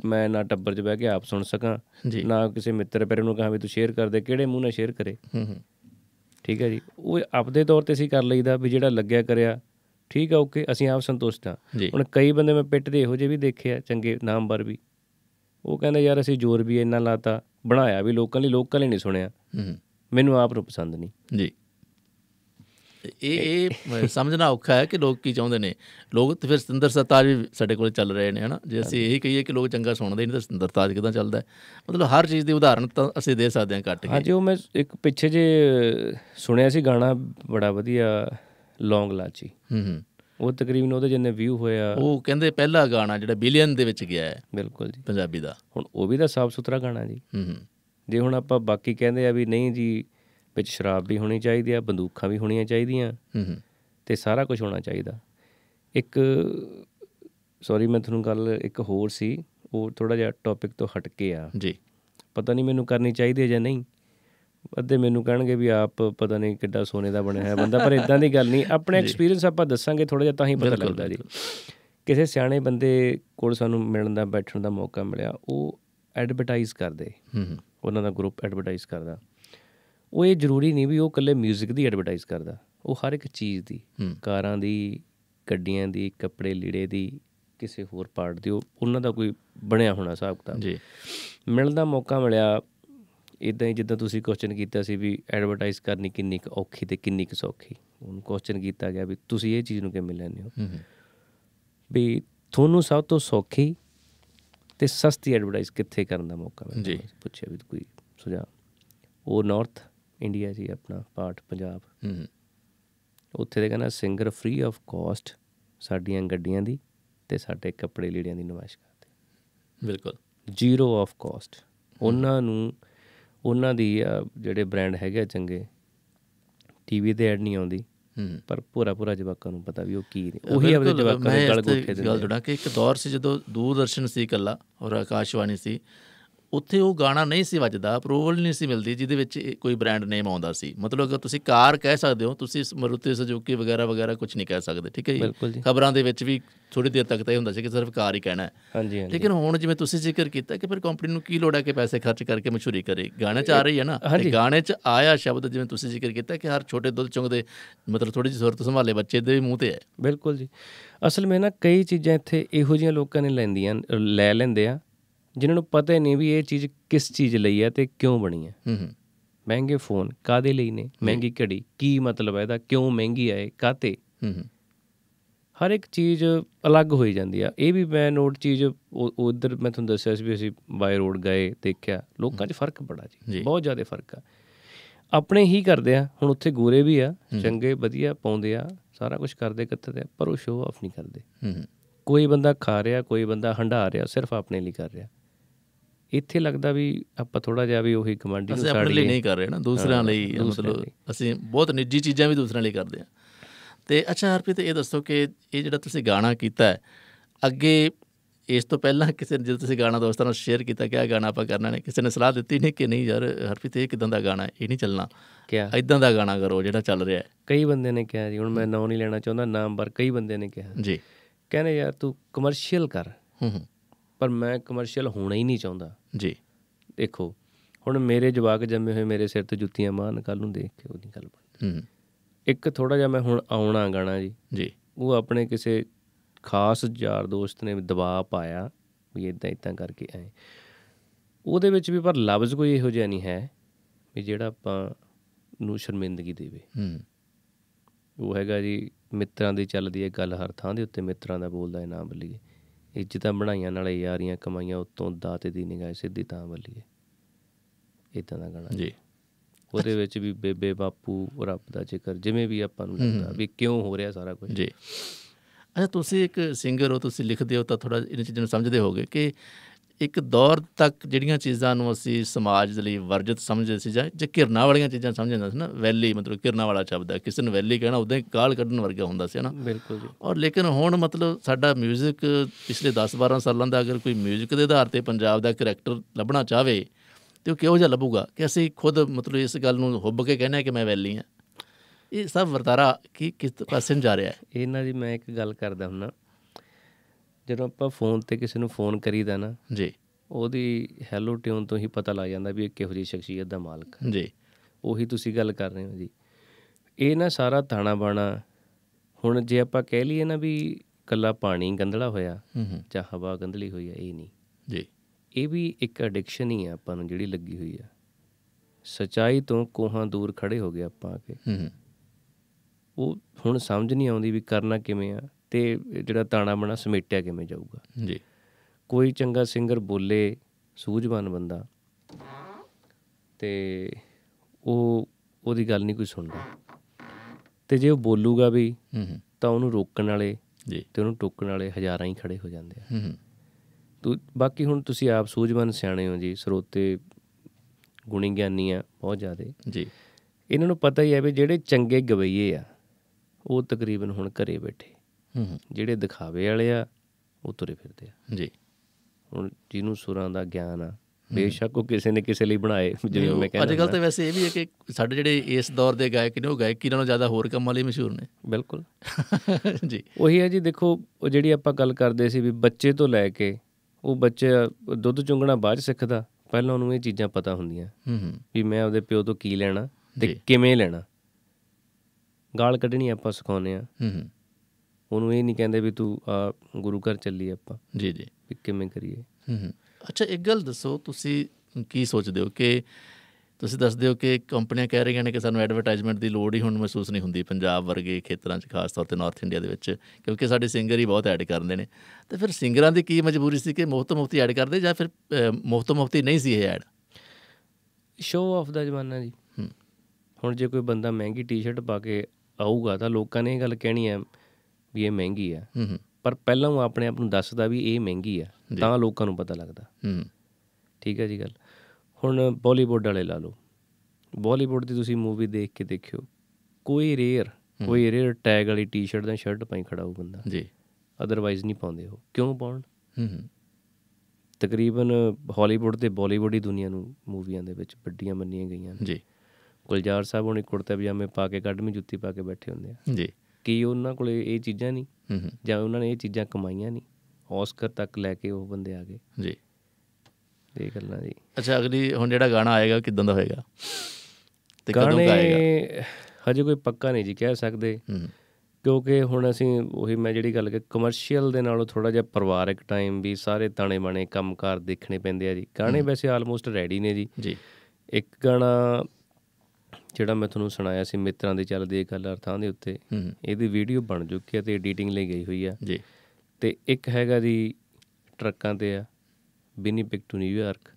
ਮੈਂ ਨਾ ਟੱਬਰ 'ਚ ਬਹਿ ਕੇ ਆਪ ਸੁਣ ਸਕਾਂ ਨਾ ਕਿਸੇ ਮਿੱਤਰ ਪਰੇ ਨੂੰ ਕਹਾਂ ਵੀ ਤੂੰ ਸ਼ੇਅਰ ਕਰ ਦੇ ਕਿਹੜੇ ਮੂੰਹ ਨਾਲ ਸ਼ੇਅਰ ਕਰੇ ਠੀਕ ਹੈ ਜੀ ਉਹ ਆਪਦੇ ਤੌਰ ਤੇ ਅਸੀਂ ਕਰ ਲਈਦਾ ਵੀ ਜਿਹੜਾ ਲੱਗਿਆ ਕਰਿਆ ਠੀਕ ਆ ਓਕੇ ਅਸੀਂ ਆਪ ਸੰਤੁਸ਼ਟ ਹਾਂ ਹੁਣ ਕਈ ਬੰਦੇ ਮੈਂ ਪਿੱਟ ਦੇ ਇਹੋ ਜਿਹੇ ਵੀ ਦੇਖੇ ਆ ਚੰਗੇ ਨਾਮਵਰ ਵੀ ਉਹ ਕਹਿੰਦੇ ਯਾਰ ਅਸੀਂ ਜ਼ੋਰ ਵੀ ਇੰਨਾ ਲਾਤਾ ਬਣਾਇਆ ਵੀ ਲੋਕਾਂ ਲਈ ਲੋਕਾਂ ਲਈ ਨਹੀਂ ਸੁਣਿਆ ਮੈਨੂੰ ਆਪ ਨੂੰ ਪਸੰਦ ਨਹੀਂ ਜੀ ਇਹ ਇਹ *laughs* ਸਮਝਣਾ ਔਖਾ ਹੈ ਕਿ ਲੋਕ ਕੀ ਚਾਹੁੰਦੇ ਨੇ ਲੋਕ ਤੇ ਫਿਰ ਸਤਿੰਦਰ ਸਰਤਾਜ ਵੀ ਸਾਡੇ ਕੋਲ ਚੱਲ ਰਹੇ ਨੇ ਹਨਾ ਜੇ ਅਸੀਂ ਇਹੀ ਕਹੀਏ ਕਿ ਲੋਕ ਚੰਗਾ ਸੁਣਦੇ ਨਹੀਂ ਤਾਂ ਸਤਿੰਦਰ ਸਰਤਾਜ ਕਿਦਾਂ ਚੱਲਦਾ ਮਤਲਬ ਹਰ ਚੀਜ਼ ਦੀ ਉਦਾਹਰਣ ਤਾਂ ਅਸੀਂ ਦੇ ਸਕਦੇ ਹਾਂ ਕੱਟ ਕੇ ਹਾਂਜੀ ਉਹ ਮੈਂ ਇੱਕ ਪਿੱਛੇ ਜੇ ਸੁਣਿਆ ਸੀ ਗਾਣਾ ਬੜਾ ਵਧੀਆ ਲੌਂਗ ਲਾਚੀ ਹੂੰ ਹੂੰ ਉਹ ਤਕਰੀਬਨ ਉਹਦੇ ਜਿੰਨੇ ਵਿਊ ਹੋਇਆ ਉਹ ਕਹਿੰਦੇ ਪਹਿਲਾ ਗਾਣਾ ਜਿਹੜਾ ਬਿਲੀਅਨ ਦੇ ਵਿੱਚ ਗਿਆ ਹੈ ਬਿਲਕੁਲ ਜੀ ਪੰਜਾਬੀ ਦਾ ਹੁਣ ਉਹ ਵੀ ਤਾਂ ਸਾਫ ਸੁਥਰਾ ਗਾਣਾ ਜੀ ਹੂੰ ਹੂੰ ਜੇ ਹੁਣ ਆਪਾਂ ਬਾਕੀ ਕਹਿੰਦੇ ਆ ਵੀ ਨਹੀਂ ਜੀ ਵਿੱਚ ਸ਼ਰਾਬ ਵੀ ਹੋਣੀ ਚਾਹੀਦੀ ਆ ਬੰਦੂਕਾਂ ਵੀ ਹੋਣੀਆਂ ਚਾਹੀਦੀਆਂ ਹੂੰ ਹੂੰ ਤੇ ਸਾਰਾ ਕੁਝ ਹੋਣਾ ਚਾਹੀਦਾ ਇੱਕ ਸੌਰੀ ਮੈਂ ਤੁਹਾਨੂੰ ਗੱਲ ਇੱਕ ਹੋਰ ਸੀ ਉਹ ਥੋੜਾ ਜਿਹਾ ਟੌਪਿਕ ਤੋਂ ਹਟ ਕੇ ਆ ਜੀ ਪਤਾ ਨਹੀਂ ਮੈਨੂੰ ਕਰਨੀ ਚਾਹੀਦੀ ਹੈ ਜਾਂ ਨਹੀਂ ਅੱਧੇ ਮੈਨੂੰ ਕਹਿਣਗੇ ਵੀ ਆਪ ਪਤਾ ਨਹੀਂ ਕਿੱਡਾ ਸੋਨੇ ਦਾ ਬਣਿਆ ਹੈ ਬੰਦਾ ਪਰ ਇਦਾਂ ਦੀ ਗੱਲ ਨਹੀਂ ਆਪਣੇ ਐਕਸਪੀਰੀਅੰਸ ਆਪਾਂ ਦੱਸਾਂਗੇ ਥੋੜਾ ਜਿਹਾ ਤਾਂ ਹੀ ਪਤਾ ਲੱਗਦਾ ਜੀ ਕਿਸੇ ਸਿਆਣੇ ਬੰਦੇ ਕੋਲ ਸਾਨੂੰ ਮਿਲਣ ਦਾ ਬੈਠਣ ਦਾ ਮੌਕਾ ਮਿਲਿਆ ਉਹ ਐਡਵਰਟਾਈਜ਼ ਕਰਦੇ ਉਹਨਾਂ ਦਾ ਗਰੁੱਪ ਐਡਵਰਟਾਈਜ਼ ਕਰਦਾ ਉਹ ਇਹ ਜ਼ਰੂਰੀ ਨਹੀਂ ਵੀ ਉਹ ਇਕੱਲੇ 뮤직 ਦੀ ਐਡਵਰਟਾਈਜ਼ ਕਰਦਾ ਉਹ ਹਰ ਇੱਕ ਚੀਜ਼ ਦੀ ਕਾਰਾਂ ਦੀ ਗੱਡੀਆਂ ਦੀ ਕੱਪੜੇ ਲੀੜੇ ਦੀ ਕਿਸੇ ਹੋਰ ਪਾਰਟ ਦੀ ਉਹਨਾਂ ਦਾ ਕੋਈ ਬਣਿਆ ਹੋਣਾ ਹਿਸਾਬ ਕਿਤਾਬ ਜੀ ਮਿਲਣ ਦਾ ਮੌਕਾ ਮਿਲਿਆ ਇਦਾਂ ਹੀ ਜਿੱਦਾਂ ਤੁਸੀਂ ਕੁਐਸਚਨ ਕੀਤਾ ਸੀ ਵੀ ਐਡਵਰਟਾਈਜ਼ ਕਰਨੀ ਕਿੰਨੀ ਕੁ ਔਖੀ ਤੇ ਕਿੰਨੀ ਕੁ ਸੌਖੀ ਉਹਨੂੰ ਕੁਐਸਚਨ ਕੀਤਾ ਗਿਆ ਵੀ ਤੁਸੀਂ ਇਹ ਚੀਜ਼ ਨੂੰ ਕਿਵੇਂ ਲੈਂਦੇ ਹੋ ਵੀ ਤੁਹਾਨੂੰ ਸਭ ਤੋਂ ਸੌਖੀ ਤੇ ਸਸਤੀ ਐਡਵਰਟਾਈਜ਼ ਕਿੱਥੇ ਕਰਨ ਦਾ ਮੌਕਾ ਮਿਲਦਾ ਜੀ ਪੁੱਛਿਆ ਵੀ ਕੋਈ ਸੁਝਾਅ ਉਹ ਨਾਰਥ ਇੰਡੀਆ ਜੀ ਆਪਣਾ ਪਾਰਟ ਪੰਜਾਬ ਹੂੰ ਉੱਥੇ ਦੇ ਕਹਿੰਦਾ ਸਿੰਗਰ ਫ੍ਰੀ ਆਫ ਕਾਸਟ ਸਾਡੀਆਂ ਗੱਡੀਆਂ ਦੀ ਤੇ ਸਾਡੇ ਕੱਪੜੇ ਲੀੜਿਆਂ ਦੀ ਨਮਾਇਸ਼ ਕਰਦੇ ਬਿਲਕੁਲ ਜ਼ੀਰੋ ਆਫ ਕਾਸਟ ਉਹਨਾਂ ਨੂੰ ਉਹਨਾਂ ਦੀ ਜਿਹੜੇ ਬ੍ਰਾਂਡ ਹੈਗੇ ਚੰਗੇ ਟੀਵੀ ਤੇ ਐਡ ਨਹੀਂ ਆਉਂਦੀ ਪਰ ਪੂਰਾ ਪੂਰਾ ਜਵਾਕਾਂ ਨੂੰ ਪਤਾ ਵੀ ਉਹ ਕੀ ਨੇ ਉਹੀ ਆਪਣੇ ਜਵਾਕਾਂ ਦੇ ਗਲ ਗੁੱਠੇ ਦੇ ਗੱਲ ਜੁੜਾ ਕਿ ਇੱਕ ਦੌਰ ਸੀ ਜਦੋਂ ਦੂਰਦਰਸ਼ਨ ਸੀ ਕੱਲਾ ਔਰ ਆਕਾਸ਼ਵਾਣੀ ਸੀ ਉੱਥੇ ਉਹ ਗਾਣਾ ਨਹੀਂ ਸੀ ਵੱਜਦਾ ਅਪਰੂਵਲ ਨਹੀਂ ਸੀ ਮਿਲਦੀ ਜਿਹਦੇ ਵਿੱਚ ਕੋਈ ਬ੍ਰਾਂਡ ਨੇਮ ਆਉਂਦਾ ਸੀ ਮਤਲਬ ਅਗਰ ਤੁਸੀਂ ਕਾਰ ਕਹਿ ਸਕਦੇ ਹੋ ਤੁਸੀਂ ਮਰੂਤੀ ਸੁਜ਼ੂਕੀ ਵਗੈਰਾ ਵਗੈਰਾ ਕੁਝ ਨਹੀਂ ਕਹਿ ਸਕਦੇ ਠੀਕ ਹੈ ਜੀ ਖਬਰਾਂ ਦੇ ਵਿੱਚ ਵੀ ਥੋੜੀ ਦੇਰ ਤੱਕ ਤਾਂ ਇਹ ਹੁੰਦਾ ਸੀ ਕਿ ਸਿਰਫ ਕਾਰ ਹੀ ਕਹਿਣਾ ਹੈ ਹਾਂਜੀ ਹਾਂਜੀ ਲੇਕਿਨ ਹੁਣ ਜਿਵੇਂ ਤੁਸੀਂ ਜ਼ਿਕਰ ਕੀਤਾ ਕਿ ਫਿਰ ਕੰਪਨੀ ਨੂੰ ਕੀ ਲੋੜ ਹੈ ਕਿ ਪੈਸੇ ਖਰਚ ਕਰਕੇ ਮਸ਼ਹੂਰੀ ਕਰੇ ਗਾਣੇ 'ਚ ਆ ਰਹੀ ਹੈ ਨਾ ਤੇ ਗਾਣੇ 'ਚ ਆਇਆ ਸ਼ਬਦ ਜਿਵੇਂ ਤੁਸੀਂ ਜ਼ਿਕਰ ਕੀਤਾ ਕਿ ਹਰ ਛੋਟੇ ਦਿਲ ਚੁੰਗਦੇ ਮਤਲਬ ਥੋੜੀ ਜਿਹੀ ਸੁਰਤ ਸੰਭਾਲੇ ਬੱਚੇ ਦੇ ਮੂੰਹ ਤੇ ਹੈ ਬਿਲਕੁਲ ਜੀ ਅਸਲ ਵਿੱਚ ਨਾ ਕਈ ਚੀਜ਼ਾਂ ਇੱਥੇ ਇਹੋ ਜਿਹੀਆਂ ਲੋਕਾਂ ਨੇ ਲੈਂਦੀਆਂ ਲੈ ਲੈਂਦੇ ਆ ਜਿਨ੍ਹਾਂ ਨੂੰ ਪਤਾ ਹੀ ਨਹੀਂ ਵੀ ਇਹ ਚੀਜ਼ ਕਿਸ ਚੀਜ਼ ਲਈ ਹੈ ਤੇ ਕਿਉਂ ਬਣੀ ਹੈ ਹਮਮ ਮਹਿੰਗੇ ਫੋਨ ਕਾਦੇ ਲਈ ਨੇ ਮਹਿੰਗੀ ਘੜੀ ਕੀ ਮਤਲਬ ਹੈ ਇਹਦਾ ਕਿਉਂ ਮਹਿੰਗੀ ਆਏ ਕਾਤੇ ਹਮਮ ਹਰ ਇੱਕ ਚੀਜ਼ ਅਲੱਗ ਹੋਈ ਜਾਂਦੀ ਆ ਇਹ ਵੀ ਮੈਂ ਨੋਟ ਚੀਜ਼ ਉਧਰ ਮੈਂ ਤੁਹਾਨੂੰ ਦੱਸਿਆ ਸੀ ਵੀ ਅਸੀਂ ਬਾਈ ਰੋਡ ਗਏ ਦੇਖਿਆ ਲੋਕਾਂ 'ਚ ਫਰਕ ਬੜਾ ਜੀ ਬਹੁਤ ਜ਼ਿਆਦਾ ਫਰਕ ਆ ਆਪਣੇ ਹੀ ਕਰਦੇ ਆ ਹੁਣ ਉੱਥੇ ਗੋਰੇ ਵੀ ਆ ਚੰਗੇ ਵਧੀਆ ਪਾਉਂਦੇ ਆ ਸਾਰਾ ਕੁਝ ਕਰਦੇ ਕਿੱਥੇ ਆ ਪਰ ਉਹ ਸ਼ੋਅ ਆਫ ਨਹੀਂ ਕਰਦੇ ਕੋਈ ਬੰਦਾ ਖਾ ਰਿਹਾ ਕੋਈ ਬੰਦਾ ਹੰਡਾ ਰਿਹਾ ਸਿਰਫ ਆਪਣੇ ਲਈ ਕਰ ਰਿਹਾ ਇੱਥੇ ਲੱਗਦਾ ਵੀ ਆਪਾਂ ਥੋੜਾ ਜਿਹਾ ਵੀ ਉਹੀ ਕਮਾਂਡੀ ਨੂੰ ਸਾਡੇ ਲਈ ਨਹੀਂ ਕਰ ਰਹੇ ਨਾ ਦੂਸਰਿਆਂ ਲਈ ਮਤਲਬ ਅਸੀਂ ਬਹੁਤ ਨਿੱਜੀ ਚੀਜ਼ਾਂ ਵੀ ਦੂਸਰਿਆਂ ਲਈ ਕਰਦੇ ਆ ਤੇ ਅੱਛਾ ਹਰਪ੍ਰੀਤ ਇਹ ਦੱਸੋ ਕਿ ਇਹ ਜਿਹੜਾ ਤੁਸੀਂ ਗਾਣਾ ਕੀਤਾ ਅੱਗੇ ਇਸ ਤੋਂ ਪਹਿਲਾਂ ਕਿਸੇ ਨੇ ਤੁਸੀਂ ਗਾਣਾ ਦੋਸਤਾਂ ਨਾਲ ਸ਼ੇਅਰ ਕੀਤਾ ਕਿ ਆ ਗਾਣਾ ਆਪਾਂ ਕਰਨਾ ਨੇ ਕਿਸੇ ਨੇ ਸਲਾਹ ਦਿੱਤੀ ਨਹੀਂ ਕਿ ਨਹੀਂ ਯਾਰ ਹਰਪ੍ਰੀਤ ਇਹ ਕਿਦਾਂ ਦਾ ਗਾਣਾ ਇਹ ਨਹੀਂ ਚੱਲਣਾ ਕਿਹਾ ਇਦਾਂ ਦਾ ਗਾਣਾ ਕਰੋ ਜਿਹੜਾ ਚੱਲ ਰਿਹਾ ਹੈ ਕਈ ਬੰਦੇ ਨੇ ਕਿਹਾ ਜੀ ਹੁਣ ਮੈਂ ਨਾਂ ਨਹੀਂ ਲੈਣਾ ਚਾਹੁੰਦਾ ਨਾਮ ਪਰ ਕਈ ਬੰਦੇ ਨੇ ਕਿਹਾ ਜੀ ਕਹਿੰਦੇ ਯਾਰ ਤੂੰ ਕਮਰਸ਼ੀਅਲ ਕਰ ਹੂੰ ਹੂੰ ਪਰ ਮੈਂ ਕਮਰਸ਼ੀਅਲ ਹੋਣਾ ਹੀ ਨਹੀਂ ਚਾਹੁੰਦਾ ਜੀ ਦੇਖੋ ਹੁਣ ਮੇਰੇ ਜਵਾਕ ਜੰਮੇ ਹੋਏ ਮੇਰੇ ਸਿਰ ਤੇ ਜੁੱਤੀਆਂ ਮਾਰਨ ਕੱਲ ਨੂੰ ਦੇਖ ਕੇ ਉਹਦੀ ਨਹੀਂ ਗੱਲ ਬਣਦੀ ਹੂੰ ਇੱਕ ਥੋੜਾ ਜਿਹਾ ਮੈਂ ਹੁਣ ਆਉਣਾ ਗਾਣਾ ਜੀ ਜੀ ਉਹ ਆਪਣੇ ਕਿਸੇ ਖਾਸ ਯਾਰ ਦੋਸਤ ਨੇ ਦਬਾਅ ਪਾਇਆ ਵੀ ਇਦਾਂ ਇਦਾਂ ਕਰਕੇ ਐ ਉਹਦੇ ਵਿੱਚ ਵੀ ਪਰ ਲਫ਼ਜ਼ ਕੋਈ ਇਹੋ ਜਿਹਾ ਨਹੀਂ ਹੈ ਵੀ ਜਿਹੜਾ ਆਪਾਂ ਨੂੰ ਸ਼ਰਮਿੰਦਗੀ ਦੇਵੇ ਹੂੰ ਉਹ ਹੈਗਾ ਜੀ ਮਿੱਤਰਾਂ ਦੀ ਚੱਲਦੀ ਹੈ ਗੱਲ ਹਰ ਥਾਂ ਦੇ ਉੱਤੇ ਮਿੱਤਰਾਂ ਦਾ ਬੋਲਦਾ ਹੈ ਨਾ ਬਲੀਏ ਇੱਜ਼ਤਾਂ ਬਣਾਈਆਂ ਨਾਲ ਯਾਰੀਆਂ ਕਮਾਈਆਂ ਉਤੋਂ ਦਾਤੇ ਦੀ ਨਿਗਾਹ ਸਿੱਧੀ ਤਾਂ ਵੱਲੀਏ ਇਦਾਂ ਦਾ ਗਾਣਾ ਜੀ ਉਹਦੇ ਵਿੱਚ ਵੀ ਬੇਬੇ ਬਾਪੂ ਰੱਬ ਦਾ ਜ਼ਿਕਰ ਜਿਵੇਂ ਵੀ ਆਪਾਂ ਨੂੰ ਲੱਗਦਾ ਵੀ ਕਿਉਂ ਹੋ ਰਿਹਾ ਸਾਰਾ ਕੁਝ ਜੀ ਅੱਛਾ ਤੁਸੀਂ ਇੱਕ ਸਿੰਗਰ ਹੋ ਤੁਸੀਂ ਲਿਖਦੇ ਹੋ ਤਾਂ ਥੋੜਾ ਇਹਨਾਂ ਚੀਜ਼ਾਂ ਨੂੰ ਸਮਝਦੇ ਹੋਗੇ ਕਿ ਇੱਕ ਦੌਰ ਤੱਕ ਜਿਹੜੀਆਂ ਚੀਜ਼ਾਂ ਨੂੰ ਅਸੀਂ ਸਮਾਜ ਦੇ ਲਈ ਵਰਜਿਤ ਸਮਝਦੇ ਸੀ ਜਾਂ ਕਿਰਨਾ ਵਾਲੀਆਂ ਚੀਜ਼ਾਂ ਸਮਝਦੇ ਸੀ ਨਾ ਵੈਲੀ ਮਤਲਬ ਕਿਰਨਾ ਵਾਲਾ ਚੱਬਦਾ ਕਿਸੇ ਨੂੰ ਵੈਲੀ ਕਹਿਣਾ ਉਹਦੇ ਹੀ ਕੱਢਣ ਵਰਗਾ ਹੁੰਦਾ ਸੀ ਨਾ ਬਿਲਕੁਲ ਜੀ ਔਰ ਲੇਕਿਨ ਹੁਣ ਮਤਲਬ ਸਾਡਾ 뮤직 ਪਿਛਲੇ 10-12 ਸਾਲਾਂ ਦਾ ਅਗਰ ਕੋਈ 뮤직 ਦੇ ਆਧਾਰ ਤੇ ਪੰਜਾਬ ਦਾ ਕੈਰੈਕਟਰ ਲੱਭਣਾ ਚਾਹਵੇ ਤੇ ਉਹ ਕਿਹੋ ਜਿਹਾ ਲੱਭੂਗਾ ਕਿ ਅਸੀਂ ਖੁਦ ਮਤਲਬ ਇਸ ਗੱਲ ਨੂੰ ਹੁੱਬ ਕੇ ਕਹਿੰਦੇ ਕਿ ਮੈਂ ਵੈਲੀ ਹਾਂ ਇਹ ਸਭ ਵਰਤਾਰਾ ਕਿ ਕਿਸ ਪਾਸੇ ਜਾ ਰਿਹਾ ਹੈ ਇਹਨਾਂ ਦੀ ਮੈਂ ਇੱਕ ਗੱਲ ਕਰਦਾ ਹੁੰਨਾ ਜਦੋਂ ਆਪਾਂ ਫੋਨ ਤੇ ਕਿਸੇ ਨੂੰ ਫੋਨ ਕਰੀਦਾ ਨਾ ਜੀ ਉਹਦੀ ਹੈਲੋ ਟਿਊਨ ਤੋਂ ਹੀ ਪਤਾ ਲੱਗ ਜਾਂਦਾ ਵੀ ਇਹ ਕਿਹੋ ਜਿਹੀ ਸ਼ਖਸੀਅਤ ਦਾ ਮਾਲਕ ਹੈ ਜੀ ਉਹੀ ਤੁਸੀਂ ਗੱਲ ਕਰ ਰਹੇ ਹੋ ਜੀ ਇਹ ਨਾ ਸਾਰਾ ਥਾਣਾ ਬਾਣਾ ਹੁਣ ਜੇ ਆਪਾਂ ਕਹਿ ਲਈਏ ਨਾ ਵੀ ਕੱਲਾ ਪਾਣੀ ਗੰਦਲਾ ਹੋਇਆ ਜਾਂ ਹਵਾ ਗੰਦਲੀ ਹੋਈ ਹੈ ਇਹ ਨਹੀਂ ਜੀ ਇਹ ਵੀ ਇੱਕ ਐਡਿਕਸ਼ਨ ਹੀ ਆ ਆਪਾਂ ਨੂੰ ਜਿਹੜੀ ਲੱਗੀ ਹੋਈ ਆ ਸਚਾਈ ਤੋਂ ਕੋਹਾਂ ਦੂਰ ਖੜੇ ਹੋ ਗਏ ਆਪਾਂ ਆ ਕੇ ਉਹ ਹੁਣ ਸਮਝ ਨਹੀਂ ਆਉਂਦੀ ਵੀ ਕਰਨਾ ਕਿਵੇਂ ਆ ਤੇ ਜਿਹੜਾ ਤਾਣਾ ਬਣਾ ਸਮੇਟਿਆ ਕਿਵੇਂ ਜਾਊਗਾ ਜੀ ਕੋਈ ਚੰਗਾ ਸਿੰਗਰ ਬੋਲੇ ਸੂਝਵਾਨ ਬੰਦਾ ਤੇ ਉਹ ਉਹਦੀ ਗੱਲ ਨਹੀਂ ਕੋਈ ਸੁਣਦਾ ਤੇ ਜੇ ਉਹ ਬੋਲੂਗਾ ਵੀ ਤਾਂ ਉਹਨੂੰ ਰੋਕਣ ਵਾਲੇ ਜੀ ਤੇ ਉਹਨੂੰ ਟੋਕਣ ਵਾਲੇ ਹਜ਼ਾਰਾਂ ਹੀ ਖੜੇ ਹੋ ਜਾਂਦੇ ਆ ਹੂੰ ਤੋ ਬਾਕੀ ਹੁਣ ਤੁਸੀਂ ਆਪ ਸੂਝਵਾਨ ਸਿਆਣੇ ਹੋ ਜੀ ਸਰੋਤੇ ਗੁਣੀ ਗਿਆਨੀ ਆ ਬਹੁਤ ਜ਼ਿਆਦੇ ਜੀ ਇਹਨਾਂ ਨੂੰ ਪਤਾ ਹੀ ਹੈ ਵੀ ਜਿਹੜੇ ਚੰਗੇ ਗਵਈਏ ਆ ਉਹ ਤਕਰੀਬਨ ਹੁਣ ਘਰੇ ਬੈਠੇ ਹੂੰ ਜਿਹੜੇ ਦਿਖਾਵੇ ਵਾਲੇ ਆ ਉਹ ਤੁਰੇ ਫਿਰਦੇ ਆ ਜੀ ਹੁਣ ਜਿਹਨੂੰ ਸੁਰਾਂ ਦਾ ਗਿਆਨ ਆ ਬੇਸ਼ੱਕ ਉਹ ਕਿਸੇ ਨੇ ਕਿਸੇ ਲਈ ਬਣਾਏ ਜਿਵੇਂ ਮੈਂ ਕਹਿੰਦਾ ਅੱਜ ਕੱਲ ਤਾਂ ਵੈਸੇ ਇਹ ਵੀ ਹੈ ਕਿ ਸਾਡੇ ਜਿਹੜੇ ਇਸ ਦੌਰ ਦੇ ਗਾਇਕ ਨੇ ਉਹ ਗਾਇਕੀ ਨਾਲੋਂ ਜ਼ਿਆਦਾ ਹੋਰ ਕੰਮਾਂ ਲਈ ਮਸ਼ਹੂਰ ਨੇ ਬਿਲਕੁਲ *laughs* ਜੀ ਉਹੀ ਹੈ ਜੀ ਦੇਖੋ ਉਹ ਜਿਹੜੀ ਆਪਾਂ ਗੱਲ ਕਰਦੇ ਸੀ ਵੀ ਬੱਚੇ ਤੋਂ ਲੈ ਕੇ ਉਹ ਬੱਚਾ ਦੁੱਧ ਚੁੰਗਣਾ ਬਾਅਦ ਸਿੱਖਦਾ ਪਹਿਲਾਂ ਉਹਨੂੰ ਇਹ ਚੀਜ਼ਾਂ ਪਤਾ ਹੁੰਦੀਆਂ ਹੂੰ ਵੀ ਮੈਂ ਆਪਦੇ ਪਿਓ ਤੋਂ ਕੀ ਲੈਣਾ ਤੇ ਕਿਵੇਂ ਲੈਣਾ ਗਾਲ ਕੱਢਣੀ ਆਪਾਂ ਸਿਖਾਉਂਦੇ ਆ ਹੂੰ ਉਹਨੂੰ ਇਹ ਨਹੀਂ ਕਹਿੰਦੇ ਵੀ ਤੂੰ ਗੁਰੂ ਘਰ ਚੱਲੀ ਆਪਾਂ ਜੀ ਜੀ ਕਿਵੇਂ ਕਰੀਏ ਹੂੰ ਅੱਛਾ ਇੱਕ ਗੱਲ ਦੱਸੋ ਤੁਸੀਂ ਕੀ ਸੋਚਦੇ ਹੋ ਕਿ ਤੁਸੀਂ ਦੱਸਦੇ ਹੋ ਕਿ ਕੰਪਨੀਆਂ ਕਹਿ ਰਹੀਆਂ ਨੇ ਕਿ ਸਾਨੂੰ ਐਡਵਰਟਾਈਜ਼ਮੈਂਟ ਦੀ ਲੋੜ ਹੀ ਹੁਣ ਮਹਿਸੂਸ ਨਹੀਂ ਹੁੰਦੀ ਪੰਜਾਬ ਵਰਗੇ ਖੇਤਰਾਂ 'ਚ ਖਾਸ ਤੌਰ ਤੇ ਨਾਰਥ ਇੰਡੀਆ ਦੇ ਵਿੱਚ ਕਿਉਂਕਿ ਸਾਡੇ ਸਿੰਗਰ ਹੀ ਬਹੁਤ ਐਡ ਕਰਦੇ ਨੇ ਤੇ ਫਿਰ ਸਿੰਗਰਾਂ ਦੀ ਕੀ ਮਜਬੂਰੀ ਸੀ ਕਿ ਮੁਫਤ ਮੁਫਤੀ ਐਡ ਕਰਦੇ ਜਾਂ ਫਿਰ ਮੁਫਤ ਮੁਫਤੀ ਨਹੀਂ ਸੀ ਇਹ ਐਡ ਸ਼ੋਅ ਆਫ ਦਾ ਜ਼ਮਾਨਾ ਜੀ ਹੁਣ ਜੇ ਕੋਈ ਬੰਦਾ ਮਹਿੰਗੀ ਟੀ-ਸ਼ਰਟ ਪਾ ਕੇ ਆਊਗਾ ਤਾਂ ਲੋਕਾਂ ਨੇ ਇਹ ਗੱਲ ਕਹਿਣੀ ਹੈ ਵੀ ਇਹ ਮਹਿੰਗੀ ਆ ਪਰ ਪਹਿਲਾਂ ਉਹ ਆਪਣੇ ਆਪ ਨੂੰ ਦੱਸਦਾ ਵੀ ਇਹ ਮਹਿੰਗੀ ਆ ਤਾਂ ਲੋਕਾਂ ਨੂੰ ਪਤਾ ਲੱਗਦਾ ਠੀਕ ਹੈ ਜੀ ਗੱਲ ਹੁਣ ਬਾਲੀਵੁੱਡ ਵਾਲੇ ਲਾ ਲਓ ਬਾਲੀਵੁੱਡ ਦੀ ਤੁਸੀਂ ਮੂਵੀ ਦੇਖ ਕੇ ਦੇਖਿਓ ਕੋਈ ਰੇਅਰ ਕੋਈ ਰੇਅਰ ਟੈਗ ਵਾਲੀ ਟੀ-ਸ਼ਰਟ ਜਾਂ ਸ਼ਰਟ ਪਾਈ ਖੜਾ ਹੋ ਬੰਦਾ ਜੀ ਅਦਰਵਾਈਜ਼ ਨਹੀਂ ਪਾਉਂਦੇ ਉਹ ਕਿਉਂ ਪਾਉਣ ਤਕਰੀਬਨ ਹਾਲੀਵੁੱਡ ਤੇ ਬਾਲੀਵੁੱਡ ਦੀ ਦੁਨੀਆ ਨੂੰ ਮੂਵੀਆਂ ਦੇ ਵਿੱਚ ਵੱਡੀਆਂ ਮੰਨੀਆਂ ਗਈਆਂ ਨੇ ਜੀ ਗੁਲਜ਼ਾਰ ਸਾਹਿਬ ਉਹਨੇ ਕੁੜਤੇ ਪਜਾਮੇ ਪਾ ਕੇ ਕੱਢਵੀਂ ਜੁੱਤੀ ਪਾ ਕੇ ਬੈਠੇ ਹੁੰਦੇ ਆ ਜੀ ਕੀ ਉਹਨਾਂ ਕੋਲੇ ਇਹ ਚੀਜ਼ਾਂ ਨਹੀਂ ਜਾਂ ਉਹਨਾਂ ਨੇ ਇਹ ਚੀਜ਼ਾਂ ਕਮਾਈਆਂ ਨਹੀਂ ਔਸਕਰ ਤੱਕ ਲੈ ਕੇ ਉਹ ਬੰਦੇ ਆ ਗਏ ਜੀ ਇਹ ਗੱਲਾਂ ਜੀ ਅੱਛਾ ਅਗਲੀ ਹੁਣ ਜਿਹੜਾ ਗਾਣਾ ਆਏਗਾ ਕਿਦਾਂ ਦਾ ਹੋਏਗਾ ਤੇ ਕਦੋਂ ਆਏਗਾ ਹਜੇ ਕੋਈ ਪੱਕਾ ਨਹੀਂ ਜੀ ਕਹਿ ਸਕਦੇ ਕਿਉਂਕਿ ਹੁਣ ਅਸੀਂ ਉਹੀ ਮੈਂ ਜਿਹੜੀ ਗੱਲ ਕਿ ਕਮਰਸ਼ੀਅਲ ਦੇ ਨਾਲੋਂ ਥੋੜਾ ਜਿਹਾ ਪਰਿਵਾਰਕ ਟਾਈਮ ਵੀ ਸਾਰੇ ਤਾਣੇ ਬਣੇ ਕੰਮਕਾਰ ਦੇਖਣੇ ਪੈਂਦੇ ਆ ਜੀ ਗਾਣੇ ਵੈਸੇ ਆਲਮੋਸਟ ਰੈਡੀ ਨੇ ਜੀ ਜੀ ਇੱਕ ਗਾਣਾ ਜਿਹੜਾ ਮੈਂ ਤੁਹਾਨੂੰ ਸੁਣਾਇਆ ਸੀ ਮਿੱਤਰਾਂ ਦੇ ਚੱਲਦੀ ਗੱਲ ਅਰਥਾਂ ਦੇ ਉੱਤੇ ਇਹਦੀ ਵੀਡੀਓ ਬਣ ਚੁੱਕੀ ਹੈ ਤੇ ਐਡੀਟਿੰਗ ਲਈ ਗਈ ਹੋਈ ਆ ਜੀ ਤੇ ਇੱਕ ਹੈਗਾ ਦੀ ਟਰੱਕਾਂ ਤੇ ਆ ਬਿਨੀਪਿਕ ਟੂ ਨਿਊਯਾਰਕ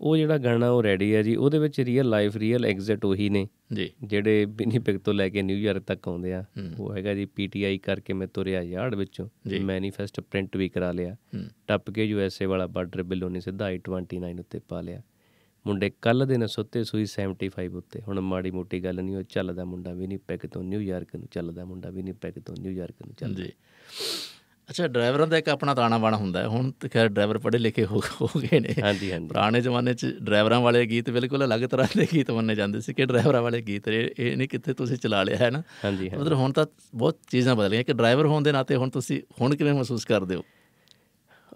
ਉਹ ਜਿਹੜਾ ਗਾਣਾ ਉਹ ਰੈਡੀ ਆ ਜੀ ਉਹਦੇ ਵਿੱਚ ਰੀਅਲ ਲਾਈਫ ਰੀਅਲ ਐਗਜ਼ਿਟ ਉਹੀ ਨੇ ਜੀ ਜਿਹੜੇ ਬਿਨੀਪਿਕ ਤੋਂ ਲੈ ਕੇ ਨਿਊਯਾਰਕ ਤੱਕ ਆਉਂਦੇ ਆ ਉਹ ਹੈਗਾ ਜੀ ਪੀਟੀਆਈ ਕਰਕੇ ਮੈਂ ਤੁਰਿਆ ਯਾਰਡ ਵਿੱਚੋਂ ਮੈਨੀਫੈਸਟ ਪ੍ਰਿੰਟ ਵੀ ਕਰਾ ਲਿਆ ਟੱਪ ਕੇ ਯੂਐਸਏ ਵਾਲਾ ਬਾਰਡਰ ਬਿੱਲੋਂ ਨੇ ਸਿੱਧਾ I29 ਉੱਤੇ ਪਾ ਲਿਆ ਮੁੰਡੇ ਕੱਲ ਦੇ ਨੇ ਸੁੱਤੇ ਸੂਈ 75 ਉੱਤੇ ਹੁਣ ਮਾੜੀ ਮੋਟੀ ਗੱਲ ਨਹੀਂ ਉਹ ਚੱਲਦਾ ਮੁੰਡਾ ਵੀ ਨਹੀਂ ਪੈਕ ਤੋਂ ਨਿਊਯਾਰਕ ਨੂੰ ਚੱਲਦਾ ਮੁੰਡਾ ਵੀ ਨਹੀਂ ਪੈਕ ਤੋਂ ਨਿਊਯਾਰਕ ਨੂੰ ਚੱਲਦਾ ਜੀ ਅੱਛਾ ਡਰਾਈਵਰਾਂ ਦਾ ਇੱਕ ਆਪਣਾ ਤਾਣਾ ਬਾਣਾ ਹੁੰਦਾ ਹੈ ਹੁਣ ਤੇ ਖੈਰ ਡਰਾਈਵਰ ਪੜੇ ਲਿਖੇ ਹੋ ਗਏ ਨੇ ਹਾਂਜੀ ਹਾਂਜੀ ਪੁਰਾਣੇ ਜ਼ਮਾਨੇ 'ਚ ਡਰਾਈਵਰਾਂ ਵਾਲੇ ਗੀਤ ਬਿਲਕੁਲ ਅਲੱਗ ਤਰ੍ਹਾਂ ਦੇ ਗੀਤ ਮੰਨੇ ਜਾਂਦੇ ਸੀ ਕਿ ਡਰਾਈਵਰਾਂ ਵਾਲੇ ਗੀਤ ਇਹ ਨਹੀਂ ਕਿੱਥੇ ਤੁਸੀਂ ਚਲਾ ਲਿਆ ਹੈ ਨਾ ਹਾਂਜੀ ਮਤਲਬ ਹੁਣ ਤਾਂ ਬਹੁਤ ਚੀਜ਼ਾਂ ਬਦਲ ਗਈਆਂ ਕਿ ਡਰਾਈਵਰ ਹੋਣ ਦੇ ਨਾਤੇ ਹੁਣ ਤੁਸੀਂ ਹੁਣ ਕਿਵੇਂ ਮਹਿਸੂਸ ਕਰਦੇ ਹੋ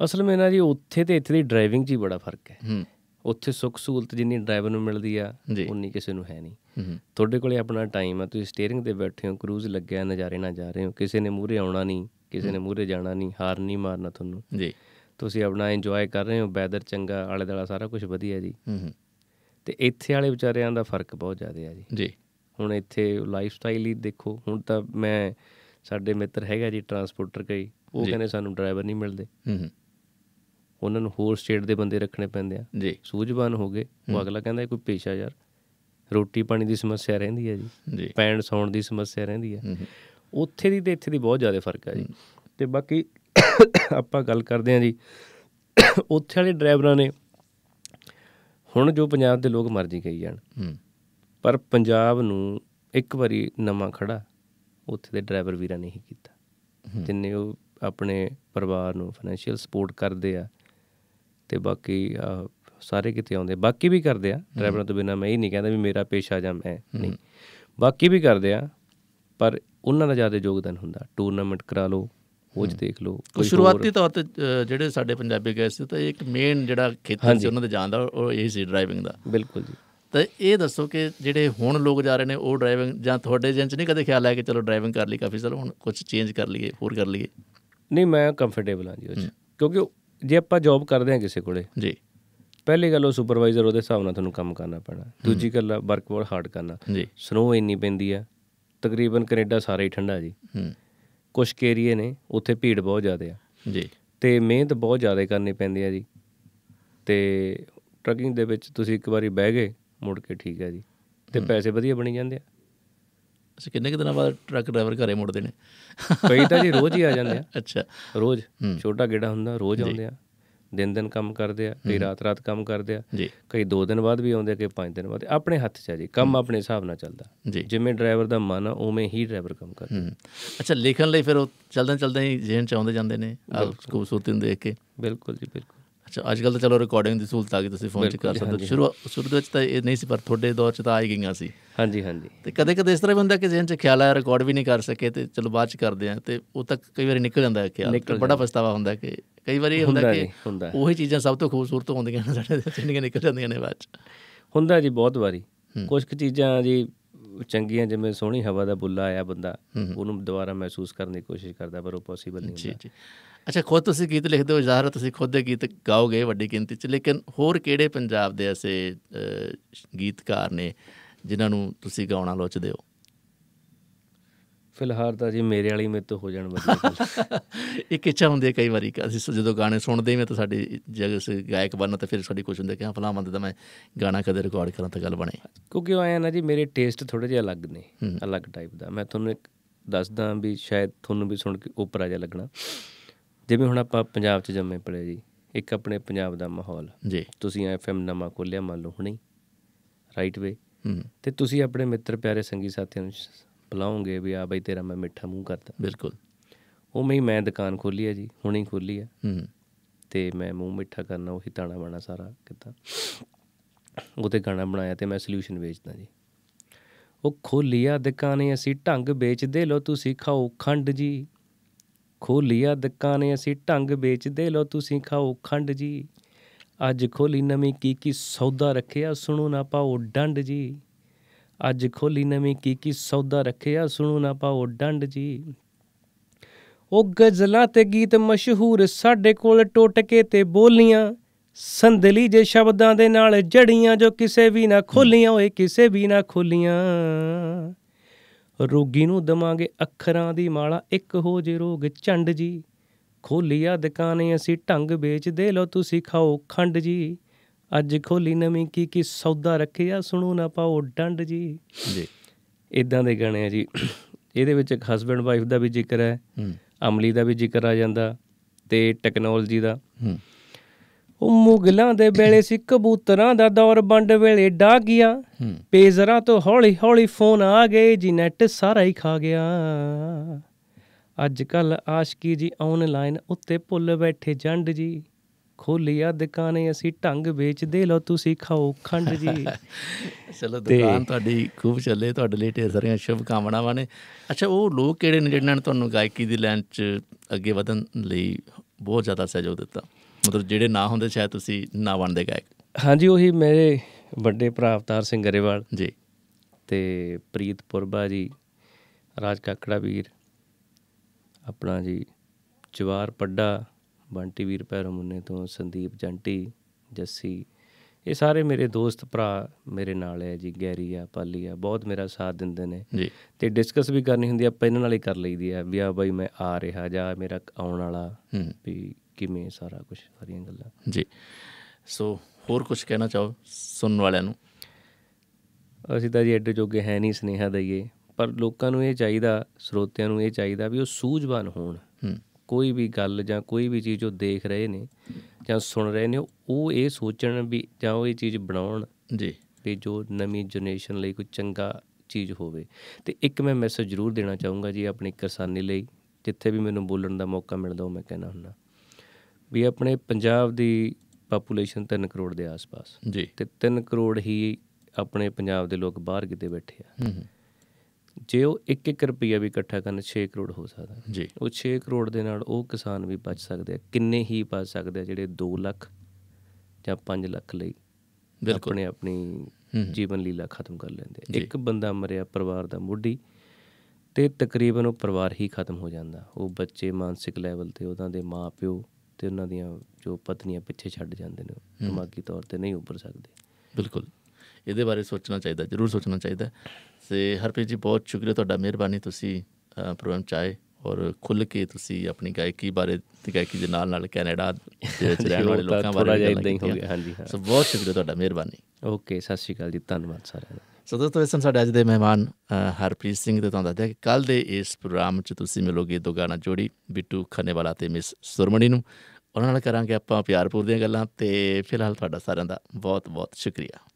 ਅਸਲ ਮੈਂ ਨਾ ਜੀ ਉੱਥੇ ਤੇ ਇੱਥੇ ਦੀ ਡਰਾਈਵਿੰਗ 'ਚ ਹੀ ਬੜਾ ਫਰਕ ਹੈ ਉੱਥੇ ਸੁੱਖ ਸਹੂਲਤ ਜਿੰਨੀ ਡਰਾਈਵਰ ਨੂੰ ਮਿਲਦੀ ਆ ਉਨੀ ਕਿਸੇ ਨੂੰ ਹੈ ਨਹੀਂ ਤੁਹਾਡੇ ਕੋਲੇ ਆਪਣਾ ਟਾਈਮ ਆ ਤੁਸੀਂ ਸਟੀering ਤੇ ਬੈਠੇ ਹੋ ਕਰੂਜ਼ ਲੱਗਿਆ ਨਜ਼ਾਰੇ ਨਾਲ ਜਾ ਰਹੇ ਹੋ ਕਿਸੇ ਨੇ ਮੂਹਰੇ ਆਉਣਾ ਨਹੀਂ ਕਿਸੇ ਨੇ ਮੂਹਰੇ ਜਾਣਾ ਨਹੀਂ ਹਾਰ ਨਹੀਂ ਮਾਰਨਾ ਤੁਹਾਨੂੰ ਜੀ ਤੁਸੀਂ ਆਪਣਾ ਇੰਜੋਏ ਕਰ ਰਹੇ ਹੋ ਵੈਦਰ ਚੰਗਾ ਆਲੇ ਦਾਲਾ ਸਾਰਾ ਕੁਝ ਵਧੀਆ ਜੀ ਤੇ ਇੱਥੇ ਵਾਲੇ ਵਿਚਾਰਿਆਂ ਦਾ ਫਰਕ ਬਹੁਤ ਜ਼ਿਆਦਾ ਆ ਜੀ ਜੀ ਹੁਣ ਇੱਥੇ ਲਾਈਫ ਸਟਾਈਲ ਹੀ ਦੇਖੋ ਹੁਣ ਤਾਂ ਮੈਂ ਸਾਡੇ ਮਿੱਤਰ ਹੈਗਾ ਜੀ ਟਰਾਂਸਪੋਰਟਰ ਕਈ ਉਹ ਕਹਿੰਦੇ ਸਾਨੂੰ ਡਰਾਈਵਰ ਨਹੀਂ ਮਿਲਦੇ ਹੂੰ ਉਹਨਾਂ ਨੂੰ ਹੋਰ ਸਟੇਟ ਦੇ ਬੰਦੇ ਰੱਖਣੇ ਪੈਂਦੇ ਆ ਜੀ ਸੂਝਵਾਨ ਹੋ ਗਏ ਉਹ ਅਗਲਾ ਕਹਿੰਦਾ ਕੋਈ ਪੇਸ਼ਾ ਯਾਰ ਰੋਟੀ ਪਾਣੀ ਦੀ ਸਮੱਸਿਆ ਰਹਿੰਦੀ ਹੈ ਜੀ ਪੈਣ ਸੌਣ ਦੀ ਸਮੱਸਿਆ ਰਹਿੰਦੀ ਹੈ ਉੱਥੇ ਦੀ ਤੇ ਇੱਥੇ ਦੀ ਬਹੁਤ ਜ਼ਿਆਦਾ ਫਰਕ ਹੈ ਜੀ ਤੇ ਬਾਕੀ ਆਪਾਂ ਗੱਲ ਕਰਦੇ ਆ ਜੀ ਉੱਥੇ ਵਾਲੇ ਡਰਾਈਵਰਾਂ ਨੇ ਹੁਣ ਜੋ ਪੰਜਾਬ ਦੇ ਲੋਕ ਮਰਜੀ ਕਹੀ ਜਾਣ ਪਰ ਪੰਜਾਬ ਨੂੰ ਇੱਕ ਵਾਰੀ ਨਵਾਂ ਖੜਾ ਉੱਥੇ ਦੇ ਡਰਾਈਵਰ ਵੀਰਾਂ ਨੇ ਹੀ ਕੀਤਾ ਜਿੰਨੇ ਉਹ ਆਪਣੇ ਪਰਿਵਾਰ ਨੂੰ ਫਾਈਨੈਂਸ਼ੀਅਲ ਸਪੋਰਟ ਕਰਦੇ ਆ ਤੇ ਬਾਕੀ ਸਾਰੇ ਕਿਤੇ ਆਉਂਦੇ ਬਾਕੀ ਵੀ ਕਰਦੇ ਆ ਡਰਾਈਵਰਾਂ ਤੋਂ ਬਿਨਾ ਮੈਂ ਇਹ ਨਹੀਂ ਕਹਿੰਦਾ ਵੀ ਮੇਰਾ ਪੇਸ਼ਾ ਜਾਂ ਮੈਂ ਨਹੀਂ ਬਾਕੀ ਵੀ ਕਰਦੇ ਆ ਪਰ ਉਹਨਾਂ ਦਾ ਜ਼ਿਆਦਾ ਯੋਗਦਾਨ ਹੁੰਦਾ ਟੂਰਨਾਮੈਂਟ ਕਰਾ ਲਓ ਉਹ ਚ ਦੇਖ ਲਓ ਕੋਈ ਸ਼ੁਰੂਆਤੀ ਤੌਰ ਤੇ ਜਿਹੜੇ ਸਾਡੇ ਪੰਜਾਬੀ ਗਏ ਸੀ ਤਾਂ ਇੱਕ ਮੇਨ ਜਿਹੜਾ ਖੇਤਰ ਸੀ ਉਹਨਾਂ ਦੇ ਜਾਂਦਾ ਉਹ ਇਹ ਸੀ ਡਰਾਈਵਿੰਗ ਦਾ ਬਿਲਕੁਲ ਜੀ ਤਾਂ ਇਹ ਦੱਸੋ ਕਿ ਜਿਹੜੇ ਹੁਣ ਲੋਕ ਜਾ ਰਹੇ ਨੇ ਉਹ ਡਰਾਈਵਿੰਗ ਜਾਂ ਤੁਹਾਡੇ ਏਜੰਟ ਨਹੀਂ ਕਦੇ ਖਿਆਲ ਆਇਆ ਕਿ ਚਲੋ ਡਰਾਈਵਿੰਗ ਕਰ ਲਈ ਕਾਫੀ ਸਾਲ ਹੁਣ ਕੁਝ ਚੇਂਜ ਕਰ ਲਈਏ ਹੋਰ ਕਰ ਲਈਏ ਨਹੀਂ ਮੈਂ ਕੰਫਰਟੇਬਲ ਹਾਂ ਜੀ ਉਹ ਚ ਕਿਉਂਕਿ ਜੇ ਆਪਾਂ ਜੌਬ ਕਰਦੇ ਹਾਂ ਕਿਸੇ ਕੋਲੇ ਜੀ ਪਹਿਲੀ ਗੱਲ ਉਹ ਸੁਪਰਵਾਈਜ਼ਰ ਉਹਦੇ ਹਿਸਾਬ ਨਾਲ ਤੁਹਾਨੂੰ ਕੰਮ ਕਰਨਾ ਪੈਣਾ ਦੂਜੀ ਗੱਲ ਵਰਕ ਵਰਕ ਹਾਰਡ ਕਰਨਾ ਜੀ ਸਨੋ ਇੰਨੀ ਪੈਂਦੀ ਆ ਤਕਰੀਬਨ ਕੈਨੇਡਾ ਸਾਰਾ ਹੀ ਠੰਡਾ ਜੀ ਹੂੰ ਕੁਝ ਏਰੀਏ ਨੇ ਉੱਥੇ ਭੀੜ ਬਹੁਤ ਜ਼ਿਆਦਾ ਆ ਜੀ ਤੇ ਮਿਹਨਤ ਬਹੁਤ ਜ਼ਿਆਦਾ ਕਰਨੀ ਪੈਂਦੀ ਆ ਜੀ ਤੇ ਟਰਕਿੰਗ ਦੇ ਵਿੱਚ ਤੁਸੀਂ ਇੱਕ ਵਾਰੀ ਬਹਿ ਗਏ ਮੁੜ ਕੇ ਠੀਕ ਆ ਜੀ ਤੇ ਪੈਸੇ ਵਧੀਆ ਬਣ ਜਾਂਦੇ ਆ ਅਸੀਂ ਕਿੰਨੇ ਕਿ ਦਿਨਾਂ ਬਾਅਦ ਟਰੱਕ ਡਰਾਈਵਰ ਘਰੇ ਮੁੜਦੇ ਨੇ ਕਈ ਤਾਂ ਜੀ ਰੋਜ਼ ਹੀ ਆ ਜਾਂਦੇ ਆ ਅੱਛਾ ਰੋਜ਼ ਛੋਟਾ ਗੇੜਾ ਹੁੰਦਾ ਰੋਜ਼ ਆਉਂਦੇ ਆ ਦਿਨ ਦਿਨ ਕੰਮ ਕਰਦੇ ਆ ਕਈ ਰਾਤ ਰਾਤ ਕੰਮ ਕਰਦੇ ਆ ਕਈ 2 ਦਿਨ ਬਾਅਦ ਵੀ ਆਉਂਦੇ ਆ ਕਈ 5 ਦਿਨ ਬਾਅਦ ਆਪਣੇ ਹੱਥ 'ਚ ਆ ਜੀ ਕੰਮ ਆਪਣੇ ਹਿਸਾਬ ਨਾਲ ਚੱਲਦਾ ਜਿਵੇਂ ਡਰਾਈਵਰ ਦਾ ਮਨ ਆ ਉਵੇਂ ਹੀ ਡਰਾਈਵਰ ਕੰਮ ਕਰਦਾ ਅੱਛਾ ਲਿਖਣ ਲਈ ਫਿਰ ਉਹ ਚਲਦਿਆਂ ਚਲਦਿਆਂ ਹੀ ਜੇਨ ਚ ਆਉਂਦੇ ਜਾਂਦੇ ਨੇ ਆ ਖੂਬਸੂਰਤੀ ਨੂੰ ਦੇਖ ਕੇ ਬਿਲਕੁਲ ਜੀ ਬਿਲਕੁਲ ਅੱਛਾ ਅੱਜ ਕੱਲ ਤਾਂ ਚਲੋ ਰਿਕਾਰਡਿੰਗ ਦੀ ਸਹੂਲਤ ਆ ਗਈ ਤੁਸੀਂ ਫੋਨ 'ਚ ਕਰ ਸਕਦੇ ਸ਼ੁਰੂ ਸ਼ੁਰੂ ਦੇ ਵਿੱਚ ਤਾਂ ਇਹ ਨਹੀਂ ਸੀ ਪਰ ਤੁਹਾਡੇ ਦੌਰ 'ਚ ਤਾਂ ਆ ਗਈਆਂ ਸੀ ਹਾਂਜੀ ਹਾਂਜੀ ਤੇ ਕਦੇ ਕਦੇ ਇਸ ਤਰ੍ਹਾਂ ਵੀ ਹੁੰਦਾ ਕਿ ਜਿਹਨ 'ਚ ਖਿਆਲ ਆਇਆ ਰਿਕਾਰਡ ਵੀ ਨਹੀਂ ਕਰ ਸਕੇ ਤੇ ਚਲੋ ਬਾਅਦ 'ਚ ਕਰਦੇ ਆ ਤੇ ਉਹ ਤੱਕ ਕਈ ਵਾਰੀ ਨਿਕਲ ਜਾਂਦਾ ਹੈ ਖਿਆਲ ਬੜਾ ਪਛਤਾਵਾ ਹੁੰਦਾ ਕਿ ਕਈ ਵਾਰੀ ਇਹ ਹੁੰਦਾ ਕਿ ਉਹੀ ਚੀਜ਼ਾਂ ਸਭ ਤੋਂ ਖੂਬਸੂਰਤ ਹੁੰਦੀਆਂ ਨੇ ਸਾਡੇ ਜ਼ਿੰਦਗੀਆਂ ਨਿਕਲ ਜਾਂਦੀਆਂ ਨੇ ਬਾਅਦ 'ਚ ਹੁੰਦਾ ਜੀ ਬਹੁਤ ਵਾਰੀ ਕੁਝ ਕੁ ਚੀਜ਼ਾਂ ਜੀ ਚੰਗੀਆਂ ਜਿਵੇਂ ਸੋਹਣੀ ਹਵਾ ਦਾ ਬੁੱਲਾ ਆਇਆ ਬੰਦਾ ਉਹਨੂੰ ਦੁਬਾਰਾ ਮਹਿਸੂਸ ਕਰਨ ਦੀ ਕੋਸ਼ਿਸ਼ ਕਰਦਾ ਪਰ ਉਹ ਪੋਸੀਬਲ ਨਹੀਂ ਹੁੰਦਾ ਜੀ ਜੀ ਅੱਛਾ ਖੁਦ ਤੁਸੀਂ ਗੀਤ ਲਿਖਦੇ ਹੋ ਜ਼ਾਹਰ ਤੁਸੀਂ ਖੁਦ ਦੇ ਗੀਤ ਗਾਓਗੇ ਵੱਡੀ ਗਿਣਤੀ 'ਚ ਲੇਕਿਨ ਹੋਰ ਕਿਹੜੇ ਪੰਜਾਬ ਦੇ ਐਸੇ ਗੀਤਕਾਰ ਨੇ ਜਿਨ੍ਹਾਂ ਨੂੰ ਤੁਸੀਂ ਗਾਉਣਾ ਲੋਚਦੇ ਹੋ ਫਿਲਹਾਲ ਤਾਂ ਜੀ ਮੇਰੇ ਵਾਲੀ ਮੇਤ ਹੋ ਜਾਣ ਵਧੀਆ ਇੱਕ *laughs* ਇੱਛਾ ਹੁੰਦੀ ਹੈ ਕਈ ਵਾਰੀ ਅਸੀਂ ਜਦੋਂ ਗਾਣੇ ਸੁਣਦੇ ਹਾਂ ਤਾਂ ਸਾਡੀ ਜਦ ਅਸੀਂ ਗਾਇਕ ਬਣਨਾ ਤਾਂ ਫਿਰ ਸਾਡੀ ਕੋਸ਼ਿਸ਼ ਹੁੰਦੀ ਹੈ ਕਿ ਹਾਂ ਫਲਾਣਾ ਬੰਦੇ ਦਾ ਮੈਂ ਗਾਣਾ ਕਦੇ ਰਿਕਾਰਡ ਕਰਾਂ ਤਾਂ ਗੱਲ ਬਣੇ ਕਿਉਂਕਿ ਉਹ ਆਇਆ ਨਾ ਜੀ ਮੇਰੇ ਟੇਸਟ ਥੋੜੇ ਜਿਹਾ ਅਲੱਗ ਨੇ ਅਲੱਗ ਟਾਈਪ ਦਾ ਮੈਂ ਤੁਹਾਨੂੰ ਇੱਕ ਦੱਸਦਾ ਵੀ ਸ਼ਾਇਦ ਤੁਹਾਨੂੰ ਵੀ ਸੁਣ ਕੇ ਉਪਰ ਆ ਜਾ ਲੱਗਣਾ ਜਿਵੇਂ ਹੁਣ ਆਪਾਂ ਪੰਜਾਬ 'ਚ ਜੰਮੇ ਪਲੇ ਜੀ ਇੱਕ ਆਪਣੇ ਪੰਜਾਬ ਦਾ ਮਾਹੌਲ ਜੀ ਤੁਸੀਂ ਐਫਐਮ ਨਵਾਂ ਖੋਲਿਆ ਮੰਨ ਲਓ ਹੁਣੇ ਰਾਈਟ ਵੇ ਤੇ ਤੁਸੀਂ ਆਪਣੇ ਮਿੱਤਰ ਪਿਆਰੇ ਸੰਗੀ ਸਾਥੀਆਂ ਨੂੰ ਬੁਲਾਉਂਗੇ ਵੀ ਆ ਬਈ ਤੇਰਾ ਮੈਂ ਮਿੱਠਾ ਮੂੰਹ ਕਰਦਾ ਬਿਲਕੁਲ ਉਹ ਮੈਂ ਮੈਂ ਦੁਕਾਨ ਖੋਲੀ ਹੈ ਜੀ ਹੁਣੇ ਖੋਲੀ ਹੈ ਤੇ ਮੈਂ ਮੂੰਹ ਮਿੱਠਾ ਕਰਨਾ ਉਹੀ ਤਾਣਾ ਬਣਾ ਸਾਰਾ ਕੀਤਾ ਤੇ ਗਾਣਾ ਬਣਾਇਆ ਤੇ ਮੈਂ ਸੋਲੂਸ਼ਨ ਵੇਚਦਾ ਜੀ ਉਹ ਖੋਲੀਆ ਦੁਕਾਨੇ ਅਸੀਂ ਢੰਗ ਵੇਚਦੇ ਲੋ ਤੁਸੀਂ ਖਾਓ ਖੰਡ ਜੀ ਖੋਲੀਆਂ ਦੁਕਾਨੇ ਅਸੀਂ ਢੰਗ ਵੇਚਦੇ ਲੋ ਤੁਸੀਂ ਖਾਓ ਖੰਡ ਜੀ ਅੱਜ ਖੋਲੀ ਨਵੀਂ ਕੀ ਕੀ ਸੌਦਾ ਰੱਖਿਆ ਸੁਣੋ ਨਾ ਪਾਓ ਡੰਡ ਜੀ ਅੱਜ ਖੋਲੀ ਨਵੀਂ ਕੀ ਕੀ ਸੌਦਾ ਰੱਖਿਆ ਸੁਣੋ ਨਾ ਪਾਓ ਡੰਡ ਜੀ ਉਹ ਗਜ਼ਲਾਂ ਤੇ ਗੀਤ ਮਸ਼ਹੂਰ ਸਾਡੇ ਕੋਲ ਕੇ ਤੇ ਬੋਲੀਆਂ ਸੰਦਲੀ ਜੇ ਸ਼ਬਦਾਂ ਦੇ ਨਾਲ ਜੜੀਆਂ ਜੋ ਕਿਸੇ ਵੀ ਨਾ ਖੋਲੀਆਂ ਓਏ ਕਿਸੇ ਵੀ ਨਾ ਖੋਲੀਆਂ ਰੋਗੀ ਨੂੰ ਦਵਾਂਗੇ ਅੱਖਰਾਂ ਦੀ ਮਾਲਾ ਇੱਕ ਹੋ ਜੇ ਰੋਗ ਝੰਡ ਜੀ ਖੋਲੀਆ ਦੁਕਾਨੇ ਅਸੀਂ ਢੰਗ ਵੇਚਦੇ ਲੋ ਤੁਸੀਂ ਖਾਓ ਖੰਡ ਜੀ ਅੱਜ ਖੋਲੀ ਨਵੀਂ ਕੀ ਕੀ ਸੌਦਾ ਰੱਖਿਆ ਸੁਣੋ ਨਾ ਪਾਓ ਡੰਡ ਜੀ ਜੀ ਇਦਾਂ ਦੇ ਗਾਣੇ ਆ ਜੀ ਇਹਦੇ ਵਿੱਚ ਇੱਕ ਹਸਬੰਡ ਵਾਈਫ ਦਾ ਵੀ ਜ਼ਿਕਰ ਹੈ ਅਮਲੀ ਦਾ ਵੀ ਜ਼ਿਕਰ ਆ ਜਾਂਦਾ ਤੇ ਟੈਕਨੋਲੋਜੀ ਦਾ ਉਹ ਮੁਗਲਾਂ ਦੇ ਵੇਲੇ ਸੀ ਕਬੂਤਰਾਂ ਦਾ ਦੌਰ ਬੰਡ ਵੇਲੇ ਡਾ ਗਿਆ ਪੇਜ਼ਰਾਂ ਤੋਂ ਹੌਲੀ ਹੌਲੀ ਫੋਨ ਆ ਗਏ ਜੀ ਨੈਟ ਸਾਰਾ ਹੀ ਖਾ ਗਿਆ ਅੱਜ ਕੱਲ ਆਸ਼ਕੀ ਜੀ ਆਨਲਾਈਨ ਉੱਤੇ ਭੁੱਲ ਬੈਠੇ ਜੰਡ ਜੀ ਖੋਲਿਆ ਦੁਕਾਨੇ ਅਸੀਂ ਢੰਗ ਵੇਚਦੇ ਲੋ ਤੁਸੀਂ ਖਾਓ ਖੰਡ ਜੀ *laughs* ਚਲੋ ਦੁਕਾਨ ਤੁਹਾਡੀ ਖੂਬ ਚੱਲੇ ਤੁਹਾਡੇ ਲਈ ਢੇਰ ਸਾਰੀਆਂ ਸ਼ੁਭ ਕਾਮਨਾਵਾਂ ਨੇ ਅੱਛਾ ਉਹ ਲੋਕ ਕਿਹੜੇ ਨੇ ਜਿਹਨਾਂ ਨੇ ਤੁਹਾਨੂੰ ਗਾਇਕੀ ਦੀ ਲਾਈਨ 'ਚ ਅੱਗੇ ਵਧਣ ਲਈ ਬਹੁਤ ਜ਼ਿਆਦਾ ਸਹਿਯੋਗ ਦਿੱਤਾ ਮਤਲਬ ਜਿਹੜੇ ਨਾ ਹੁੰਦੇ ਸ਼ਾਇਦ ਤੁਸੀਂ ਨਾ ਬਣਦੇ ਗਾਇਕ ਹਾਂਜੀ ਉਹੀ ਮੇਰੇ ਵੱਡੇ ਭਰਾ ਅਵਤਾਰ ਸਿੰਘ ਗਰੇਵਾਲ ਜੀ ਤੇ ਪ੍ਰੀਤ ਪੁਰਬਾ ਜੀ ਰਾਜ ਕਾਕੜਾ ਵੀਰ ਆਪਣਾ ਜੀ ਜਵਾਰ ਪੱਡਾ ਬੰਟੀ ਵੀਰ ਪੈਰੋਂ ਮੁੰਨੇ ਤੋਂ ਸੰਦੀਪ ਜੰਟੀ ਜੱਸੀ ਇਹ ਸਾਰੇ ਮੇਰੇ ਦੋਸਤ ਭਰਾ ਮੇਰੇ ਨਾਲ ਹੈ ਜੀ ਗੈਰੀ ਆ ਪਾਲੀ ਆ ਬਹੁਤ ਮੇਰਾ ਸਾਥ ਦਿੰਦੇ ਨੇ ਜੀ ਤੇ ਡਿਸਕਸ ਵੀ ਕਰਨੀ ਹੁੰਦੀ ਆ ਆਪਾਂ ਇਹਨਾਂ ਨਾਲ ਹੀ ਕਰ ਲਈਦੀ ਆ ਵੀ ਆ ਬਾਈ ਮੈਂ ਆ ਰਿਹਾ ਜਾਂ ਮੇਰਾ ਆਉਣ ਵਾਲਾ ਵੀ ਕਿਵੇਂ ਸਾਰਾ ਕੁਝ ਸਾਰੀਆਂ ਗੱਲਾਂ ਜੀ ਸੋ ਹੋਰ ਕੁਝ ਕਹਿਣਾ ਚਾਹੋ ਸੁਣਨ ਵਾਲਿਆਂ ਨੂੰ ਅਸੀਂ ਤਾਂ ਜੀ ਐਡੇ ਜੋਗੇ ਹੈ ਨਹੀਂ ਸਨੇਹਾ ਦਈਏ ਪਰ ਲੋਕਾਂ ਨੂੰ ਇਹ ਚਾਹੀਦਾ ਸਰੋਤਿਆਂ ਨੂੰ ਇਹ ਚਾਹੀਦਾ ਵੀ ਉਹ ਸੂਝਵਾਨ ਹੋਣ ਕੋਈ ਵੀ ਗੱਲ ਜਾਂ ਕੋਈ ਵੀ ਚੀਜ਼ ਉਹ ਦੇਖ ਰਹੇ ਨੇ ਜਾਂ ਸੁਣ ਰਹੇ ਨੇ ਉਹ ਇਹ ਸੋਚਣ ਵੀ ਜਾਂ ਉਹ ਇਹ ਚੀਜ਼ ਬਣਾਉਣ ਜੀ ਵੀ ਜੋ ਨਵੀਂ ਜਨਰੇਸ਼ਨ ਲਈ ਕੋਈ ਚੰਗਾ ਚੀਜ਼ ਹੋਵੇ ਤੇ ਇੱਕ ਮੈਂ ਮੈਸੇਜ ਜ਼ਰੂਰ ਦੇਣਾ ਚਾਹੂੰਗਾ ਜੀ ਆਪਣੀ ਕਿਸਾਨੀ ਲਈ ਜਿੱਥੇ ਵੀ ਮੈਨੂੰ ਬੋਲਣ ਦਾ ਮੌਕਾ ਮਿਲਦਾ ਉਹ ਮੈਂ ਕਹਿਣਾ ਹੁੰਦਾ ਵੀ ਆਪਣੇ ਪੰਜਾਬ ਦੀ ਪਾਪੂਲੇਸ਼ਨ 3 ਕਰੋੜ ਦੇ ਆਸ-ਪਾਸ ਜੀ ਤੇ 3 ਕਰੋੜ ਹੀ ਆਪਣੇ ਪੰਜਾਬ ਦੇ ਲੋਕ ਬਾਹਰ ਕਿਤੇ ਬੈਠੇ ਆ ਹੂੰ ਜੇ ਉਹ 1-1 ਰੁਪਿਆ ਵੀ ਇਕੱਠਾ ਕਰਨ 6 ਕਰੋੜ ਹੋ ਸਕਦਾ ਜੀ ਉਹ 6 ਕਰੋੜ ਦੇ ਨਾਲ ਉਹ ਕਿਸਾਨ ਵੀ ਬਚ ਸਕਦੇ ਆ ਕਿੰਨੇ ਹੀ ਬਚ ਸਕਦੇ ਆ ਜਿਹੜੇ 2 ਲੱਖ ਜਾਂ 5 ਲੱਖ ਲਈ ਆਪਣੇ ਆਪਣੀ ਜੀਵਨ ਲੀਲਾ ਖਤਮ ਕਰ ਲੈਂਦੇ ਇੱਕ ਬੰਦਾ ਮਰਿਆ ਪਰਿਵਾਰ ਦਾ ਮੁੱਢੀ ਤੇ ਤਕਰੀਬਨ ਉਹ ਪਰਿਵਾਰ ਹੀ ਖਤਮ ਹੋ ਜਾਂਦਾ ਉਹ ਬੱਚੇ ਮਾਨਸਿਕ ਲੈਵਲ ਤੇ ਉਹਨਾਂ ਦੇ ਮਾਪਿਓ ਤੇ ਉਹਨਾਂ ਦੀਆਂ ਜੋ ਪਤਨੀਆਂ ਪਿੱਛੇ ਛੱਡ ਜਾਂਦੇ ਨੇ ਦਿਮਾਗੀ ਤੌਰ ਤੇ ਨਹੀਂ ਉੱਪਰ ਸਕਦੇ ਬਿਲਕੁਲ ਇਹਦੇ ਬਾਰੇ ਸੋਚਣਾ ਚਾਹੀਦਾ ਜ਼ਰੂਰ ਸੋਚਣਾ ਚਾਹੀਦਾ ਸੇ ਹਰਪ੍ਰੀਤ ਜੀ ਬਹੁਤ ਸ਼ੁਕਰੀਆ ਤੁਹਾਡਾ ਮਿਹਰਬਾਨੀ ਤੁਸੀਂ ਪ੍ਰੋਗਰਾਮ ਚਾਏ ਔਰ ਖੁੱਲ ਕੇ ਤੁਸੀਂ ਆਪਣੀ ਗਾਇਕੀ ਬਾਰੇ ਤੇ ਗਾਇਕੀ ਦੇ ਨਾਲ ਨਾਲ ਕੈਨੇਡਾ ਦੇ ਵਿੱਚ ਰਹਿਣ ਵਾਲੇ ਲੋਕਾਂ ਬਾਰੇ ਵੀ ਜਿਹਾ ਹੋ ਗਿਆ ਹਾਂਜੀ ਹਾਂ ਸੋ ਬਹੁਤ ਸ਼ੁਕਰੀਆ ਤੁਹਾਡਾ ਮਿਹਰਬਾਨੀ ਓਕੇ ਸਤਿ ਸ਼੍ਰੀ ਅਕਾਲ ਜੀ ਧੰਨਵਾਦ ਸਾਰਿਆਂ ਦਾ ਸੋ ਦੋਸਤੋ ਇਸ ਸਾਡੇ ਅੱਜ ਦੇ ਮਹਿਮਾਨ ਹਰਪ੍ਰੀਤ ਸਿੰਘ ਤੇ ਤੁਹਾਨੂੰ ਦੱਸਿਆ ਕਿ ਕੱਲ ਦੇ ਇਸ ਪ੍ਰੋਗਰਾਮ 'ਚ ਤੁਸੀਂ ਮਿਲੋਗੇ ਦੋ ਗਾਣਾ ਜੋੜੀ ਬਿੱਟੂ ਖੰਨੇ ਤੇ ਮਿਸ ਸੁਰਮਣੀ ਨੂੰ ਉਹਨਾਂ ਨਾਲ ਕਰਾਂਗੇ ਆਪਾਂ ਪਿਆਰਪੂਰ ਦੀਆਂ ਗੱਲਾਂ ਤੇ ਫਿਲਹਾਲ ਤੁਹਾਡਾ ਸਾਰਿਆਂ ਦਾ ਬਹੁਤ ਬਹੁਤ ਸ਼ੁਕਰੀਆ